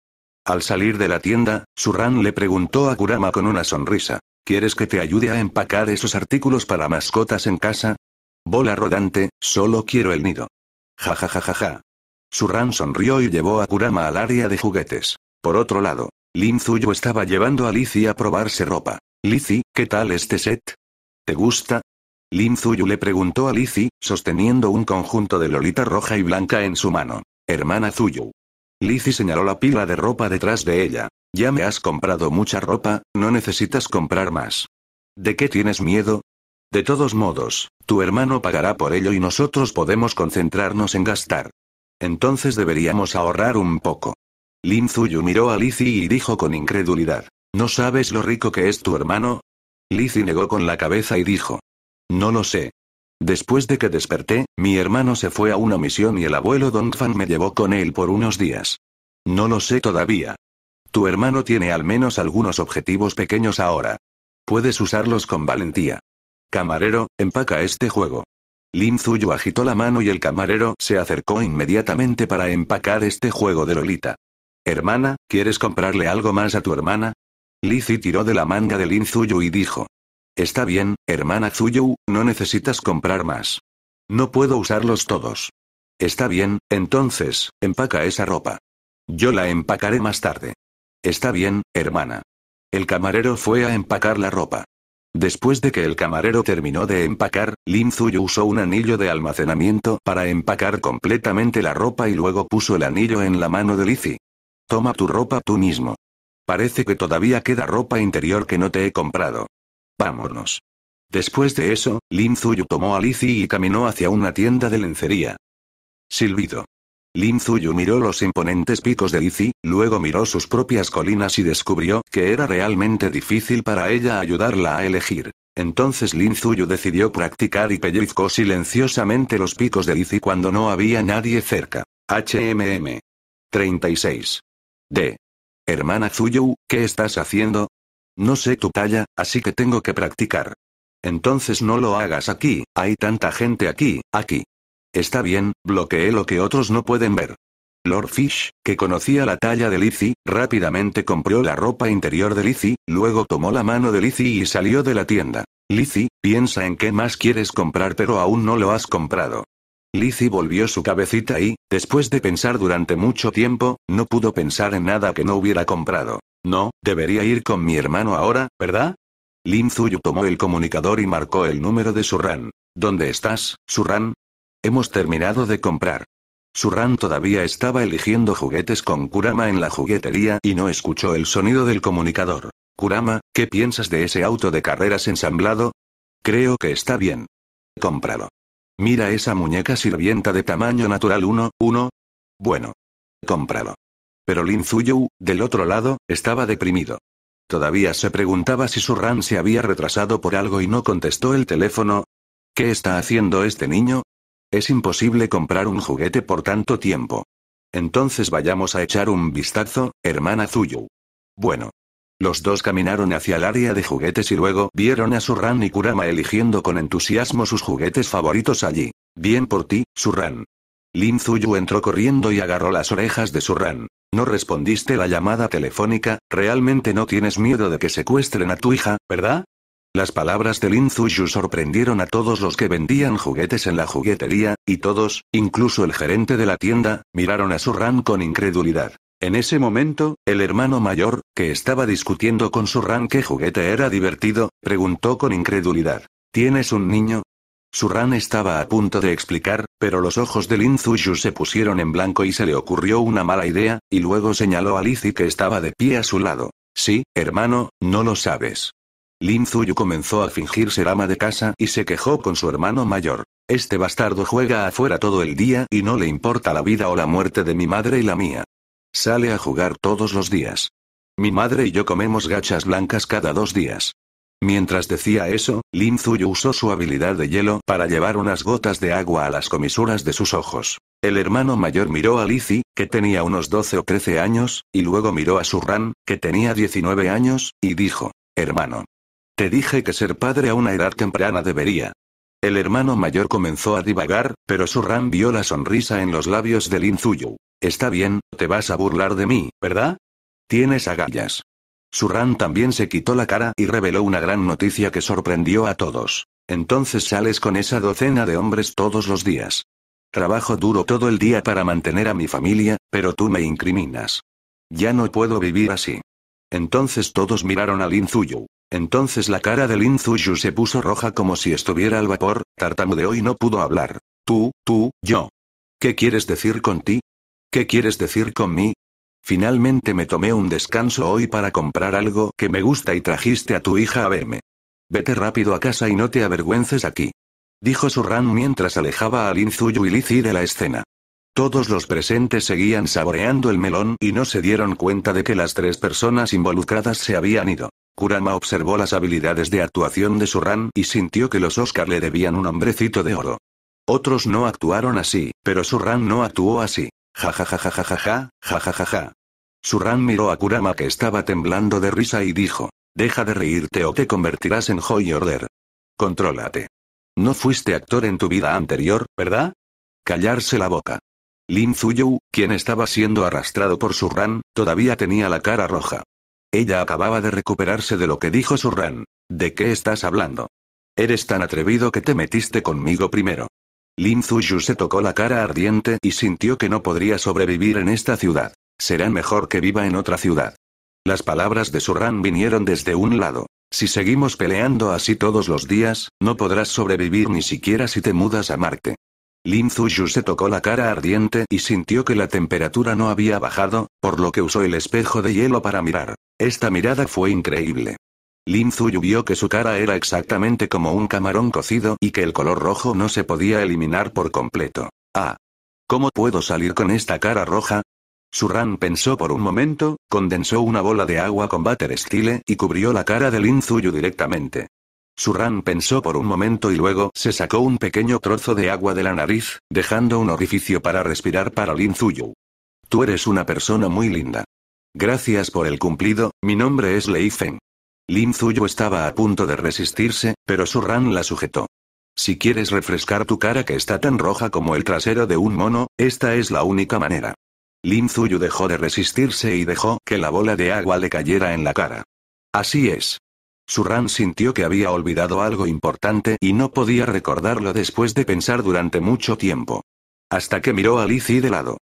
S1: Al salir de la tienda, Surran le preguntó a Kurama con una sonrisa. ¿Quieres que te ayude a empacar esos artículos para mascotas en casa? Bola rodante, solo quiero el nido. Ja ja ja Surran sonrió y llevó a Kurama al área de juguetes. Por otro lado, Lin Zuyu estaba llevando a Lizzie a probarse ropa. Lizzie, ¿qué tal este set? ¿Te gusta? Lin Zuyu le preguntó a Lizzie, sosteniendo un conjunto de lolita roja y blanca en su mano. Hermana Zuyu. Lizzie señaló la pila de ropa detrás de ella. Ya me has comprado mucha ropa, no necesitas comprar más. ¿De qué tienes miedo? De todos modos, tu hermano pagará por ello y nosotros podemos concentrarnos en gastar. Entonces deberíamos ahorrar un poco. Lin Zuyu miró a Lizzie y dijo con incredulidad. ¿No sabes lo rico que es tu hermano? Lizzie negó con la cabeza y dijo. No lo sé. Después de que desperté, mi hermano se fue a una misión y el abuelo Fan me llevó con él por unos días. No lo sé todavía. Tu hermano tiene al menos algunos objetivos pequeños ahora. Puedes usarlos con valentía. Camarero, empaca este juego. Lin Zuyu agitó la mano y el camarero se acercó inmediatamente para empacar este juego de Lolita. Hermana, ¿quieres comprarle algo más a tu hermana? Lizzie tiró de la manga de Lin Zuyu y dijo. Está bien, hermana Zuyu, no necesitas comprar más. No puedo usarlos todos. Está bien, entonces, empaca esa ropa. Yo la empacaré más tarde. Está bien, hermana. El camarero fue a empacar la ropa. Después de que el camarero terminó de empacar, Lin Zuyu usó un anillo de almacenamiento para empacar completamente la ropa y luego puso el anillo en la mano de Lizzie. Toma tu ropa tú mismo. Parece que todavía queda ropa interior que no te he comprado. Vámonos. Después de eso, Lin Zuyu tomó a Lizzie y caminó hacia una tienda de lencería. Silbido. Lin Zuyu miró los imponentes picos de Izzy, luego miró sus propias colinas y descubrió que era realmente difícil para ella ayudarla a elegir. Entonces Lin Zuyu decidió practicar y pellizcó silenciosamente los picos de Izzy cuando no había nadie cerca. HMM. 36. D. Hermana Zuyu, ¿qué estás haciendo? No sé tu talla, así que tengo que practicar. Entonces no lo hagas aquí, hay tanta gente aquí, aquí. Está bien, bloqueé lo que otros no pueden ver. Lord Fish, que conocía la talla de Lizzie, rápidamente compró la ropa interior de Lizzie, luego tomó la mano de Lizzie y salió de la tienda. Lizzie, piensa en qué más quieres comprar pero aún no lo has comprado. Lizzie volvió su cabecita y, después de pensar durante mucho tiempo, no pudo pensar en nada que no hubiera comprado. No, debería ir con mi hermano ahora, ¿verdad? Lin Zuyu tomó el comunicador y marcó el número de Surran. ¿Dónde estás, Surran? Hemos terminado de comprar. Surran todavía estaba eligiendo juguetes con Kurama en la juguetería y no escuchó el sonido del comunicador. Kurama, ¿qué piensas de ese auto de carreras ensamblado? Creo que está bien. Cómpralo. Mira esa muñeca sirvienta de tamaño natural 1, 1. Bueno. Cómpralo. Pero Lin Zuyou, del otro lado, estaba deprimido. Todavía se preguntaba si Surran se había retrasado por algo y no contestó el teléfono. ¿Qué está haciendo este niño? Es imposible comprar un juguete por tanto tiempo. Entonces vayamos a echar un vistazo, hermana Zuyu. Bueno. Los dos caminaron hacia el área de juguetes y luego vieron a Surran y Kurama eligiendo con entusiasmo sus juguetes favoritos allí. Bien por ti, Surran. Lin Zuyu entró corriendo y agarró las orejas de Surran. No respondiste la llamada telefónica, realmente no tienes miedo de que secuestren a tu hija, ¿verdad? Las palabras de Lin Zuyu sorprendieron a todos los que vendían juguetes en la juguetería, y todos, incluso el gerente de la tienda, miraron a Surran con incredulidad. En ese momento, el hermano mayor, que estaba discutiendo con Suran qué juguete era divertido, preguntó con incredulidad. ¿Tienes un niño? Suran estaba a punto de explicar, pero los ojos de Lin Zuyu se pusieron en blanco y se le ocurrió una mala idea, y luego señaló a Lizzie que estaba de pie a su lado. Sí, hermano, no lo sabes. Lin Zuyu comenzó a fingir ser ama de casa y se quejó con su hermano mayor. Este bastardo juega afuera todo el día y no le importa la vida o la muerte de mi madre y la mía. Sale a jugar todos los días. Mi madre y yo comemos gachas blancas cada dos días. Mientras decía eso, Lin Zuyu usó su habilidad de hielo para llevar unas gotas de agua a las comisuras de sus ojos. El hermano mayor miró a Lizzie, que tenía unos 12 o 13 años, y luego miró a Surran, que tenía 19 años, y dijo, Hermano, te dije que ser padre a una edad temprana debería. El hermano mayor comenzó a divagar, pero Surran vio la sonrisa en los labios de Lin Zuyu. Está bien, te vas a burlar de mí, ¿verdad? Tienes agallas. Surran también se quitó la cara y reveló una gran noticia que sorprendió a todos. Entonces sales con esa docena de hombres todos los días. Trabajo duro todo el día para mantener a mi familia, pero tú me incriminas. Ya no puedo vivir así. Entonces todos miraron a Lin Zuyu. Entonces la cara de Lin Zuyu se puso roja como si estuviera al vapor, tartamudeó y no pudo hablar. Tú, tú, yo. ¿Qué quieres decir con ti? ¿Qué quieres decir con mí? Finalmente me tomé un descanso hoy para comprar algo que me gusta y trajiste a tu hija a verme. Vete rápido a casa y no te avergüences aquí. Dijo Surran mientras alejaba a Lin Zuyu y Lizzie de la escena. Todos los presentes seguían saboreando el melón y no se dieron cuenta de que las tres personas involucradas se habían ido. Kurama observó las habilidades de actuación de Surran y sintió que los Oscar le debían un hombrecito de oro. Otros no actuaron así, pero Surran no actuó así. Ja jajajaja. ja Surran miró a Kurama que estaba temblando de risa y dijo, deja de reírte o te convertirás en Joy Order. Contrólate. No fuiste actor en tu vida anterior, ¿verdad? Callarse la boca. Lin Zuyu, quien estaba siendo arrastrado por Surran, todavía tenía la cara roja. Ella acababa de recuperarse de lo que dijo Surran. ¿De qué estás hablando? Eres tan atrevido que te metiste conmigo primero. Lin Zuyu se tocó la cara ardiente y sintió que no podría sobrevivir en esta ciudad. Será mejor que viva en otra ciudad. Las palabras de Surran vinieron desde un lado. Si seguimos peleando así todos los días, no podrás sobrevivir ni siquiera si te mudas a Marte. Lin Zuyu se tocó la cara ardiente y sintió que la temperatura no había bajado, por lo que usó el espejo de hielo para mirar. Esta mirada fue increíble. Lin Zuyu vio que su cara era exactamente como un camarón cocido y que el color rojo no se podía eliminar por completo. Ah. ¿Cómo puedo salir con esta cara roja? Surran pensó por un momento, condensó una bola de agua con váter estile y cubrió la cara de Lin Zuyu directamente. Surran pensó por un momento y luego se sacó un pequeño trozo de agua de la nariz, dejando un orificio para respirar para Lin Zuyu. Tú eres una persona muy linda. Gracias por el cumplido, mi nombre es Lei Feng. Lin Zuyu estaba a punto de resistirse, pero Surran la sujetó. Si quieres refrescar tu cara que está tan roja como el trasero de un mono, esta es la única manera. Lin Zuyu dejó de resistirse y dejó que la bola de agua le cayera en la cara. Así es. Surran sintió que había olvidado algo importante y no podía recordarlo después de pensar durante mucho tiempo. Hasta que miró a Lizzie de lado.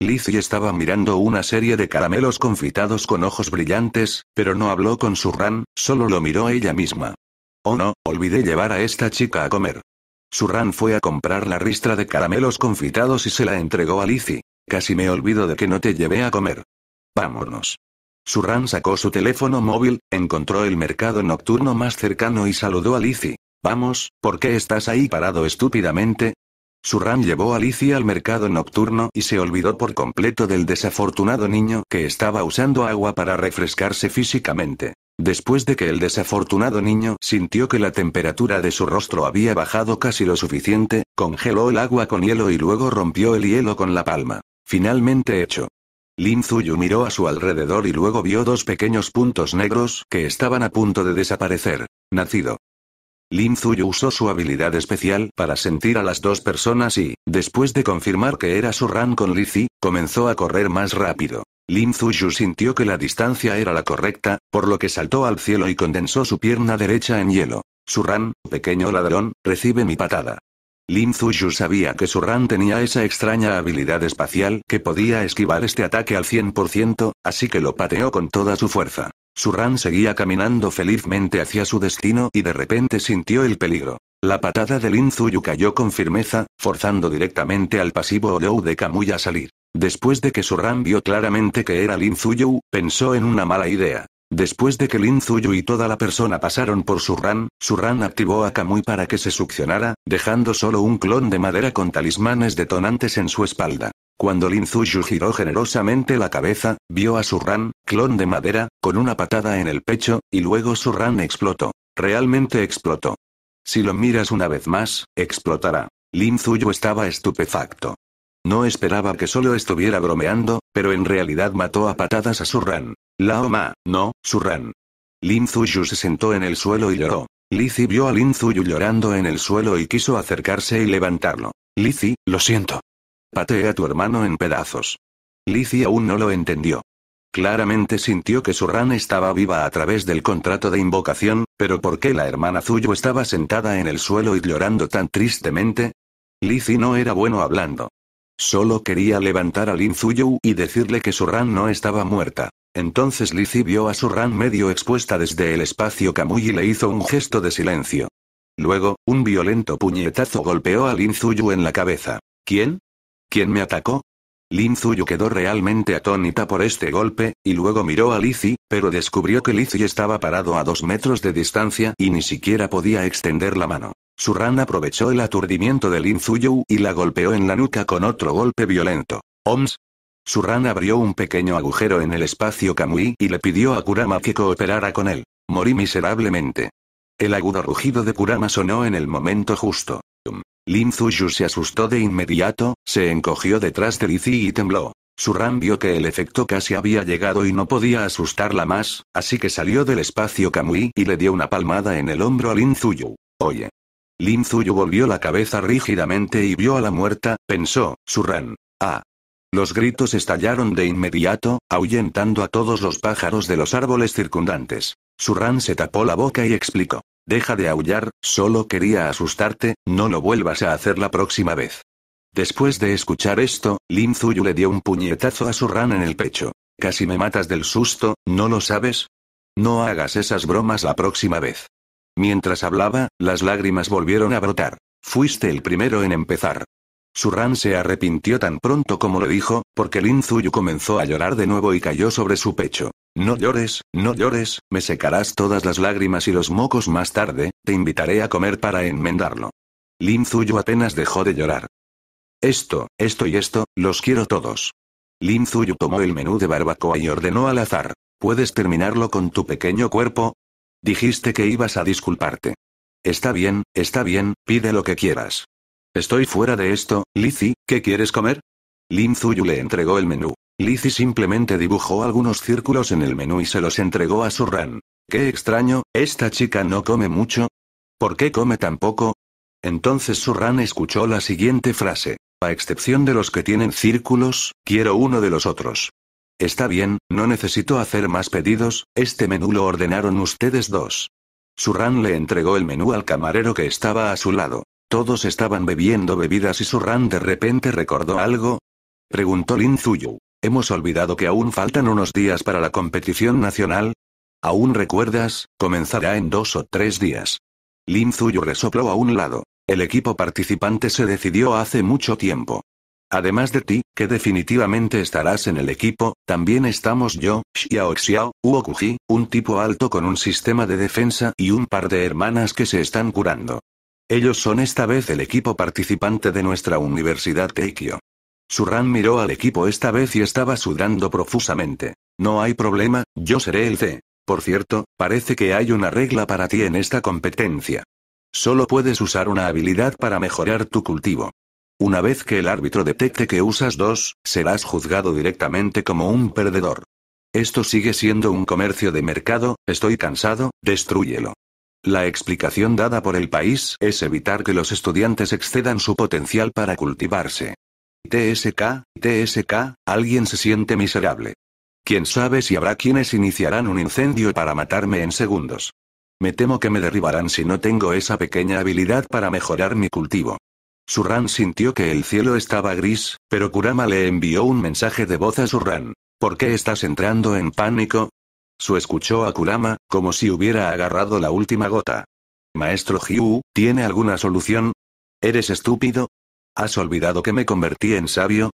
S1: Lizzie estaba mirando una serie de caramelos confitados con ojos brillantes, pero no habló con Surran, solo lo miró ella misma. Oh no, olvidé llevar a esta chica a comer. Surran fue a comprar la ristra de caramelos confitados y se la entregó a Lizzie. Casi me olvido de que no te llevé a comer. Vámonos. Surran sacó su teléfono móvil, encontró el mercado nocturno más cercano y saludó a Lizzie. Vamos, ¿por qué estás ahí parado estúpidamente? Surran llevó a Lizzie al mercado nocturno y se olvidó por completo del desafortunado niño que estaba usando agua para refrescarse físicamente. Después de que el desafortunado niño sintió que la temperatura de su rostro había bajado casi lo suficiente, congeló el agua con hielo y luego rompió el hielo con la palma. Finalmente hecho. Lin Zuyu miró a su alrededor y luego vio dos pequeños puntos negros que estaban a punto de desaparecer. Nacido. Lin Zuyu usó su habilidad especial para sentir a las dos personas y, después de confirmar que era su ran con Lizzie, comenzó a correr más rápido. Lin Zuyu sintió que la distancia era la correcta, por lo que saltó al cielo y condensó su pierna derecha en hielo. Su ran, pequeño ladrón, recibe mi patada. Lin Zuyu sabía que Suran tenía esa extraña habilidad espacial que podía esquivar este ataque al 100%, así que lo pateó con toda su fuerza. Surran seguía caminando felizmente hacia su destino y de repente sintió el peligro. La patada de Lin Zuyu cayó con firmeza, forzando directamente al pasivo Olou de Kamuya a salir. Después de que Surran vio claramente que era Lin Zuyu, pensó en una mala idea. Después de que Lin Zuyu y toda la persona pasaron por Surran, Surran activó a Kamui para que se succionara, dejando solo un clon de madera con talismanes detonantes en su espalda. Cuando Lin Zuyu giró generosamente la cabeza, vio a Surran, clon de madera, con una patada en el pecho, y luego Surran explotó. Realmente explotó. Si lo miras una vez más, explotará. Lin Zuyu estaba estupefacto. No esperaba que solo estuviera bromeando, pero en realidad mató a patadas a Surran. Laoma, no, Surran. Lin Zuyu se sentó en el suelo y lloró. Lizzie vio a Lin Zuyu llorando en el suelo y quiso acercarse y levantarlo. Lizzie, lo siento. Pateé a tu hermano en pedazos. Lizzie aún no lo entendió. Claramente sintió que Surran estaba viva a través del contrato de invocación, pero ¿por qué la hermana Zuyu estaba sentada en el suelo y llorando tan tristemente? Lizzie no era bueno hablando. Solo quería levantar a Lin Zuyu y decirle que Surran no estaba muerta. Entonces Lizzie vio a su Ran medio expuesta desde el espacio Kamui y le hizo un gesto de silencio. Luego, un violento puñetazo golpeó a Lin Zuyu en la cabeza. ¿Quién? ¿Quién me atacó? Lin Zuyu quedó realmente atónita por este golpe, y luego miró a Lizzie, pero descubrió que Lizzie estaba parado a dos metros de distancia y ni siquiera podía extender la mano. Surran aprovechó el aturdimiento de Lin Zuyu y la golpeó en la nuca con otro golpe violento. Oms, Surran abrió un pequeño agujero en el espacio Kamui y le pidió a Kurama que cooperara con él. Morí miserablemente. El agudo rugido de Kurama sonó en el momento justo. Lin Zuyu se asustó de inmediato, se encogió detrás de Lizzie y tembló. Surran vio que el efecto casi había llegado y no podía asustarla más, así que salió del espacio Kamui y le dio una palmada en el hombro a Lin Zuyu. Oye. Lin Zuyu volvió la cabeza rígidamente y vio a la muerta, pensó, Surran. Ah, los gritos estallaron de inmediato, ahuyentando a todos los pájaros de los árboles circundantes. Surran se tapó la boca y explicó. Deja de aullar, solo quería asustarte, no lo vuelvas a hacer la próxima vez. Después de escuchar esto, Lin Zuyu le dio un puñetazo a Surran en el pecho. Casi me matas del susto, ¿no lo sabes? No hagas esas bromas la próxima vez. Mientras hablaba, las lágrimas volvieron a brotar. Fuiste el primero en empezar. Surran se arrepintió tan pronto como lo dijo, porque Lin Zuyu comenzó a llorar de nuevo y cayó sobre su pecho. No llores, no llores, me secarás todas las lágrimas y los mocos más tarde, te invitaré a comer para enmendarlo. Lin Zuyu apenas dejó de llorar. Esto, esto y esto, los quiero todos. Lin Zuyu tomó el menú de barbacoa y ordenó al azar. ¿Puedes terminarlo con tu pequeño cuerpo? Dijiste que ibas a disculparte. Está bien, está bien, pide lo que quieras. Estoy fuera de esto, Lizzie, ¿qué quieres comer? Lin Zuyu le entregó el menú. Lizzie simplemente dibujó algunos círculos en el menú y se los entregó a Surran. Qué extraño, esta chica no come mucho. ¿Por qué come tan poco? Entonces Surran escuchó la siguiente frase. A excepción de los que tienen círculos, quiero uno de los otros. Está bien, no necesito hacer más pedidos, este menú lo ordenaron ustedes dos. Surran le entregó el menú al camarero que estaba a su lado. Todos estaban bebiendo bebidas y Surran de repente recordó algo. Preguntó Lin Zuyu. ¿Hemos olvidado que aún faltan unos días para la competición nacional? ¿Aún recuerdas? Comenzará en dos o tres días. Lin Zuyu resopló a un lado. El equipo participante se decidió hace mucho tiempo. Además de ti, que definitivamente estarás en el equipo, también estamos yo, Xiao Xiao, Uokuji, un tipo alto con un sistema de defensa y un par de hermanas que se están curando. Ellos son esta vez el equipo participante de nuestra Universidad Teikyo. Surran miró al equipo esta vez y estaba sudando profusamente. No hay problema, yo seré el C. Por cierto, parece que hay una regla para ti en esta competencia. Solo puedes usar una habilidad para mejorar tu cultivo. Una vez que el árbitro detecte que usas dos, serás juzgado directamente como un perdedor. Esto sigue siendo un comercio de mercado, estoy cansado, destruyelo. La explicación dada por el país es evitar que los estudiantes excedan su potencial para cultivarse. TSK, TSK, alguien se siente miserable. Quién sabe si habrá quienes iniciarán un incendio para matarme en segundos. Me temo que me derribarán si no tengo esa pequeña habilidad para mejorar mi cultivo. Surran sintió que el cielo estaba gris, pero Kurama le envió un mensaje de voz a Surran. ¿Por qué estás entrando en pánico? Su escuchó a Kurama, como si hubiera agarrado la última gota. Maestro Hyu, ¿tiene alguna solución? ¿Eres estúpido? ¿Has olvidado que me convertí en sabio?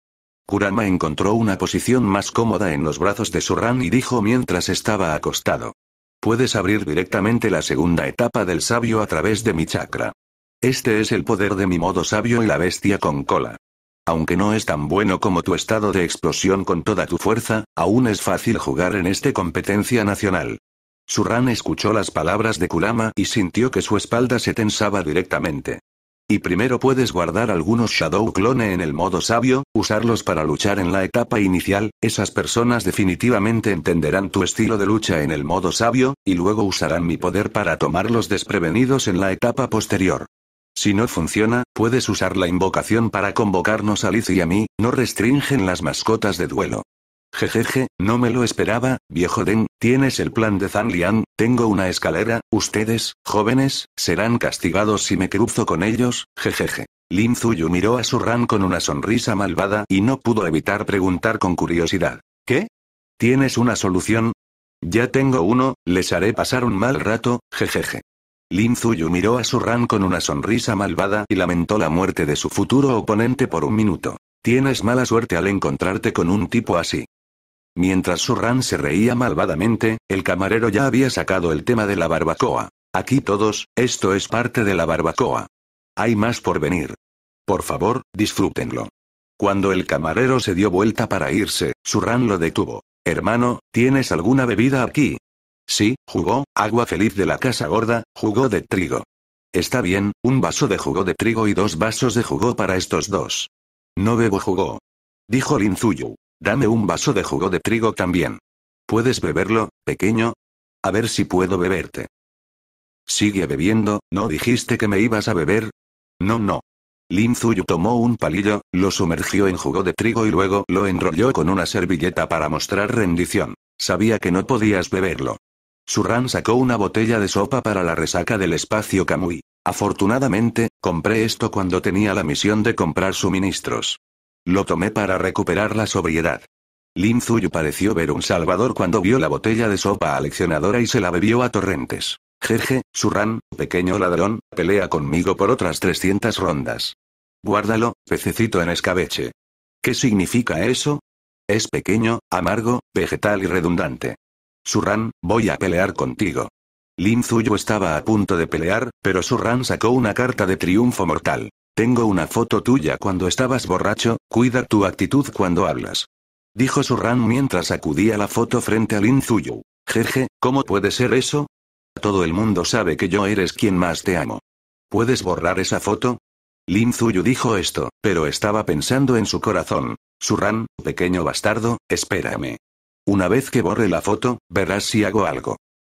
S1: Kurama encontró una posición más cómoda en los brazos de Ran y dijo mientras estaba acostado. Puedes abrir directamente la segunda etapa del sabio a través de mi chakra. Este es el poder de mi modo sabio y la bestia con cola. Aunque no es tan bueno como tu estado de explosión con toda tu fuerza, aún es fácil jugar en este competencia nacional. Surran escuchó las palabras de Kurama y sintió que su espalda se tensaba directamente. Y primero puedes guardar algunos Shadow Clone en el modo sabio, usarlos para luchar en la etapa inicial, esas personas definitivamente entenderán tu estilo de lucha en el modo sabio, y luego usarán mi poder para tomarlos desprevenidos en la etapa posterior. Si no funciona, puedes usar la invocación para convocarnos a Liz y a mí, no restringen las mascotas de duelo. Jejeje, no me lo esperaba, viejo Den, tienes el plan de Zan tengo una escalera, ustedes, jóvenes, serán castigados si me cruzo con ellos, jejeje. Lin Zuyu miró a su Ran con una sonrisa malvada y no pudo evitar preguntar con curiosidad. ¿Qué? ¿Tienes una solución? Ya tengo uno, les haré pasar un mal rato, jejeje. Lin Zuyu miró a su con una sonrisa malvada y lamentó la muerte de su futuro oponente por un minuto. Tienes mala suerte al encontrarte con un tipo así. Mientras Surran se reía malvadamente, el camarero ya había sacado el tema de la barbacoa. Aquí todos, esto es parte de la barbacoa. Hay más por venir. Por favor, disfrútenlo. Cuando el camarero se dio vuelta para irse, Surran lo detuvo. Hermano, ¿tienes alguna bebida aquí? Sí, jugó, agua feliz de la casa gorda, jugó de trigo. Está bien, un vaso de jugo de trigo y dos vasos de jugo para estos dos. No bebo jugo. Dijo Lin Zuyu. Dame un vaso de jugo de trigo también. ¿Puedes beberlo, pequeño? A ver si puedo beberte. Sigue bebiendo, ¿no dijiste que me ibas a beber? No, no. Lin Zuyu tomó un palillo, lo sumergió en jugo de trigo y luego lo enrolló con una servilleta para mostrar rendición. Sabía que no podías beberlo. Surran sacó una botella de sopa para la resaca del espacio Kamui. Afortunadamente, compré esto cuando tenía la misión de comprar suministros. Lo tomé para recuperar la sobriedad. Lin Zuyu pareció ver un salvador cuando vio la botella de sopa aleccionadora y se la bebió a torrentes. Jeje, Surran, pequeño ladrón, pelea conmigo por otras 300 rondas. Guárdalo, pececito en escabeche. ¿Qué significa eso? Es pequeño, amargo, vegetal y redundante. Surran, voy a pelear contigo. Lin Zuyu estaba a punto de pelear, pero Surran sacó una carta de triunfo mortal. Tengo una foto tuya cuando estabas borracho, cuida tu actitud cuando hablas. Dijo Surran mientras sacudía la foto frente a Lin Zuyu. Jeje, ¿cómo puede ser eso? Todo el mundo sabe que yo eres quien más te amo. ¿Puedes borrar esa foto? Lin Zuyu dijo esto, pero estaba pensando en su corazón. Surran, pequeño bastardo, espérame. Una vez que borre la foto, verás si hago algo.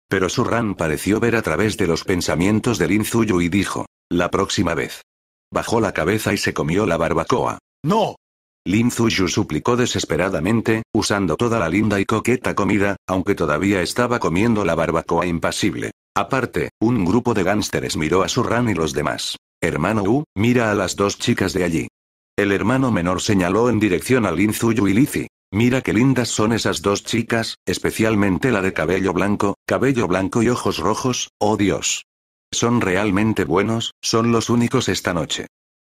S1: Pero Surran pareció ver a través de los pensamientos de Lin Zuyu y dijo, la próxima vez. Bajó la cabeza y se comió la barbacoa. ¡No! Lin Zuyu suplicó desesperadamente, usando toda la linda y coqueta comida, aunque todavía estaba comiendo la barbacoa impasible. Aparte, un grupo de gánsteres miró a Surran y los demás. Hermano Wu, mira a las dos chicas de allí. El hermano menor señaló en dirección a Lin Zuyu y Lizzie. Mira qué lindas son esas dos chicas, especialmente la de cabello blanco, cabello blanco y ojos rojos, oh Dios. Son realmente buenos, son los únicos esta noche.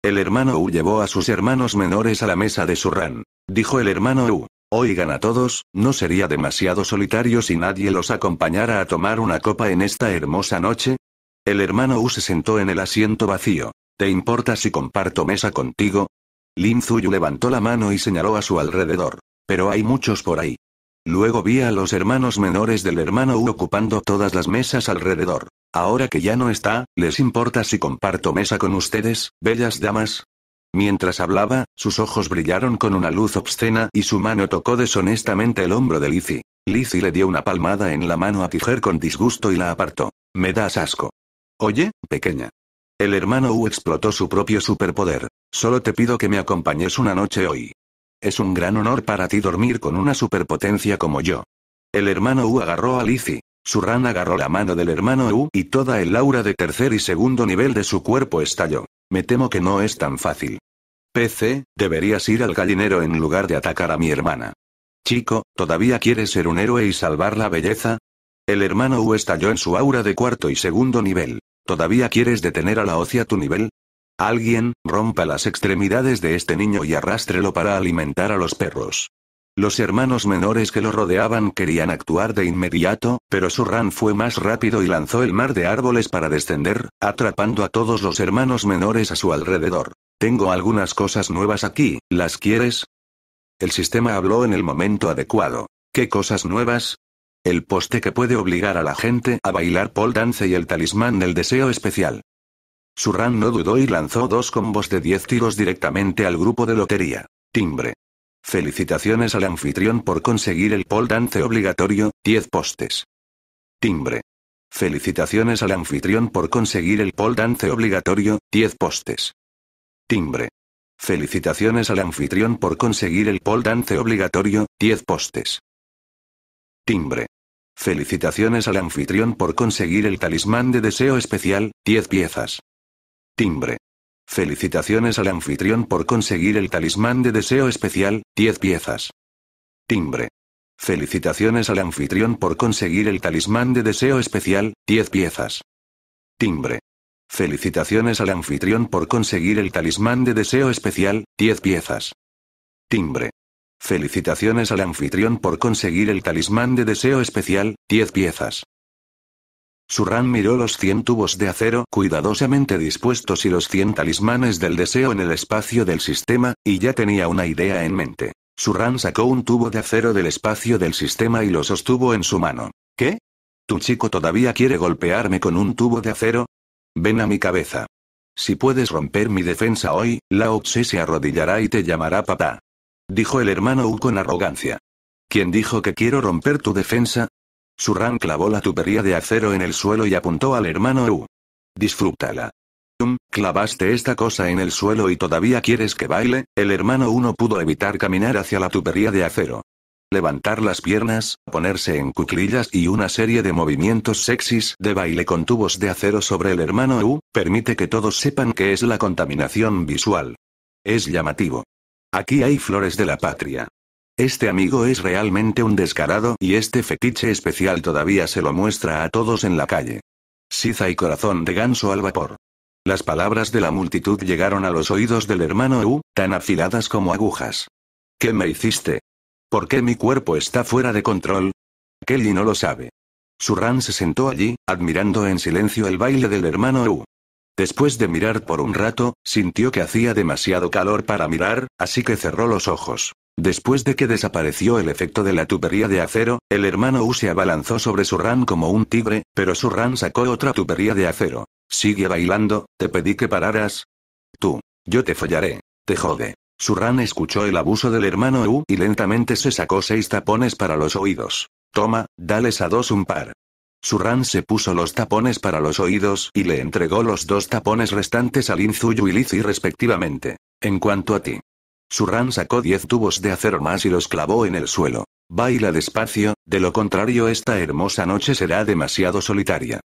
S1: El hermano U llevó a sus hermanos menores a la mesa de su ran. Dijo el hermano U. Oigan a todos, no sería demasiado solitario si nadie los acompañara a tomar una copa en esta hermosa noche. El hermano U se sentó en el asiento vacío. ¿Te importa si comparto mesa contigo? Lin Zuyu levantó la mano y señaló a su alrededor. Pero hay muchos por ahí. Luego vi a los hermanos menores del hermano U ocupando todas las mesas alrededor. Ahora que ya no está, ¿les importa si comparto mesa con ustedes, bellas damas? Mientras hablaba, sus ojos brillaron con una luz obscena y su mano tocó deshonestamente el hombro de Lizzie. Lizzie le dio una palmada en la mano a Tijer con disgusto y la apartó. Me das asco. Oye, pequeña. El hermano U explotó su propio superpoder. Solo te pido que me acompañes una noche hoy. Es un gran honor para ti dormir con una superpotencia como yo. El hermano U agarró a Su ran agarró la mano del hermano U y toda el aura de tercer y segundo nivel de su cuerpo estalló. Me temo que no es tan fácil. PC, deberías ir al gallinero en lugar de atacar a mi hermana. Chico, ¿todavía quieres ser un héroe y salvar la belleza? El hermano U estalló en su aura de cuarto y segundo nivel. ¿Todavía quieres detener a la ocia tu nivel? Alguien, rompa las extremidades de este niño y arrástrelo para alimentar a los perros. Los hermanos menores que lo rodeaban querían actuar de inmediato, pero Surran fue más rápido y lanzó el mar de árboles para descender, atrapando a todos los hermanos menores a su alrededor. Tengo algunas cosas nuevas aquí, ¿las quieres? El sistema habló en el momento adecuado. ¿Qué cosas nuevas? El poste que puede obligar a la gente a bailar pol dance y el talismán del deseo especial. Surran no dudó y lanzó dos combos de 10 tiros directamente al grupo de lotería. Timbre. Felicitaciones al anfitrión por conseguir el pol dance obligatorio, 10 postes. Timbre. Felicitaciones al anfitrión por conseguir el pol dance obligatorio, 10 postes. Timbre. Felicitaciones al anfitrión por conseguir el pol dance obligatorio, 10 postes. Timbre. Felicitaciones al anfitrión por conseguir el talismán de deseo especial, 10 piezas. Timbre. Felicitaciones al anfitrión por conseguir el talismán de deseo especial, 10 piezas. Timbre. Felicitaciones al anfitrión por conseguir el talismán de deseo especial, 10 piezas. Timbre. Felicitaciones al anfitrión por conseguir el talismán de deseo especial, 10 piezas. Timbre. Felicitaciones al anfitrión por conseguir el talismán de deseo especial, 10 piezas. Surran miró los cien tubos de acero cuidadosamente dispuestos y los cien talismanes del deseo en el espacio del sistema, y ya tenía una idea en mente. Surran sacó un tubo de acero del espacio del sistema y lo sostuvo en su mano. ¿Qué? ¿Tu chico todavía quiere golpearme con un tubo de acero? Ven a mi cabeza. Si puedes romper mi defensa hoy, la Tse se arrodillará y te llamará papá. Dijo el hermano U con arrogancia. ¿Quién dijo que quiero romper tu defensa? Surran clavó la tubería de acero en el suelo y apuntó al hermano U. Disfrútala. clavaste esta cosa en el suelo y todavía quieres que baile, el hermano U no pudo evitar caminar hacia la tubería de acero. Levantar las piernas, ponerse en cuclillas y una serie de movimientos sexys de baile con tubos de acero sobre el hermano U, permite que todos sepan que es la contaminación visual. Es llamativo. Aquí hay flores de la patria. Este amigo es realmente un descarado y este fetiche especial todavía se lo muestra a todos en la calle. Siza y corazón de ganso al vapor. Las palabras de la multitud llegaron a los oídos del hermano U, tan afiladas como agujas. ¿Qué me hiciste? ¿Por qué mi cuerpo está fuera de control? Kelly no lo sabe. Surran se sentó allí, admirando en silencio el baile del hermano U. Después de mirar por un rato, sintió que hacía demasiado calor para mirar, así que cerró los ojos. Después de que desapareció el efecto de la tubería de acero, el hermano U se abalanzó sobre Surran como un tigre, pero Surran sacó otra tubería de acero. Sigue bailando, te pedí que pararas. Tú. Yo te follaré. Te jode. Surran escuchó el abuso del hermano U y lentamente se sacó seis tapones para los oídos. Toma, dales a dos un par. Surran se puso los tapones para los oídos y le entregó los dos tapones restantes a Lin Zuyu y Lizzi respectivamente. En cuanto a ti, Surran sacó diez tubos de acero más y los clavó en el suelo. Baila despacio, de lo contrario esta hermosa noche será demasiado solitaria.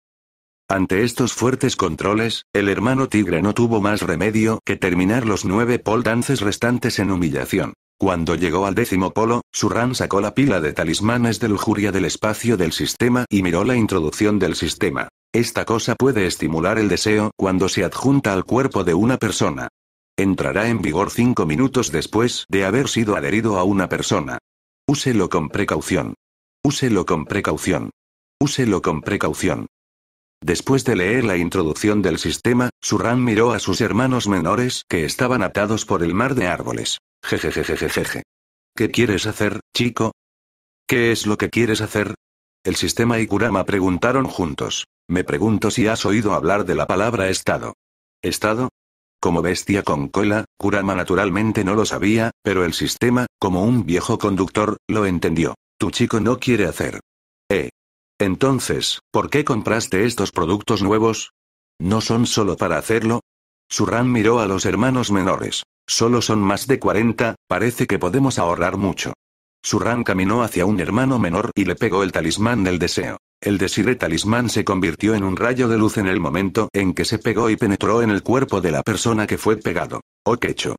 S1: Ante estos fuertes controles, el hermano tigre no tuvo más remedio que terminar los nueve pole dances restantes en humillación. Cuando llegó al décimo polo, Surran sacó la pila de talismanes de lujuria del espacio del sistema y miró la introducción del sistema. Esta cosa puede estimular el deseo cuando se adjunta al cuerpo de una persona. Entrará en vigor cinco minutos después de haber sido adherido a una persona. Úselo con precaución. Úselo con precaución. Úselo con precaución. Después de leer la introducción del sistema, Surran miró a sus hermanos menores que estaban atados por el mar de árboles. Jejejejejeje. ¿Qué quieres hacer, chico? ¿Qué es lo que quieres hacer? El sistema y Kurama preguntaron juntos. Me pregunto si has oído hablar de la palabra Estado. ¿Estado? Como bestia con cola, Kurama naturalmente no lo sabía, pero el sistema, como un viejo conductor, lo entendió. Tu chico no quiere hacer. Eh. Entonces, ¿por qué compraste estos productos nuevos? ¿No son solo para hacerlo? Surran miró a los hermanos menores. Solo son más de 40, parece que podemos ahorrar mucho. Surran caminó hacia un hermano menor y le pegó el talismán del deseo. El Desire Talismán se convirtió en un rayo de luz en el momento en que se pegó y penetró en el cuerpo de la persona que fue pegado. O oh, quecho.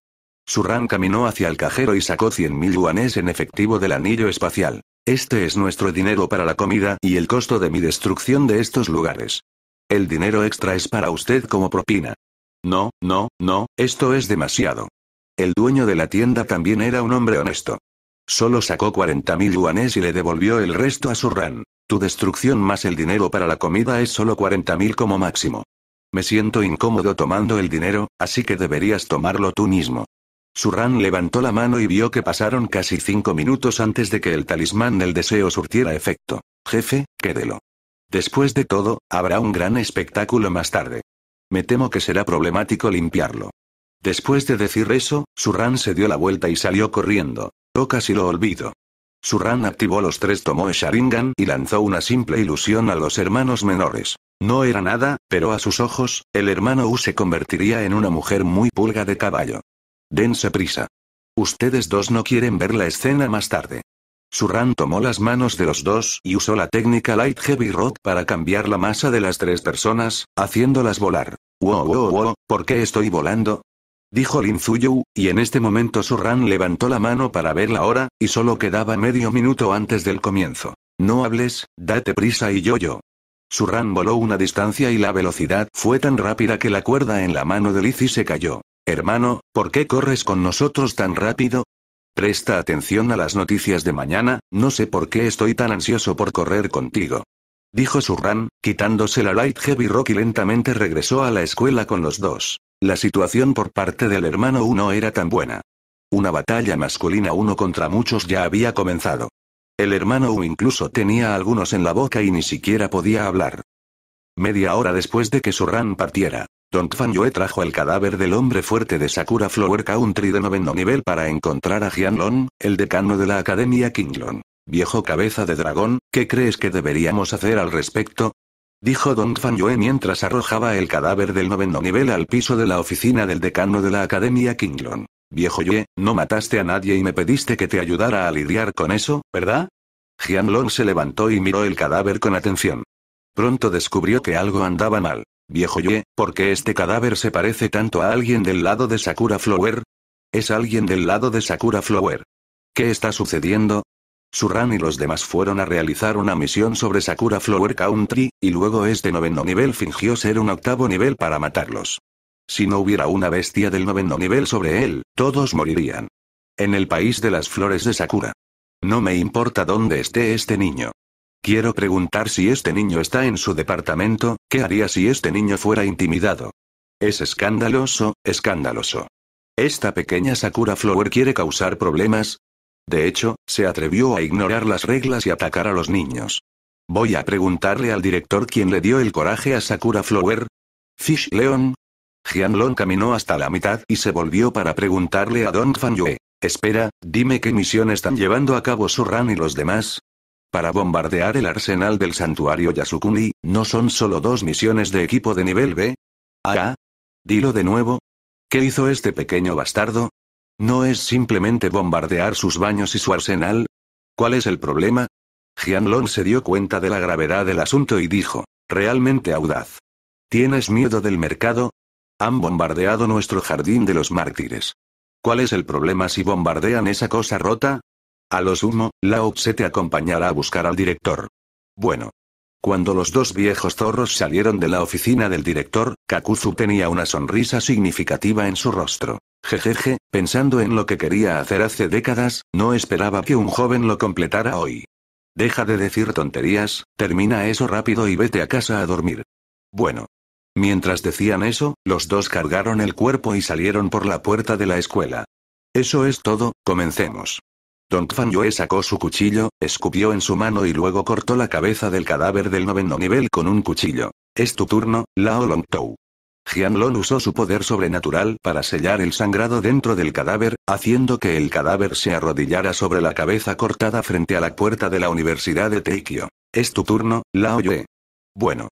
S1: Surran caminó hacia el cajero y sacó 100.000 yuanes en efectivo del anillo espacial. Este es nuestro dinero para la comida y el costo de mi destrucción de estos lugares. El dinero extra es para usted como propina. No, no, no, esto es demasiado. El dueño de la tienda también era un hombre honesto. Solo sacó 40.000 yuanes y le devolvió el resto a Surran. Tu destrucción más el dinero para la comida es solo 40.000 como máximo. Me siento incómodo tomando el dinero, así que deberías tomarlo tú mismo. Surran levantó la mano y vio que pasaron casi cinco minutos antes de que el talismán del deseo surtiera efecto. Jefe, quédelo. Después de todo, habrá un gran espectáculo más tarde. Me temo que será problemático limpiarlo. Después de decir eso, Surran se dio la vuelta y salió corriendo casi lo olvido. Surran activó los tres tomó Sharingan y lanzó una simple ilusión a los hermanos menores. No era nada, pero a sus ojos, el hermano U se convertiría en una mujer muy pulga de caballo. Dense prisa. Ustedes dos no quieren ver la escena más tarde. Surran tomó las manos de los dos y usó la técnica Light Heavy Rock para cambiar la masa de las tres personas, haciéndolas volar. Wow, wow, wow, ¿por qué estoy volando? dijo Lin Zuyou, y en este momento Surran levantó la mano para ver la hora, y solo quedaba medio minuto antes del comienzo. No hables, date prisa y yo yo. Surran voló una distancia y la velocidad fue tan rápida que la cuerda en la mano de Lizzie se cayó. Hermano, ¿por qué corres con nosotros tan rápido? Presta atención a las noticias de mañana, no sé por qué estoy tan ansioso por correr contigo. Dijo Surran, quitándose la Light Heavy Rock y lentamente regresó a la escuela con los dos. La situación por parte del hermano U no era tan buena. Una batalla masculina uno contra muchos ya había comenzado. El hermano U incluso tenía algunos en la boca y ni siquiera podía hablar. Media hora después de que ran partiera, Don Yue trajo el cadáver del hombre fuerte de Sakura Flower Country de noveno nivel para encontrar a Jianlong, el decano de la Academia Long. Viejo cabeza de dragón, ¿qué crees que deberíamos hacer al respecto? dijo Dong Fan Yue mientras arrojaba el cadáver del noveno nivel al piso de la oficina del decano de la Academia Kinglon. Viejo Yue, no mataste a nadie y me pediste que te ayudara a lidiar con eso, ¿verdad? Long se levantó y miró el cadáver con atención. Pronto descubrió que algo andaba mal. Viejo Yue, ¿por qué este cadáver se parece tanto a alguien del lado de Sakura Flower? Es alguien del lado de Sakura Flower. ¿Qué está sucediendo? Surran y los demás fueron a realizar una misión sobre Sakura Flower Country, y luego este noveno nivel fingió ser un octavo nivel para matarlos. Si no hubiera una bestia del noveno nivel sobre él, todos morirían. En el país de las flores de Sakura. No me importa dónde esté este niño. Quiero preguntar si este niño está en su departamento, ¿qué haría si este niño fuera intimidado? Es escandaloso, escandaloso. Esta pequeña Sakura Flower quiere causar problemas, de hecho, se atrevió a ignorar las reglas y atacar a los niños. Voy a preguntarle al director quién le dio el coraje a Sakura Flower. Fish Leon. Jianlong caminó hasta la mitad y se volvió para preguntarle a Don Fan Yue. Espera, dime qué misión están llevando a cabo Surran y los demás. Para bombardear el arsenal del santuario Yasukuni, ¿no son solo dos misiones de equipo de nivel B? ah. Dilo de nuevo. ¿Qué hizo este pequeño bastardo? ¿No es simplemente bombardear sus baños y su arsenal? ¿Cuál es el problema? Jianlong se dio cuenta de la gravedad del asunto y dijo, realmente audaz. ¿Tienes miedo del mercado? Han bombardeado nuestro jardín de los mártires. ¿Cuál es el problema si bombardean esa cosa rota? A lo sumo, Lao Tse te acompañará a buscar al director. Bueno, cuando los dos viejos zorros salieron de la oficina del director, Kakuzu tenía una sonrisa significativa en su rostro. Jejeje, pensando en lo que quería hacer hace décadas, no esperaba que un joven lo completara hoy. Deja de decir tonterías, termina eso rápido y vete a casa a dormir. Bueno. Mientras decían eso, los dos cargaron el cuerpo y salieron por la puerta de la escuela. Eso es todo, comencemos. Don Fan Yue sacó su cuchillo, escupió en su mano y luego cortó la cabeza del cadáver del noveno nivel con un cuchillo. Es tu turno, Lao Long Tou. Long usó su poder sobrenatural para sellar el sangrado dentro del cadáver, haciendo que el cadáver se arrodillara sobre la cabeza cortada frente a la puerta de la Universidad de Teikyo. Es tu turno, Lao Yue. Bueno,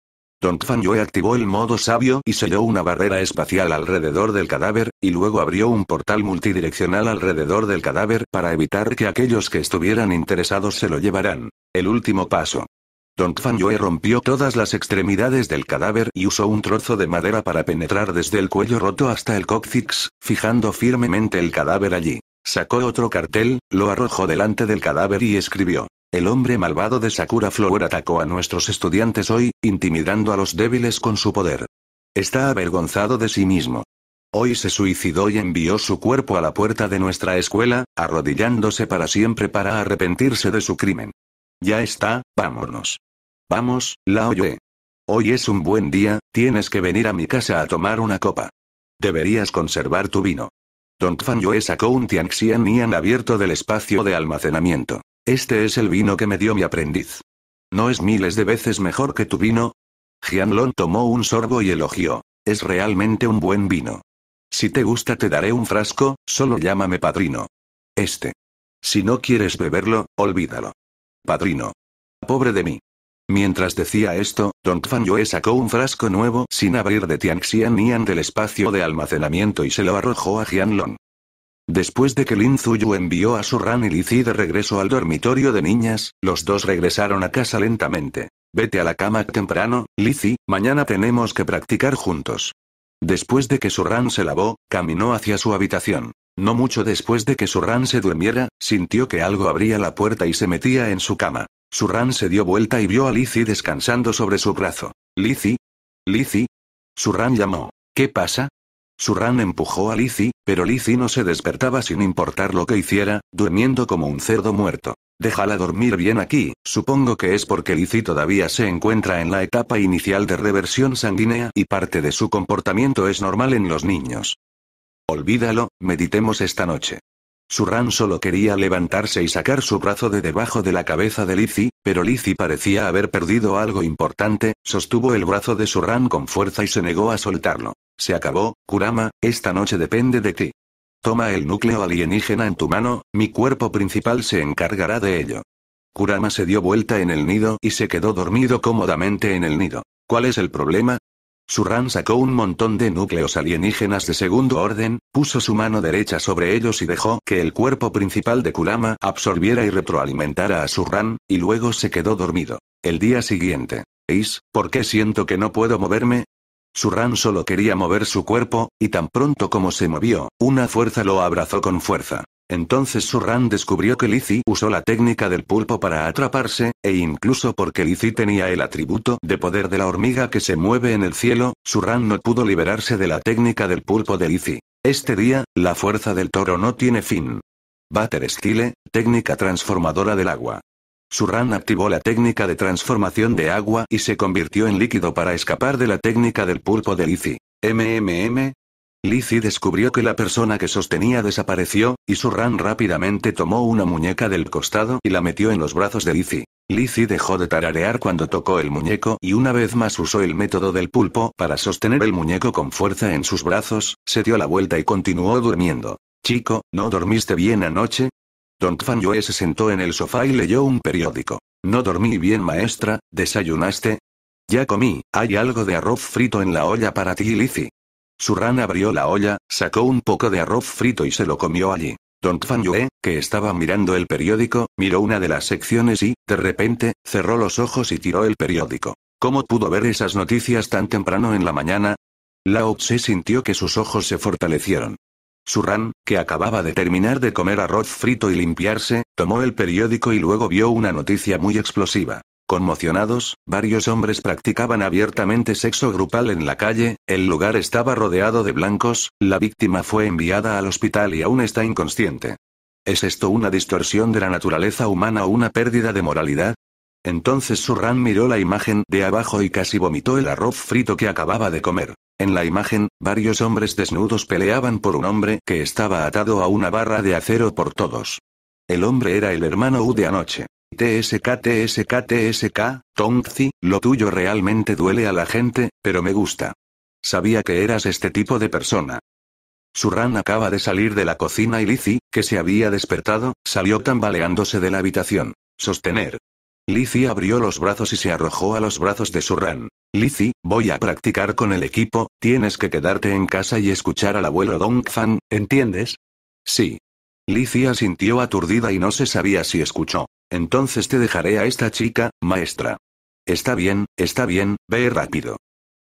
S1: Don Fan Yue activó el modo sabio y selló una barrera espacial alrededor del cadáver, y luego abrió un portal multidireccional alrededor del cadáver para evitar que aquellos que estuvieran interesados se lo llevaran. El último paso. Don Fan Yue rompió todas las extremidades del cadáver y usó un trozo de madera para penetrar desde el cuello roto hasta el cóccix, fijando firmemente el cadáver allí. Sacó otro cartel, lo arrojó delante del cadáver y escribió. El hombre malvado de Sakura Flower atacó a nuestros estudiantes hoy, intimidando a los débiles con su poder. Está avergonzado de sí mismo. Hoy se suicidó y envió su cuerpo a la puerta de nuestra escuela, arrodillándose para siempre para arrepentirse de su crimen. Ya está, vámonos. Vamos, oye. Hoy es un buen día, tienes que venir a mi casa a tomar una copa. Deberías conservar tu vino. Don Fan Yue sacó un Tianxian Nian abierto del espacio de almacenamiento. Este es el vino que me dio mi aprendiz. ¿No es miles de veces mejor que tu vino? Jianlong tomó un sorbo y elogió. Es realmente un buen vino. Si te gusta te daré un frasco, solo llámame padrino. Este. Si no quieres beberlo, olvídalo. Padrino. Pobre de mí. Mientras decía esto, Don Fan Yue sacó un frasco nuevo sin abrir de Tianxian Nian del espacio de almacenamiento y se lo arrojó a Jianlong. Después de que Lin Zuyu envió a Surran y Lizzie de regreso al dormitorio de niñas, los dos regresaron a casa lentamente. Vete a la cama temprano, Lizzie, mañana tenemos que practicar juntos. Después de que Surran se lavó, caminó hacia su habitación. No mucho después de que Surran se durmiera, sintió que algo abría la puerta y se metía en su cama. Surran se dio vuelta y vio a Lizzie descansando sobre su brazo. Lizzie. Lizzie. Surran llamó. ¿Qué pasa? Surran empujó a Lizzie, pero Lizzie no se despertaba sin importar lo que hiciera, durmiendo como un cerdo muerto. Déjala dormir bien aquí, supongo que es porque Lizzie todavía se encuentra en la etapa inicial de reversión sanguínea y parte de su comportamiento es normal en los niños. Olvídalo, meditemos esta noche. Surran solo quería levantarse y sacar su brazo de debajo de la cabeza de Lizzie, pero Lizzie parecía haber perdido algo importante, sostuvo el brazo de Surran con fuerza y se negó a soltarlo. Se acabó, Kurama, esta noche depende de ti. Toma el núcleo alienígena en tu mano, mi cuerpo principal se encargará de ello. Kurama se dio vuelta en el nido y se quedó dormido cómodamente en el nido. ¿Cuál es el problema? Surran sacó un montón de núcleos alienígenas de segundo orden, puso su mano derecha sobre ellos y dejó que el cuerpo principal de Kulama absorbiera y retroalimentara a Surran, y luego se quedó dormido. El día siguiente. ¿Veis? ¿Por qué siento que no puedo moverme? Surran solo quería mover su cuerpo, y tan pronto como se movió, una fuerza lo abrazó con fuerza. Entonces Surran descubrió que Lizzie usó la técnica del pulpo para atraparse, e incluso porque Lizzie tenía el atributo de poder de la hormiga que se mueve en el cielo, Surran no pudo liberarse de la técnica del pulpo de Lizzie. Este día, la fuerza del toro no tiene fin. Butter Style, técnica transformadora del agua. Surran activó la técnica de transformación de agua y se convirtió en líquido para escapar de la técnica del pulpo de Lizzie. MMM. Lizzie descubrió que la persona que sostenía desapareció, y Surran rápidamente tomó una muñeca del costado y la metió en los brazos de Lizzie. Lizzie dejó de tararear cuando tocó el muñeco y una vez más usó el método del pulpo para sostener el muñeco con fuerza en sus brazos, se dio la vuelta y continuó durmiendo. Chico, ¿no dormiste bien anoche? Don Fan Yue se sentó en el sofá y leyó un periódico. No dormí bien, maestra, ¿desayunaste? Ya comí, hay algo de arroz frito en la olla para ti, Su ran abrió la olla, sacó un poco de arroz frito y se lo comió allí. Don Fan Yue, que estaba mirando el periódico, miró una de las secciones y, de repente, cerró los ojos y tiró el periódico. ¿Cómo pudo ver esas noticias tan temprano en la mañana? Lao Tse sintió que sus ojos se fortalecieron. Surran, que acababa de terminar de comer arroz frito y limpiarse, tomó el periódico y luego vio una noticia muy explosiva. Conmocionados, varios hombres practicaban abiertamente sexo grupal en la calle, el lugar estaba rodeado de blancos, la víctima fue enviada al hospital y aún está inconsciente. ¿Es esto una distorsión de la naturaleza humana o una pérdida de moralidad? Entonces Surran miró la imagen de abajo y casi vomitó el arroz frito que acababa de comer. En la imagen, varios hombres desnudos peleaban por un hombre que estaba atado a una barra de acero por todos. El hombre era el hermano U de anoche. TSK TSK TSK, Tongzi, lo tuyo realmente duele a la gente, pero me gusta. Sabía que eras este tipo de persona. Surran acaba de salir de la cocina y Lizzie, que se había despertado, salió tambaleándose de la habitación. Sostener. Lizzie abrió los brazos y se arrojó a los brazos de Surran. Lizzie, voy a practicar con el equipo, tienes que quedarte en casa y escuchar al abuelo Dongfan, ¿entiendes? Sí. Lizzie asintió aturdida y no se sabía si escuchó. Entonces te dejaré a esta chica, maestra. Está bien, está bien, ve rápido.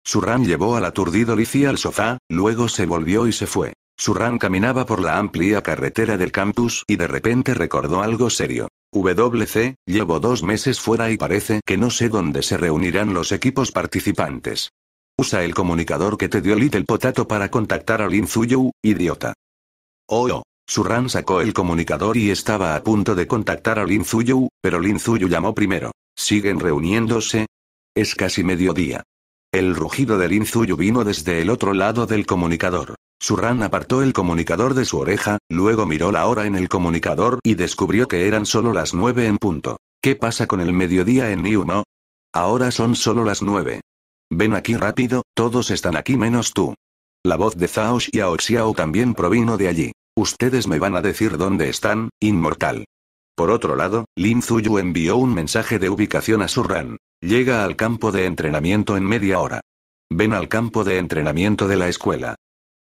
S1: Surran llevó al aturdido Lizzie al sofá, luego se volvió y se fue. Surran caminaba por la amplia carretera del campus y de repente recordó algo serio. WC, llevo dos meses fuera y parece que no sé dónde se reunirán los equipos participantes. Usa el comunicador que te dio Little Potato para contactar a Lin Zuyu, idiota. Oh, oh. Surran sacó el comunicador y estaba a punto de contactar a Lin Zuyu, pero Lin Zuyu llamó primero. ¿Siguen reuniéndose? Es casi mediodía. El rugido de Lin Zuyu vino desde el otro lado del comunicador. Surran apartó el comunicador de su oreja, luego miró la hora en el comunicador y descubrió que eran solo las nueve en punto. ¿Qué pasa con el mediodía en No? Ahora son solo las nueve. Ven aquí rápido, todos están aquí menos tú. La voz de Zhao y Xiao también provino de allí. Ustedes me van a decir dónde están, inmortal. Por otro lado, Lin Zuyu envió un mensaje de ubicación a Surran. Llega al campo de entrenamiento en media hora. Ven al campo de entrenamiento de la escuela.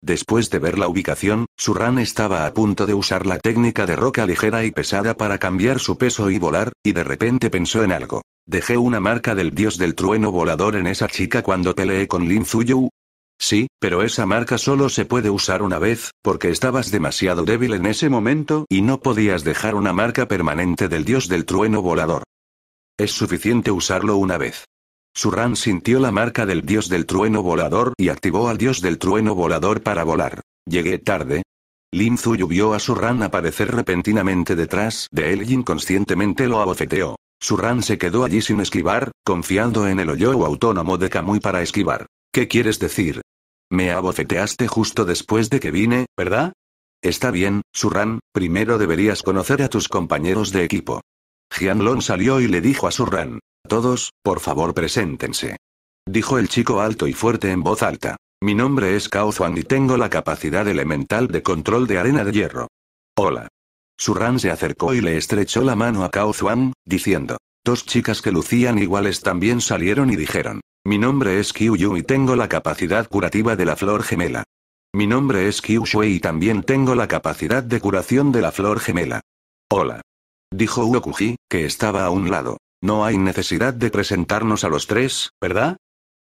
S1: Después de ver la ubicación, Surran estaba a punto de usar la técnica de roca ligera y pesada para cambiar su peso y volar, y de repente pensó en algo. ¿Dejé una marca del dios del trueno volador en esa chica cuando peleé con Lin Zuyou? Sí, pero esa marca solo se puede usar una vez, porque estabas demasiado débil en ese momento y no podías dejar una marca permanente del dios del trueno volador. Es suficiente usarlo una vez. Surran sintió la marca del dios del trueno volador y activó al dios del trueno volador para volar. Llegué tarde. Lin Zuyu vio a Surran aparecer repentinamente detrás de él y inconscientemente lo abofeteó. Surran se quedó allí sin esquivar, confiando en el hoyo autónomo de Kamui para esquivar. ¿Qué quieres decir? Me abofeteaste justo después de que vine, ¿verdad? Está bien, Surran, primero deberías conocer a tus compañeros de equipo. Long salió y le dijo a Surran. Todos, por favor, preséntense. Dijo el chico alto y fuerte en voz alta. Mi nombre es Cao Zhuang y tengo la capacidad elemental de control de arena de hierro. Hola. Surran se acercó y le estrechó la mano a Cao Zhuang, diciendo. Dos chicas que lucían iguales también salieron y dijeron. Mi nombre es Qiu Yu y tengo la capacidad curativa de la flor gemela. Mi nombre es Qiu Shui y también tengo la capacidad de curación de la flor gemela. Hola. Dijo Uokuji, que estaba a un lado. No hay necesidad de presentarnos a los tres, ¿verdad?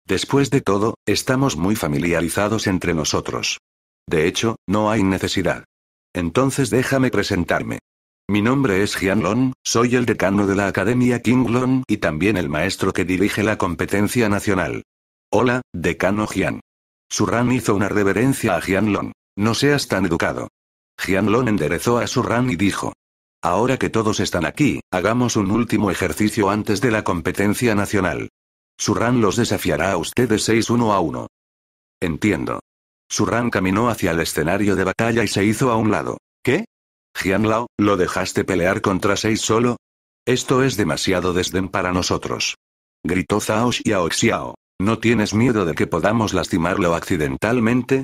S1: Después de todo, estamos muy familiarizados entre nosotros. De hecho, no hay necesidad. Entonces déjame presentarme. Mi nombre es Long, soy el decano de la Academia Long y también el maestro que dirige la competencia nacional. Hola, decano Jian. Surran hizo una reverencia a Long. No seas tan educado. Long enderezó a Surran y dijo, Ahora que todos están aquí, hagamos un último ejercicio antes de la competencia nacional. Surran los desafiará a ustedes seis uno a uno. Entiendo. Surran caminó hacia el escenario de batalla y se hizo a un lado. ¿Qué? Jianlao, ¿lo dejaste pelear contra seis solo? Esto es demasiado desdén para nosotros. Gritó Zhao Xiao Xiao. ¿No tienes miedo de que podamos lastimarlo accidentalmente?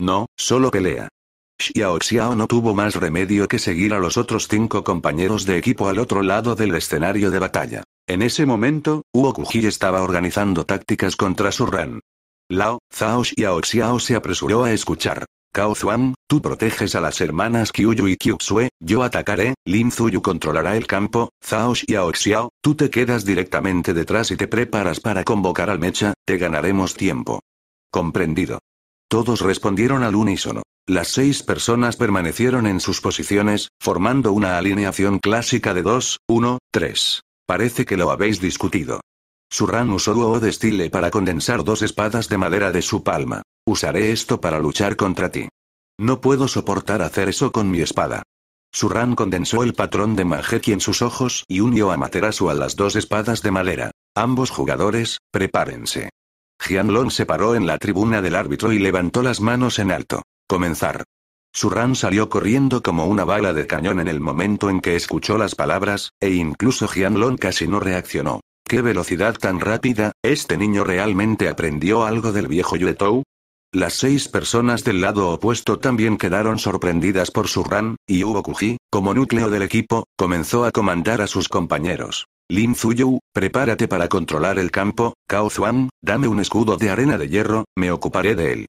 S1: No, solo pelea. Xiao no tuvo más remedio que seguir a los otros cinco compañeros de equipo al otro lado del escenario de batalla. En ese momento, Wu Kuji estaba organizando tácticas contra su Ran. Lao, Zhao Xiao Xiao se apresuró a escuchar. Cao Zuan, tú proteges a las hermanas Kyuyu y Qiuxue, yo atacaré, Lin Zuyu controlará el campo, Zhao Xiao Xiao, tú te quedas directamente detrás y te preparas para convocar al mecha, te ganaremos tiempo. Comprendido. Todos respondieron al unísono. Las seis personas permanecieron en sus posiciones, formando una alineación clásica de 2, 1, 3. Parece que lo habéis discutido. Surran usó Uo-O de para condensar dos espadas de madera de su palma. Usaré esto para luchar contra ti. No puedo soportar hacer eso con mi espada. Surran condensó el patrón de Majeki en sus ojos y unió a Materasu a las dos espadas de madera. Ambos jugadores, prepárense. Jianlong se paró en la tribuna del árbitro y levantó las manos en alto. Comenzar. Surran salió corriendo como una bala de cañón en el momento en que escuchó las palabras, e incluso Jianlong casi no reaccionó. ¡Qué velocidad tan rápida! ¿Este niño realmente aprendió algo del viejo Yuetou? Las seis personas del lado opuesto también quedaron sorprendidas por Surran, y Hugo Kuji, como núcleo del equipo, comenzó a comandar a sus compañeros. Lin Zuyu, prepárate para controlar el campo, Cao Zuan, dame un escudo de arena de hierro, me ocuparé de él.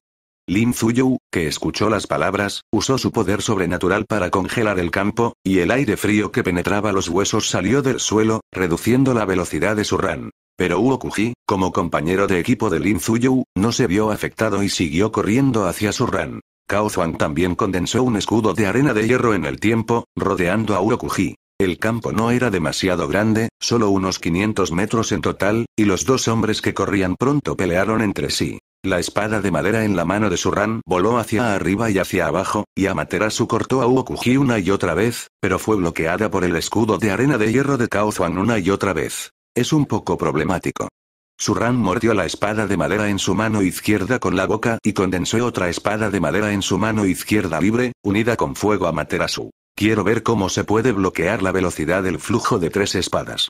S1: Lin Zuyou, que escuchó las palabras, usó su poder sobrenatural para congelar el campo, y el aire frío que penetraba los huesos salió del suelo, reduciendo la velocidad de su ran. Pero Wu Kuji, como compañero de equipo de Lin Zuyou, no se vio afectado y siguió corriendo hacia su ran. Cao Zhuang también condensó un escudo de arena de hierro en el tiempo, rodeando a Wu El campo no era demasiado grande, solo unos 500 metros en total, y los dos hombres que corrían pronto pelearon entre sí. La espada de madera en la mano de Surran voló hacia arriba y hacia abajo, y Amaterasu cortó a Uokuji una y otra vez, pero fue bloqueada por el escudo de arena de hierro de Kaozuan una y otra vez. Es un poco problemático. Surran mordió la espada de madera en su mano izquierda con la boca y condensó otra espada de madera en su mano izquierda libre, unida con fuego a Amaterasu. Quiero ver cómo se puede bloquear la velocidad del flujo de tres espadas.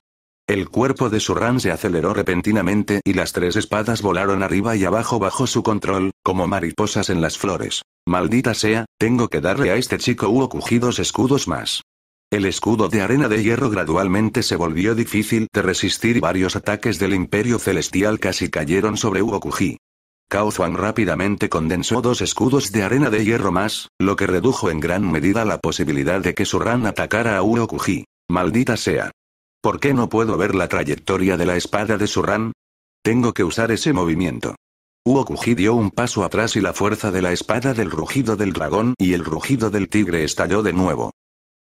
S1: El cuerpo de Surran se aceleró repentinamente y las tres espadas volaron arriba y abajo bajo su control, como mariposas en las flores. Maldita sea, tengo que darle a este chico Uokuji dos escudos más. El escudo de arena de hierro gradualmente se volvió difícil de resistir y varios ataques del Imperio Celestial casi cayeron sobre Uokuji. Kuji. Cao rápidamente condensó dos escudos de arena de hierro más, lo que redujo en gran medida la posibilidad de que Surran atacara a Uokuji. Maldita sea. ¿Por qué no puedo ver la trayectoria de la espada de Suran? Tengo que usar ese movimiento. Uokuji dio un paso atrás y la fuerza de la espada del rugido del dragón y el rugido del tigre estalló de nuevo.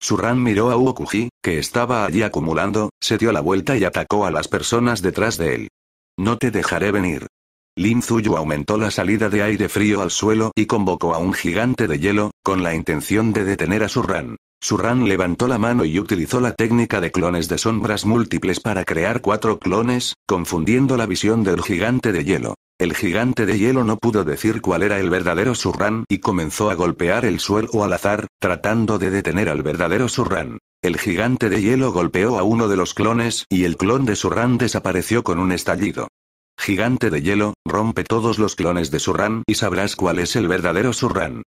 S1: Surran miró a Uokuji, que estaba allí acumulando, se dio la vuelta y atacó a las personas detrás de él. No te dejaré venir. Lin Zuyu aumentó la salida de aire frío al suelo y convocó a un gigante de hielo, con la intención de detener a Surran. Surran levantó la mano y utilizó la técnica de clones de sombras múltiples para crear cuatro clones, confundiendo la visión del gigante de hielo. El gigante de hielo no pudo decir cuál era el verdadero Surran y comenzó a golpear el suelo al azar, tratando de detener al verdadero Surran. El gigante de hielo golpeó a uno de los clones y el clon de Surran desapareció con un estallido. Gigante de hielo, rompe todos los clones de Surran y sabrás cuál es el verdadero Surran.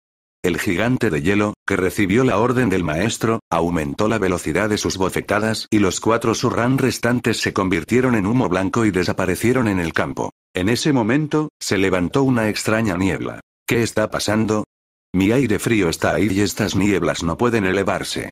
S1: El gigante de hielo, que recibió la orden del maestro, aumentó la velocidad de sus bofetadas y los cuatro surran restantes se convirtieron en humo blanco y desaparecieron en el campo. En ese momento, se levantó una extraña niebla. ¿Qué está pasando? Mi aire frío está ahí y estas nieblas no pueden elevarse.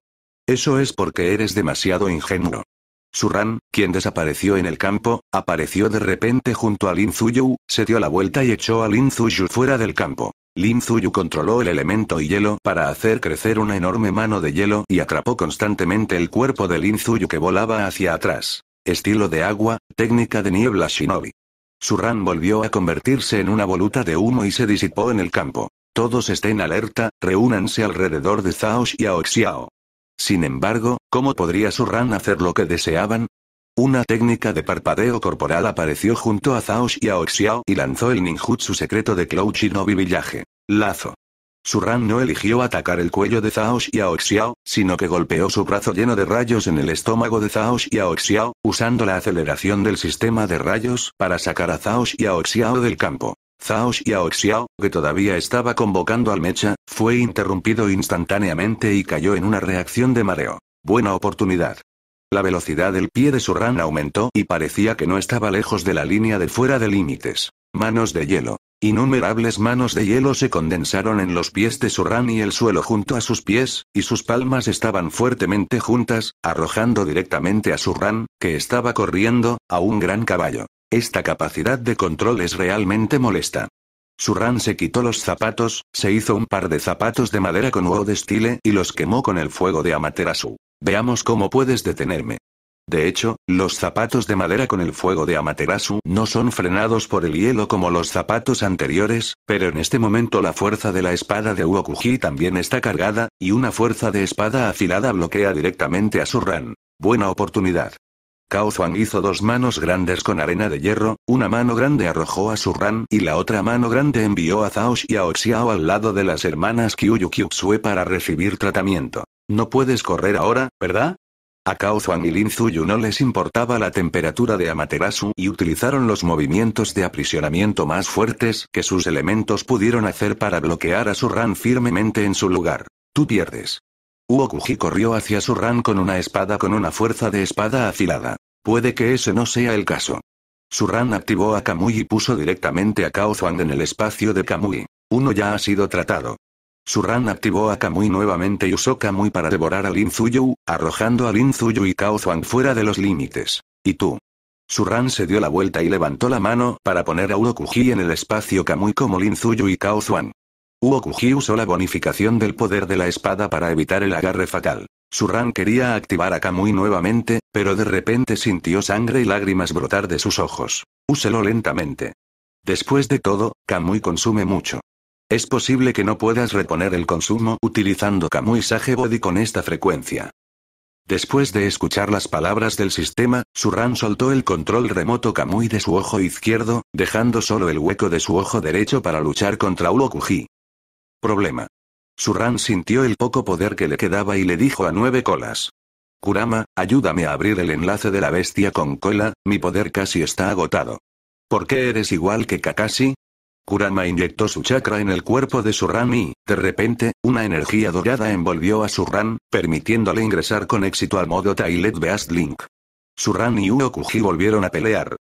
S1: Eso es porque eres demasiado ingenuo. Surran, quien desapareció en el campo, apareció de repente junto a Lin Zuyu, se dio la vuelta y echó a Lin Zuyu fuera del campo. Lin Zuyu controló el elemento y hielo para hacer crecer una enorme mano de hielo y atrapó constantemente el cuerpo de Lin Zuyu que volaba hacia atrás. Estilo de agua, técnica de niebla shinobi. Su Ran volvió a convertirse en una voluta de humo y se disipó en el campo. Todos estén alerta, reúnanse alrededor de y Ao Xiao. Sin embargo, ¿cómo podría su Ran hacer lo que deseaban? Una técnica de parpadeo corporal apareció junto a Zaosh y a y lanzó el ninjutsu secreto de Cloud no Village. Lazo. Surran no eligió atacar el cuello de Zaos y Aoxiao, sino que golpeó su brazo lleno de rayos en el estómago de Zaos y Aoxiao, usando la aceleración del sistema de rayos para sacar a Zaosh y a del campo. Zaosh y Aoxiao, que todavía estaba convocando al mecha, fue interrumpido instantáneamente y cayó en una reacción de mareo. Buena oportunidad. La velocidad del pie de Surran aumentó y parecía que no estaba lejos de la línea de fuera de límites. Manos de hielo. Innumerables manos de hielo se condensaron en los pies de Surran y el suelo junto a sus pies, y sus palmas estaban fuertemente juntas, arrojando directamente a Surran, que estaba corriendo, a un gran caballo. Esta capacidad de control es realmente molesta. Surran se quitó los zapatos, se hizo un par de zapatos de madera con huevo de estile y los quemó con el fuego de Amaterasu. Veamos cómo puedes detenerme. De hecho, los zapatos de madera con el fuego de Amaterasu no son frenados por el hielo como los zapatos anteriores, pero en este momento la fuerza de la espada de Uokuji también está cargada, y una fuerza de espada afilada bloquea directamente a Surran. Buena oportunidad. Cao hizo dos manos grandes con arena de hierro, una mano grande arrojó a ran y la otra mano grande envió a Zhao y a Oxiao al lado de las hermanas Kyuyu para recibir tratamiento. No puedes correr ahora, ¿verdad? A Cao y Lin Zuyu no les importaba la temperatura de Amaterasu y utilizaron los movimientos de aprisionamiento más fuertes que sus elementos pudieron hacer para bloquear a Ran firmemente en su lugar. Tú pierdes. Uokuji corrió hacia su con una espada con una fuerza de espada afilada. Puede que ese no sea el caso. Surran activó a Kamui y puso directamente a Kao Zhuang en el espacio de Kamui. Uno ya ha sido tratado. Surran activó a Kamui nuevamente y usó Kamui para devorar a Lin Zuyu, arrojando a Lin Zuyu y Cao fuera de los límites. ¿Y tú? Surran se dio la vuelta y levantó la mano para poner a Uokuji en el espacio Kamui como Lin Zuyu y kao Uokuji usó la bonificación del poder de la espada para evitar el agarre fatal. Suran quería activar a Kamui nuevamente, pero de repente sintió sangre y lágrimas brotar de sus ojos. Úselo lentamente. Después de todo, Kamui consume mucho. Es posible que no puedas reponer el consumo utilizando Kamui Sage Body con esta frecuencia. Después de escuchar las palabras del sistema, Surran soltó el control remoto Kamui de su ojo izquierdo, dejando solo el hueco de su ojo derecho para luchar contra Uokuji. Problema. Surran sintió el poco poder que le quedaba y le dijo a nueve colas. Kurama, ayúdame a abrir el enlace de la bestia con cola, mi poder casi está agotado. ¿Por qué eres igual que Kakashi? Kurama inyectó su chakra en el cuerpo de Surran y, de repente, una energía dorada envolvió a Surran, permitiéndole ingresar con éxito al modo Tailed Beast Link. Surran y Uokuji volvieron a pelear.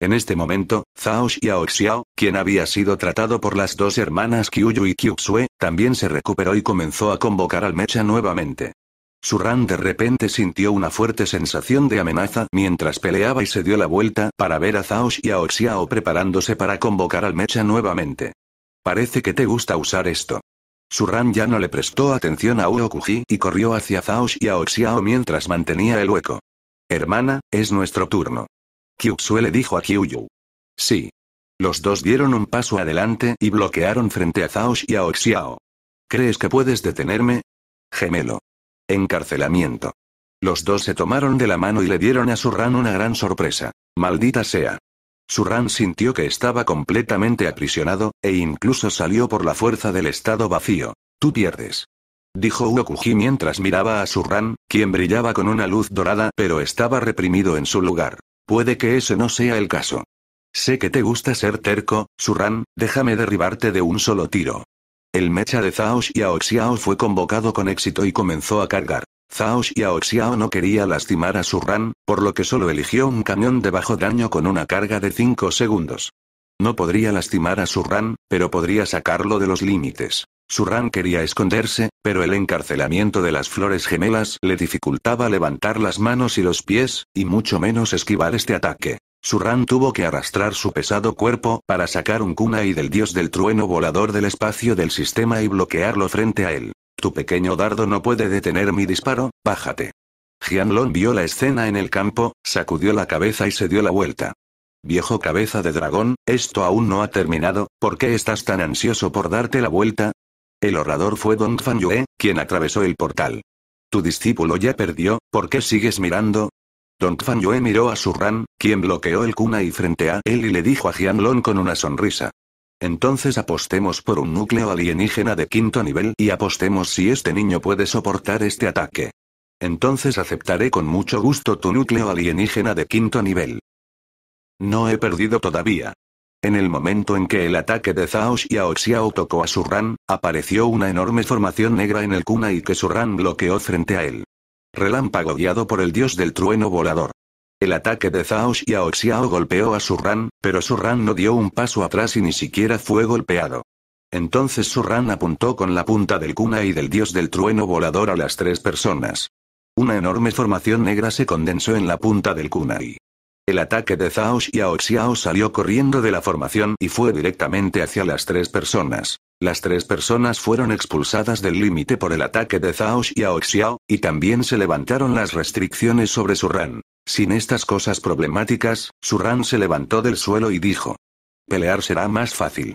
S1: En este momento, Zhao y Aoxiao, quien había sido tratado por las dos hermanas Kyuyu y Kyuxue, también se recuperó y comenzó a convocar al mecha nuevamente. Surran de repente sintió una fuerte sensación de amenaza mientras peleaba y se dio la vuelta para ver a Zaosh y a Oxiao preparándose para convocar al mecha nuevamente. Parece que te gusta usar esto. Surran ya no le prestó atención a Uokuji y corrió hacia Zaosh y a Oxiao mientras mantenía el hueco. Hermana, es nuestro turno. Kyuxue le dijo a Kyuyu. Sí, los dos dieron un paso adelante y bloquearon frente a Zaosh y a Oxiao. ¿Crees que puedes detenerme? Gemelo. Encarcelamiento. Los dos se tomaron de la mano y le dieron a Surran una gran sorpresa. Maldita sea. Surran sintió que estaba completamente aprisionado, e incluso salió por la fuerza del estado vacío. Tú pierdes. Dijo Uokuji mientras miraba a Surran, quien brillaba con una luz dorada pero estaba reprimido en su lugar. Puede que ese no sea el caso. Sé que te gusta ser terco, Surran, déjame derribarte de un solo tiro. El mecha de Zhao y Aoxiao fue convocado con éxito y comenzó a cargar. Zhao y Xiao no quería lastimar a Surran, por lo que solo eligió un cañón de bajo daño con una carga de 5 segundos. No podría lastimar a Surran, pero podría sacarlo de los límites. Surran quería esconderse, pero el encarcelamiento de las flores gemelas le dificultaba levantar las manos y los pies, y mucho menos esquivar este ataque. Surran tuvo que arrastrar su pesado cuerpo para sacar un kunai del dios del trueno volador del espacio del sistema y bloquearlo frente a él. Tu pequeño dardo no puede detener mi disparo, bájate. Jianlong vio la escena en el campo, sacudió la cabeza y se dio la vuelta. Viejo cabeza de dragón, esto aún no ha terminado, ¿por qué estás tan ansioso por darte la vuelta? El orador fue Don Fan Yue, quien atravesó el portal. Tu discípulo ya perdió, ¿por qué sigues mirando? Don Fan Yue miró a Surran, quien bloqueó el cuna y frente a él y le dijo a Jianlon con una sonrisa. Entonces apostemos por un núcleo alienígena de quinto nivel y apostemos si este niño puede soportar este ataque. Entonces aceptaré con mucho gusto tu núcleo alienígena de quinto nivel. No he perdido todavía. En el momento en que el ataque de Zhao Xiao Xiao tocó a Surran, apareció una enorme formación negra en el cuna y que Surran bloqueó frente a él. Relámpago guiado por el dios del trueno volador. El ataque de Zhao y Xiao golpeó a Surran, pero Surran no dio un paso atrás y ni siquiera fue golpeado. Entonces Surran apuntó con la punta del kunai del dios del trueno volador a las tres personas. Una enorme formación negra se condensó en la punta del kunai. El ataque de Zhao y Xiao salió corriendo de la formación y fue directamente hacia las tres personas. Las tres personas fueron expulsadas del límite por el ataque de Zhao y Xiao, y también se levantaron las restricciones sobre su Sin estas cosas problemáticas, Surran se levantó del suelo y dijo. Pelear será más fácil.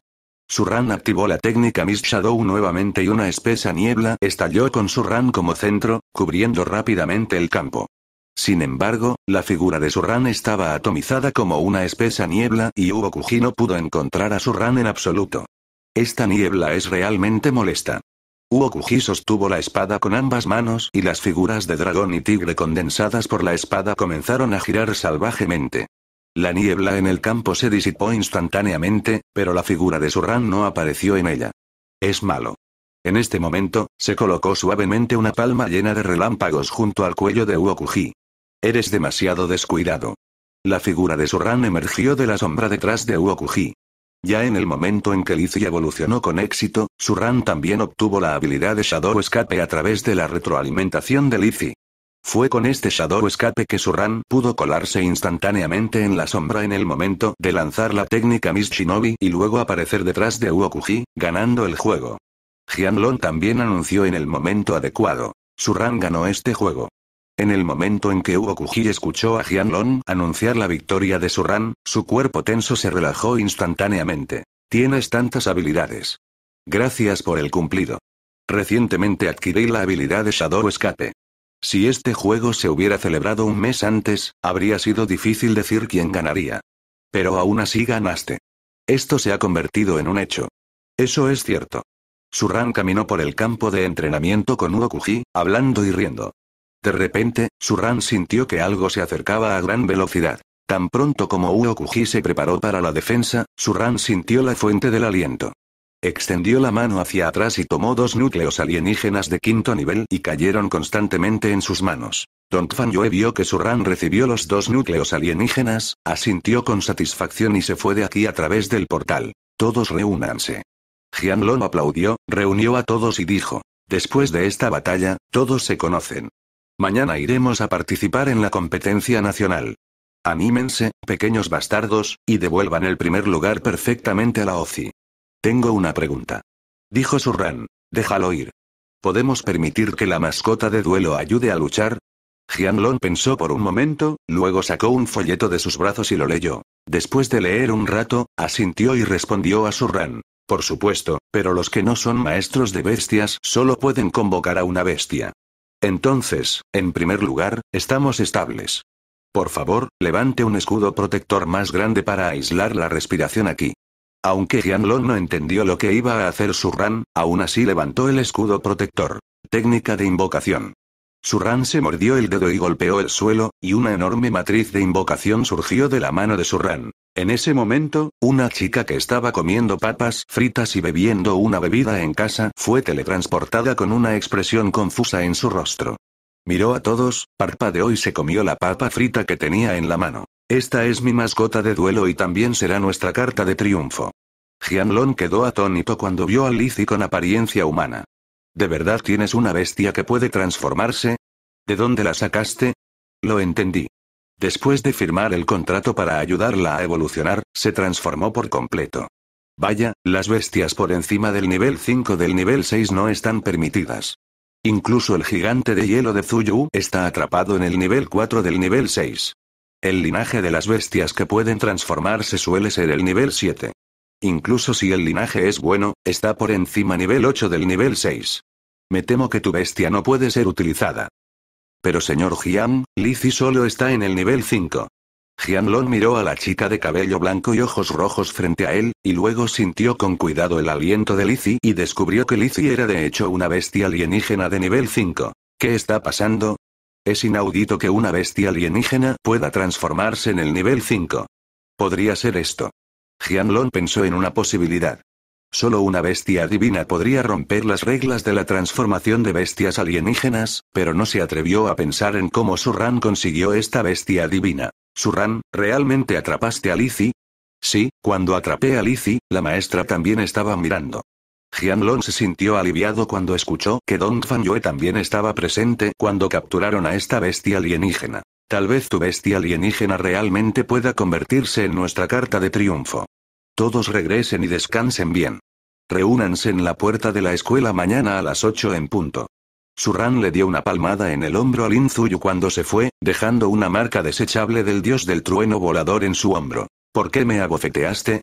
S1: Surran activó la técnica Miss Shadow nuevamente y una espesa niebla estalló con Surran como centro, cubriendo rápidamente el campo. Sin embargo, la figura de Surran estaba atomizada como una espesa niebla y Uo Kuji no pudo encontrar a Surran en absoluto. Esta niebla es realmente molesta. Uo Kuji sostuvo la espada con ambas manos y las figuras de dragón y tigre condensadas por la espada comenzaron a girar salvajemente. La niebla en el campo se disipó instantáneamente, pero la figura de Surran no apareció en ella. Es malo. En este momento, se colocó suavemente una palma llena de relámpagos junto al cuello de Kuji. Eres demasiado descuidado. La figura de Suran emergió de la sombra detrás de Uokuji. Ya en el momento en que Lizzie evolucionó con éxito, Surran también obtuvo la habilidad de Shadow Escape a través de la retroalimentación de Lizzie. Fue con este Shadow Escape que Suran pudo colarse instantáneamente en la sombra en el momento de lanzar la técnica Miss Shinobi y luego aparecer detrás de Uokuji, ganando el juego. Jianlong también anunció en el momento adecuado. Surran ganó este juego. En el momento en que Hugo Kuji escuchó a Jianlong anunciar la victoria de Surran, su cuerpo tenso se relajó instantáneamente. Tienes tantas habilidades. Gracias por el cumplido. Recientemente adquirí la habilidad de Shadow Escape. Si este juego se hubiera celebrado un mes antes, habría sido difícil decir quién ganaría. Pero aún así ganaste. Esto se ha convertido en un hecho. Eso es cierto. Surran caminó por el campo de entrenamiento con Uokuji, hablando y riendo. De repente, Surran sintió que algo se acercaba a gran velocidad. Tan pronto como Kuji se preparó para la defensa, Surran sintió la fuente del aliento. Extendió la mano hacia atrás y tomó dos núcleos alienígenas de quinto nivel y cayeron constantemente en sus manos. Don Fan Yue vio que Surran recibió los dos núcleos alienígenas, asintió con satisfacción y se fue de aquí a través del portal. Todos reúnanse. Jianlong aplaudió, reunió a todos y dijo. Después de esta batalla, todos se conocen. Mañana iremos a participar en la competencia nacional. Anímense, pequeños bastardos, y devuelvan el primer lugar perfectamente a la OCI. Tengo una pregunta. Dijo Surran. Déjalo ir. ¿Podemos permitir que la mascota de duelo ayude a luchar? Gianlon pensó por un momento, luego sacó un folleto de sus brazos y lo leyó. Después de leer un rato, asintió y respondió a Surran. Por supuesto, pero los que no son maestros de bestias solo pueden convocar a una bestia. Entonces, en primer lugar, estamos estables. Por favor, levante un escudo protector más grande para aislar la respiración aquí. Aunque Jianlong no entendió lo que iba a hacer Surran, aún así levantó el escudo protector. Técnica de invocación. Surran se mordió el dedo y golpeó el suelo, y una enorme matriz de invocación surgió de la mano de Surran. En ese momento, una chica que estaba comiendo papas fritas y bebiendo una bebida en casa fue teletransportada con una expresión confusa en su rostro. Miró a todos, parpadeó y se comió la papa frita que tenía en la mano. Esta es mi mascota de duelo y también será nuestra carta de triunfo. Jianlon quedó atónito cuando vio a Lizzie con apariencia humana. ¿De verdad tienes una bestia que puede transformarse? ¿De dónde la sacaste? Lo entendí. Después de firmar el contrato para ayudarla a evolucionar, se transformó por completo. Vaya, las bestias por encima del nivel 5 del nivel 6 no están permitidas. Incluso el gigante de hielo de Zuyu está atrapado en el nivel 4 del nivel 6. El linaje de las bestias que pueden transformarse suele ser el nivel 7. Incluso si el linaje es bueno, está por encima nivel 8 del nivel 6. Me temo que tu bestia no puede ser utilizada. Pero señor Jian, Lizzie solo está en el nivel 5. Jianlong miró a la chica de cabello blanco y ojos rojos frente a él, y luego sintió con cuidado el aliento de Lizzie y descubrió que Lizzie era de hecho una bestia alienígena de nivel 5. ¿Qué está pasando? Es inaudito que una bestia alienígena pueda transformarse en el nivel 5. Podría ser esto. Jianlong pensó en una posibilidad. Solo una bestia divina podría romper las reglas de la transformación de bestias alienígenas, pero no se atrevió a pensar en cómo Surran consiguió esta bestia divina. Surran, ¿realmente atrapaste a Lizzie? Sí, cuando atrapé a Lizzie, la maestra también estaba mirando. Jianlong se sintió aliviado cuando escuchó que Dong Yue también estaba presente cuando capturaron a esta bestia alienígena. Tal vez tu bestia alienígena realmente pueda convertirse en nuestra carta de triunfo. Todos regresen y descansen bien. Reúnanse en la puerta de la escuela mañana a las 8 en punto. Surran le dio una palmada en el hombro a Lin Zuyu cuando se fue, dejando una marca desechable del dios del trueno volador en su hombro. ¿Por qué me abofeteaste?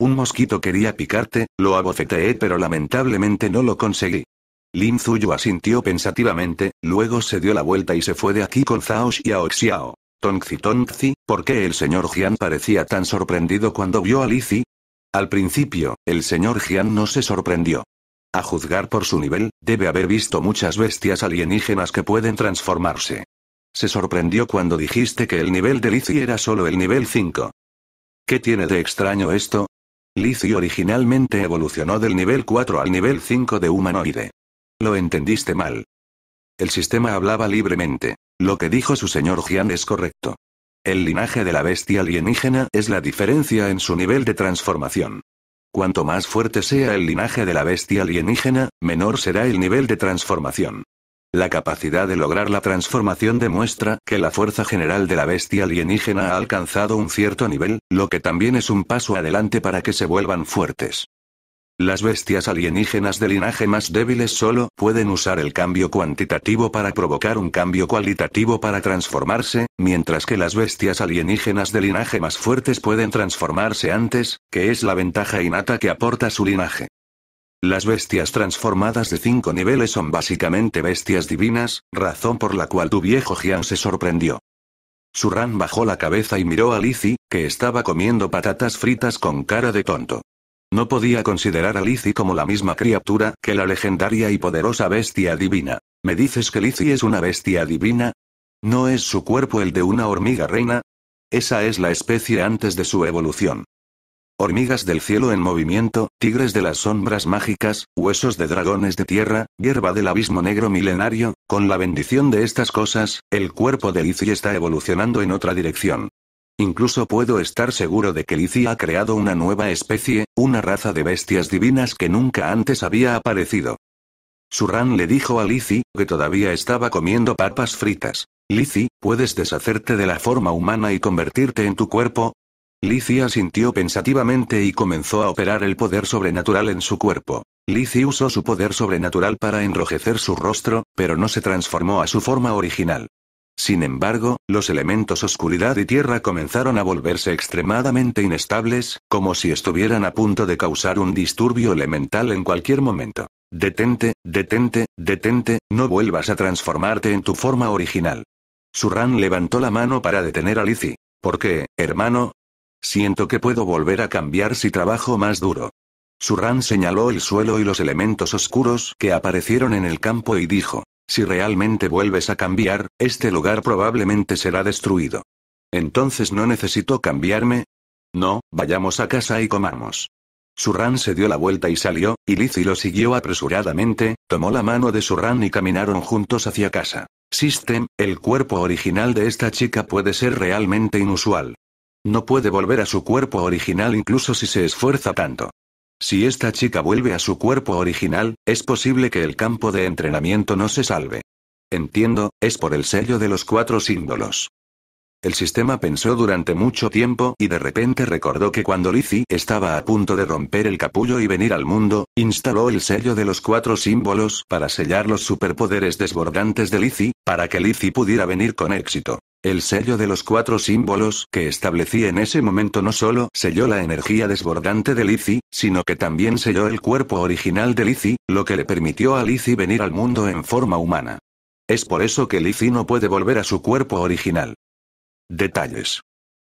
S1: Un mosquito quería picarte, lo abofeteé pero lamentablemente no lo conseguí. Lin Zuyu asintió pensativamente, luego se dio la vuelta y se fue de aquí con Zhao Xiao Xiao. Tongzi Tongzi, ¿por qué el señor Jian parecía tan sorprendido cuando vio a Lizi? Al principio, el señor Gian no se sorprendió. A juzgar por su nivel, debe haber visto muchas bestias alienígenas que pueden transformarse. Se sorprendió cuando dijiste que el nivel de Lizzie era solo el nivel 5. ¿Qué tiene de extraño esto? Lizzie originalmente evolucionó del nivel 4 al nivel 5 de humanoide. Lo entendiste mal. El sistema hablaba libremente. Lo que dijo su señor Gian es correcto. El linaje de la bestia alienígena es la diferencia en su nivel de transformación. Cuanto más fuerte sea el linaje de la bestia alienígena, menor será el nivel de transformación. La capacidad de lograr la transformación demuestra que la fuerza general de la bestia alienígena ha alcanzado un cierto nivel, lo que también es un paso adelante para que se vuelvan fuertes. Las bestias alienígenas de linaje más débiles solo pueden usar el cambio cuantitativo para provocar un cambio cualitativo para transformarse, mientras que las bestias alienígenas de linaje más fuertes pueden transformarse antes, que es la ventaja innata que aporta su linaje. Las bestias transformadas de cinco niveles son básicamente bestias divinas, razón por la cual tu viejo Jian se sorprendió. Surran bajó la cabeza y miró a Lizzie, que estaba comiendo patatas fritas con cara de tonto. No podía considerar a Lizzie como la misma criatura que la legendaria y poderosa bestia divina. ¿Me dices que Lizzie es una bestia divina? ¿No es su cuerpo el de una hormiga reina? Esa es la especie antes de su evolución. Hormigas del cielo en movimiento, tigres de las sombras mágicas, huesos de dragones de tierra, hierba del abismo negro milenario, con la bendición de estas cosas, el cuerpo de Lizzie está evolucionando en otra dirección. Incluso puedo estar seguro de que Lizzie ha creado una nueva especie, una raza de bestias divinas que nunca antes había aparecido. Surran le dijo a Lizzie, que todavía estaba comiendo papas fritas. Lizzie, ¿puedes deshacerte de la forma humana y convertirte en tu cuerpo? Lizzie asintió pensativamente y comenzó a operar el poder sobrenatural en su cuerpo. Lizzie usó su poder sobrenatural para enrojecer su rostro, pero no se transformó a su forma original. Sin embargo, los elementos oscuridad y tierra comenzaron a volverse extremadamente inestables, como si estuvieran a punto de causar un disturbio elemental en cualquier momento. Detente, detente, detente, no vuelvas a transformarte en tu forma original. Surran levantó la mano para detener a Lizzie. ¿Por qué, hermano? Siento que puedo volver a cambiar si trabajo más duro. Surran señaló el suelo y los elementos oscuros que aparecieron en el campo y dijo, si realmente vuelves a cambiar, este lugar probablemente será destruido. Entonces no necesito cambiarme. No, vayamos a casa y comamos. Surran se dio la vuelta y salió, y Lizzie lo siguió apresuradamente, tomó la mano de Surran y caminaron juntos hacia casa. System, el cuerpo original de esta chica puede ser realmente inusual. No puede volver a su cuerpo original incluso si se esfuerza tanto. Si esta chica vuelve a su cuerpo original, es posible que el campo de entrenamiento no se salve. Entiendo, es por el sello de los cuatro símbolos. El sistema pensó durante mucho tiempo y de repente recordó que cuando Lizzie estaba a punto de romper el capullo y venir al mundo, instaló el sello de los cuatro símbolos para sellar los superpoderes desbordantes de Lizzie, para que Lizzie pudiera venir con éxito. El sello de los cuatro símbolos que establecí en ese momento no solo selló la energía desbordante de Lizzie, sino que también selló el cuerpo original de Lizzie, lo que le permitió a Lizzie venir al mundo en forma humana. Es por eso que Lizzie no puede volver a su cuerpo original. Detalles.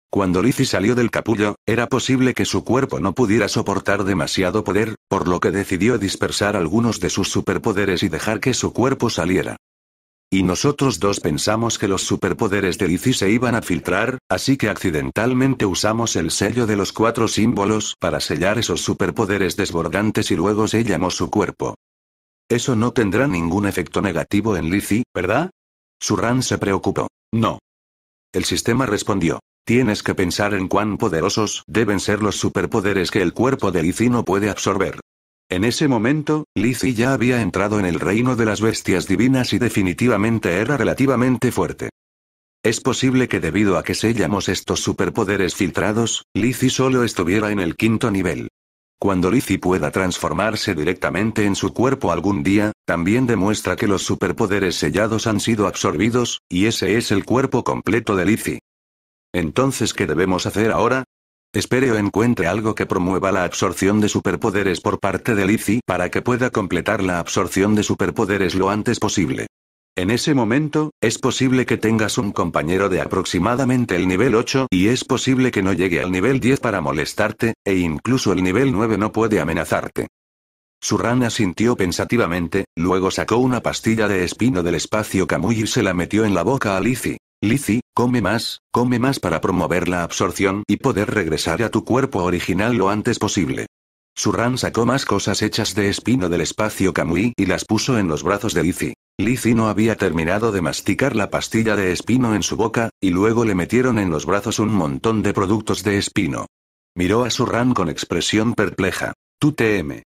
S1: Cuando Lizzie salió del capullo, era posible que su cuerpo no pudiera soportar demasiado poder, por lo que decidió dispersar algunos de sus superpoderes y dejar que su cuerpo saliera y nosotros dos pensamos que los superpoderes de Lizzie se iban a filtrar, así que accidentalmente usamos el sello de los cuatro símbolos para sellar esos superpoderes desbordantes y luego sellamos su cuerpo. Eso no tendrá ningún efecto negativo en Lizzie, ¿verdad? Surran se preocupó. No. El sistema respondió. Tienes que pensar en cuán poderosos deben ser los superpoderes que el cuerpo de Lizzie no puede absorber. En ese momento, Lizzie ya había entrado en el reino de las bestias divinas y definitivamente era relativamente fuerte. Es posible que debido a que sellamos estos superpoderes filtrados, Lizzie solo estuviera en el quinto nivel. Cuando Lizzie pueda transformarse directamente en su cuerpo algún día, también demuestra que los superpoderes sellados han sido absorbidos, y ese es el cuerpo completo de Lizzie. Entonces, ¿qué debemos hacer ahora? Espere encuentre algo que promueva la absorción de superpoderes por parte de Lizzie para que pueda completar la absorción de superpoderes lo antes posible. En ese momento, es posible que tengas un compañero de aproximadamente el nivel 8 y es posible que no llegue al nivel 10 para molestarte, e incluso el nivel 9 no puede amenazarte. Su rana sintió pensativamente, luego sacó una pastilla de espino del espacio Kamui y se la metió en la boca a Lizzie. Lizzie, Come más, come más para promover la absorción y poder regresar a tu cuerpo original lo antes posible. Surran sacó más cosas hechas de espino del espacio Kamui y las puso en los brazos de Lizzie. Lizzie no había terminado de masticar la pastilla de espino en su boca, y luego le metieron en los brazos un montón de productos de espino. Miró a Surran con expresión perpleja. Tú TM. Em.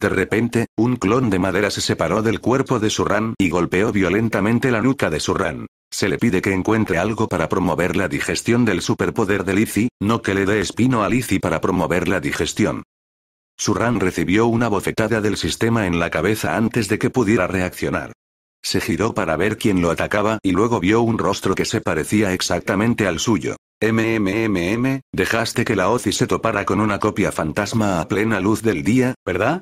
S1: De repente, un clon de madera se separó del cuerpo de Surran y golpeó violentamente la nuca de Surran. Se le pide que encuentre algo para promover la digestión del superpoder de Lizzie, no que le dé espino a Lizzie para promover la digestión. Surran recibió una bofetada del sistema en la cabeza antes de que pudiera reaccionar. Se giró para ver quién lo atacaba y luego vio un rostro que se parecía exactamente al suyo. MMMM, dejaste que la Ozi se topara con una copia fantasma a plena luz del día, ¿verdad?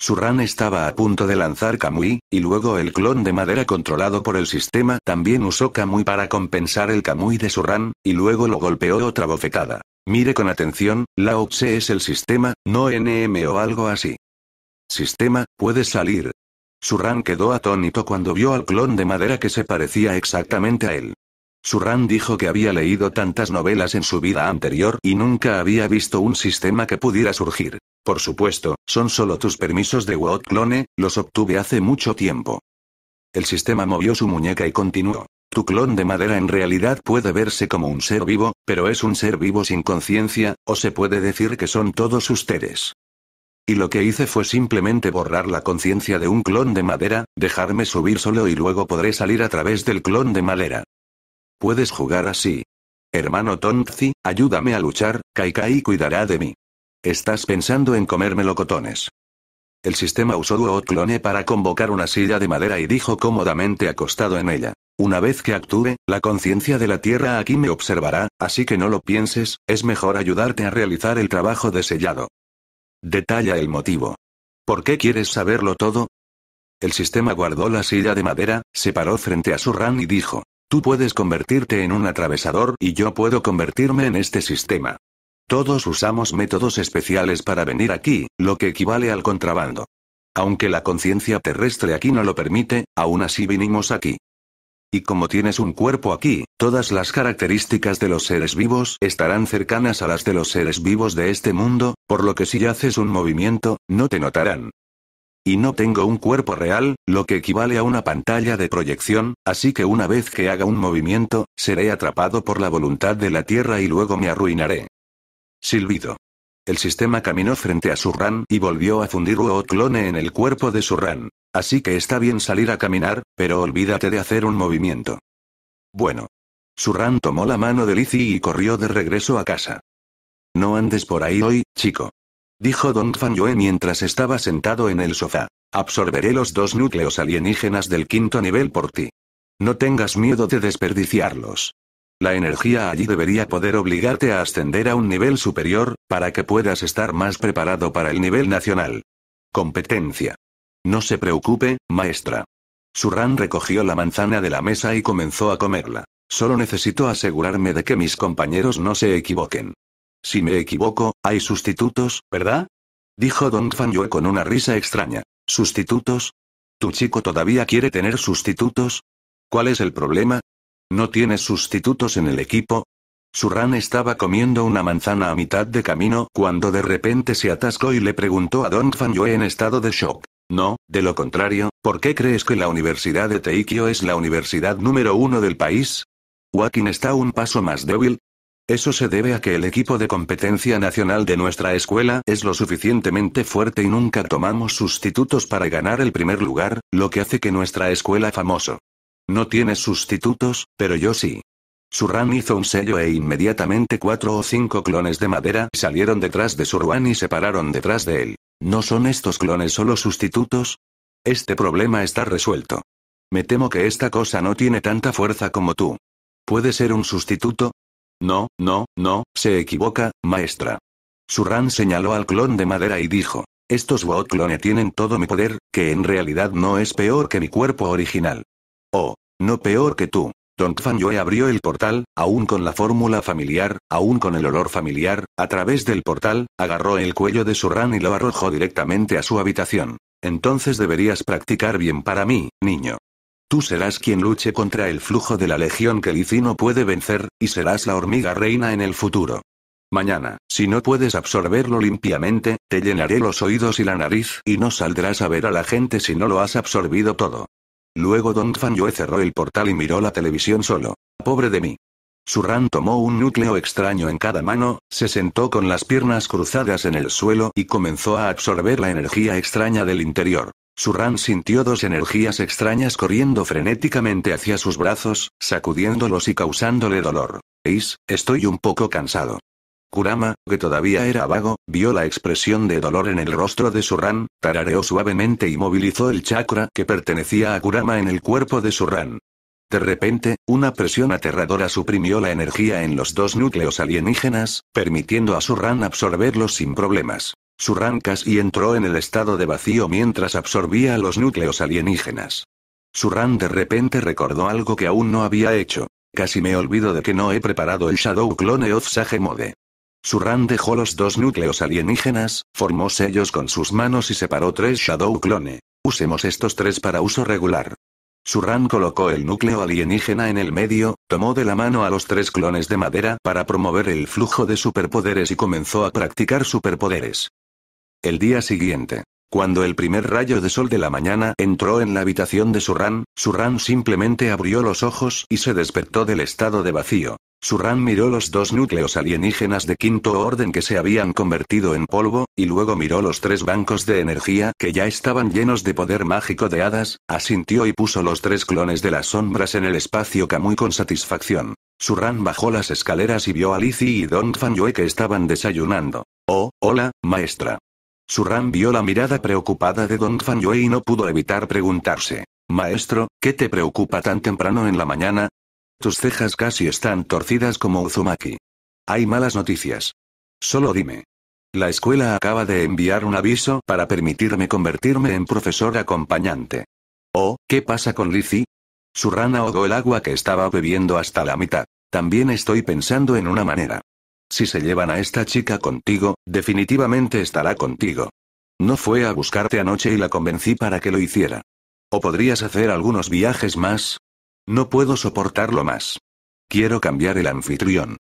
S1: Surran estaba a punto de lanzar Kamui, y luego el clon de madera controlado por el sistema también usó Kamui para compensar el Kamui de Surran, y luego lo golpeó otra bofetada. Mire con atención, la Tse es el sistema, no NM o algo así. Sistema, puedes salir. Surran quedó atónito cuando vio al clon de madera que se parecía exactamente a él. Surran dijo que había leído tantas novelas en su vida anterior y nunca había visto un sistema que pudiera surgir. Por supuesto, son solo tus permisos de WOT clone, los obtuve hace mucho tiempo. El sistema movió su muñeca y continuó. Tu clon de madera en realidad puede verse como un ser vivo, pero es un ser vivo sin conciencia, o se puede decir que son todos ustedes. Y lo que hice fue simplemente borrar la conciencia de un clon de madera, dejarme subir solo y luego podré salir a través del clon de madera. Puedes jugar así. Hermano Tonzi, ayúdame a luchar, Kaikai cuidará de mí. Estás pensando en comérmelo cotones. El sistema usó Duo Clone para convocar una silla de madera y dijo cómodamente acostado en ella. Una vez que actúe, la conciencia de la Tierra aquí me observará, así que no lo pienses, es mejor ayudarte a realizar el trabajo de sellado. Detalla el motivo. ¿Por qué quieres saberlo todo? El sistema guardó la silla de madera, se paró frente a su ran y dijo, Tú puedes convertirte en un atravesador y yo puedo convertirme en este sistema. Todos usamos métodos especiales para venir aquí, lo que equivale al contrabando. Aunque la conciencia terrestre aquí no lo permite, aún así vinimos aquí. Y como tienes un cuerpo aquí, todas las características de los seres vivos estarán cercanas a las de los seres vivos de este mundo, por lo que si haces un movimiento, no te notarán. Y no tengo un cuerpo real, lo que equivale a una pantalla de proyección, así que una vez que haga un movimiento, seré atrapado por la voluntad de la Tierra y luego me arruinaré. Silbido. El sistema caminó frente a Surran y volvió a fundir Uo clone en el cuerpo de Surran. Así que está bien salir a caminar, pero olvídate de hacer un movimiento. Bueno. Surran tomó la mano de Lizzie y corrió de regreso a casa. No andes por ahí hoy, chico. Dijo Don Fan Yue mientras estaba sentado en el sofá. Absorberé los dos núcleos alienígenas del quinto nivel por ti. No tengas miedo de desperdiciarlos. La energía allí debería poder obligarte a ascender a un nivel superior, para que puedas estar más preparado para el nivel nacional. Competencia. No se preocupe, maestra. Surran recogió la manzana de la mesa y comenzó a comerla. Solo necesito asegurarme de que mis compañeros no se equivoquen. Si me equivoco, hay sustitutos, ¿verdad? Dijo Don Fan Yue con una risa extraña. ¿Sustitutos? ¿Tu chico todavía quiere tener sustitutos? ¿Cuál es el problema? ¿No tienes sustitutos en el equipo? Surran estaba comiendo una manzana a mitad de camino cuando de repente se atascó y le preguntó a Don Fan Yue en estado de shock. No, de lo contrario, ¿por qué crees que la Universidad de Teikyo es la universidad número uno del país? Wakin está un paso más débil. Eso se debe a que el equipo de competencia nacional de nuestra escuela es lo suficientemente fuerte y nunca tomamos sustitutos para ganar el primer lugar, lo que hace que nuestra escuela famoso. No tienes sustitutos, pero yo sí. Surran hizo un sello e inmediatamente cuatro o cinco clones de madera salieron detrás de Surran y se pararon detrás de él. ¿No son estos clones solo sustitutos? Este problema está resuelto. Me temo que esta cosa no tiene tanta fuerza como tú. ¿Puede ser un sustituto? No, no, no, se equivoca, maestra. Surran señaló al clon de madera y dijo, estos bot clones tienen todo mi poder, que en realidad no es peor que mi cuerpo original. Oh, no peor que tú. Don Yue abrió el portal, aún con la fórmula familiar, aún con el olor familiar, a través del portal, agarró el cuello de su ran y lo arrojó directamente a su habitación. Entonces deberías practicar bien para mí, niño. Tú serás quien luche contra el flujo de la legión que Licino puede vencer, y serás la hormiga reina en el futuro. Mañana, si no puedes absorberlo limpiamente, te llenaré los oídos y la nariz y no saldrás a ver a la gente si no lo has absorbido todo. Luego Don Fan Yue cerró el portal y miró la televisión solo. Pobre de mí. Surran tomó un núcleo extraño en cada mano, se sentó con las piernas cruzadas en el suelo y comenzó a absorber la energía extraña del interior. Surran sintió dos energías extrañas corriendo frenéticamente hacia sus brazos, sacudiéndolos y causándole dolor. Eis, estoy un poco cansado. Kurama, que todavía era vago, vio la expresión de dolor en el rostro de Surran, tarareó suavemente y movilizó el chakra que pertenecía a Kurama en el cuerpo de Surran. De repente, una presión aterradora suprimió la energía en los dos núcleos alienígenas, permitiendo a Surran absorberlos sin problemas. Surran casi entró en el estado de vacío mientras absorbía los núcleos alienígenas. Surran de repente recordó algo que aún no había hecho. Casi me olvido de que no he preparado el Shadow Clone of Sage Mode. Surran dejó los dos núcleos alienígenas, formó sellos con sus manos y separó tres Shadow Clone. Usemos estos tres para uso regular. Surran colocó el núcleo alienígena en el medio, tomó de la mano a los tres clones de madera para promover el flujo de superpoderes y comenzó a practicar superpoderes. El día siguiente, cuando el primer rayo de sol de la mañana entró en la habitación de Surran, Surran simplemente abrió los ojos y se despertó del estado de vacío. Surran miró los dos núcleos alienígenas de quinto orden que se habían convertido en polvo, y luego miró los tres bancos de energía que ya estaban llenos de poder mágico de hadas, asintió y puso los tres clones de las sombras en el espacio Kamui con satisfacción. Surran bajó las escaleras y vio a Lizzie y Don Fan Yue que estaban desayunando. Oh, hola, maestra. Surran vio la mirada preocupada de Don Fan Yue y no pudo evitar preguntarse. Maestro, ¿qué te preocupa tan temprano en la mañana? Tus cejas casi están torcidas como Uzumaki. Hay malas noticias. Solo dime. La escuela acaba de enviar un aviso para permitirme convertirme en profesor acompañante. Oh, ¿qué pasa con Lizzie? Su rana ahogó el agua que estaba bebiendo hasta la mitad. También estoy pensando en una manera. Si se llevan a esta chica contigo, definitivamente estará contigo. No fue a buscarte anoche y la convencí para que lo hiciera. O podrías hacer algunos viajes más, no puedo soportarlo más. Quiero cambiar el anfitrión.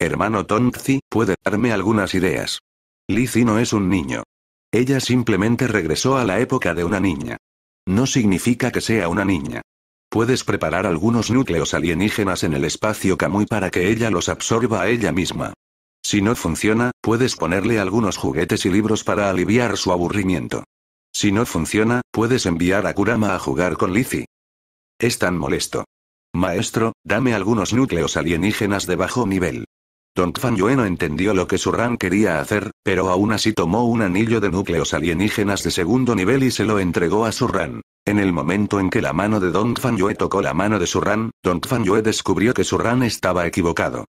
S1: Hermano Tonzi puede darme algunas ideas. Lizzie no es un niño. Ella simplemente regresó a la época de una niña. No significa que sea una niña. Puedes preparar algunos núcleos alienígenas en el espacio Kamui para que ella los absorba a ella misma. Si no funciona, puedes ponerle algunos juguetes y libros para aliviar su aburrimiento. Si no funciona, puedes enviar a Kurama a jugar con Lizzie. Es tan molesto. Maestro, dame algunos núcleos alienígenas de bajo nivel. Don Fan Yue no entendió lo que Surran quería hacer, pero aún así tomó un anillo de núcleos alienígenas de segundo nivel y se lo entregó a Surran. En el momento en que la mano de Don Fan Yue tocó la mano de Surran, Don Fan Yue descubrió que Surran estaba equivocado.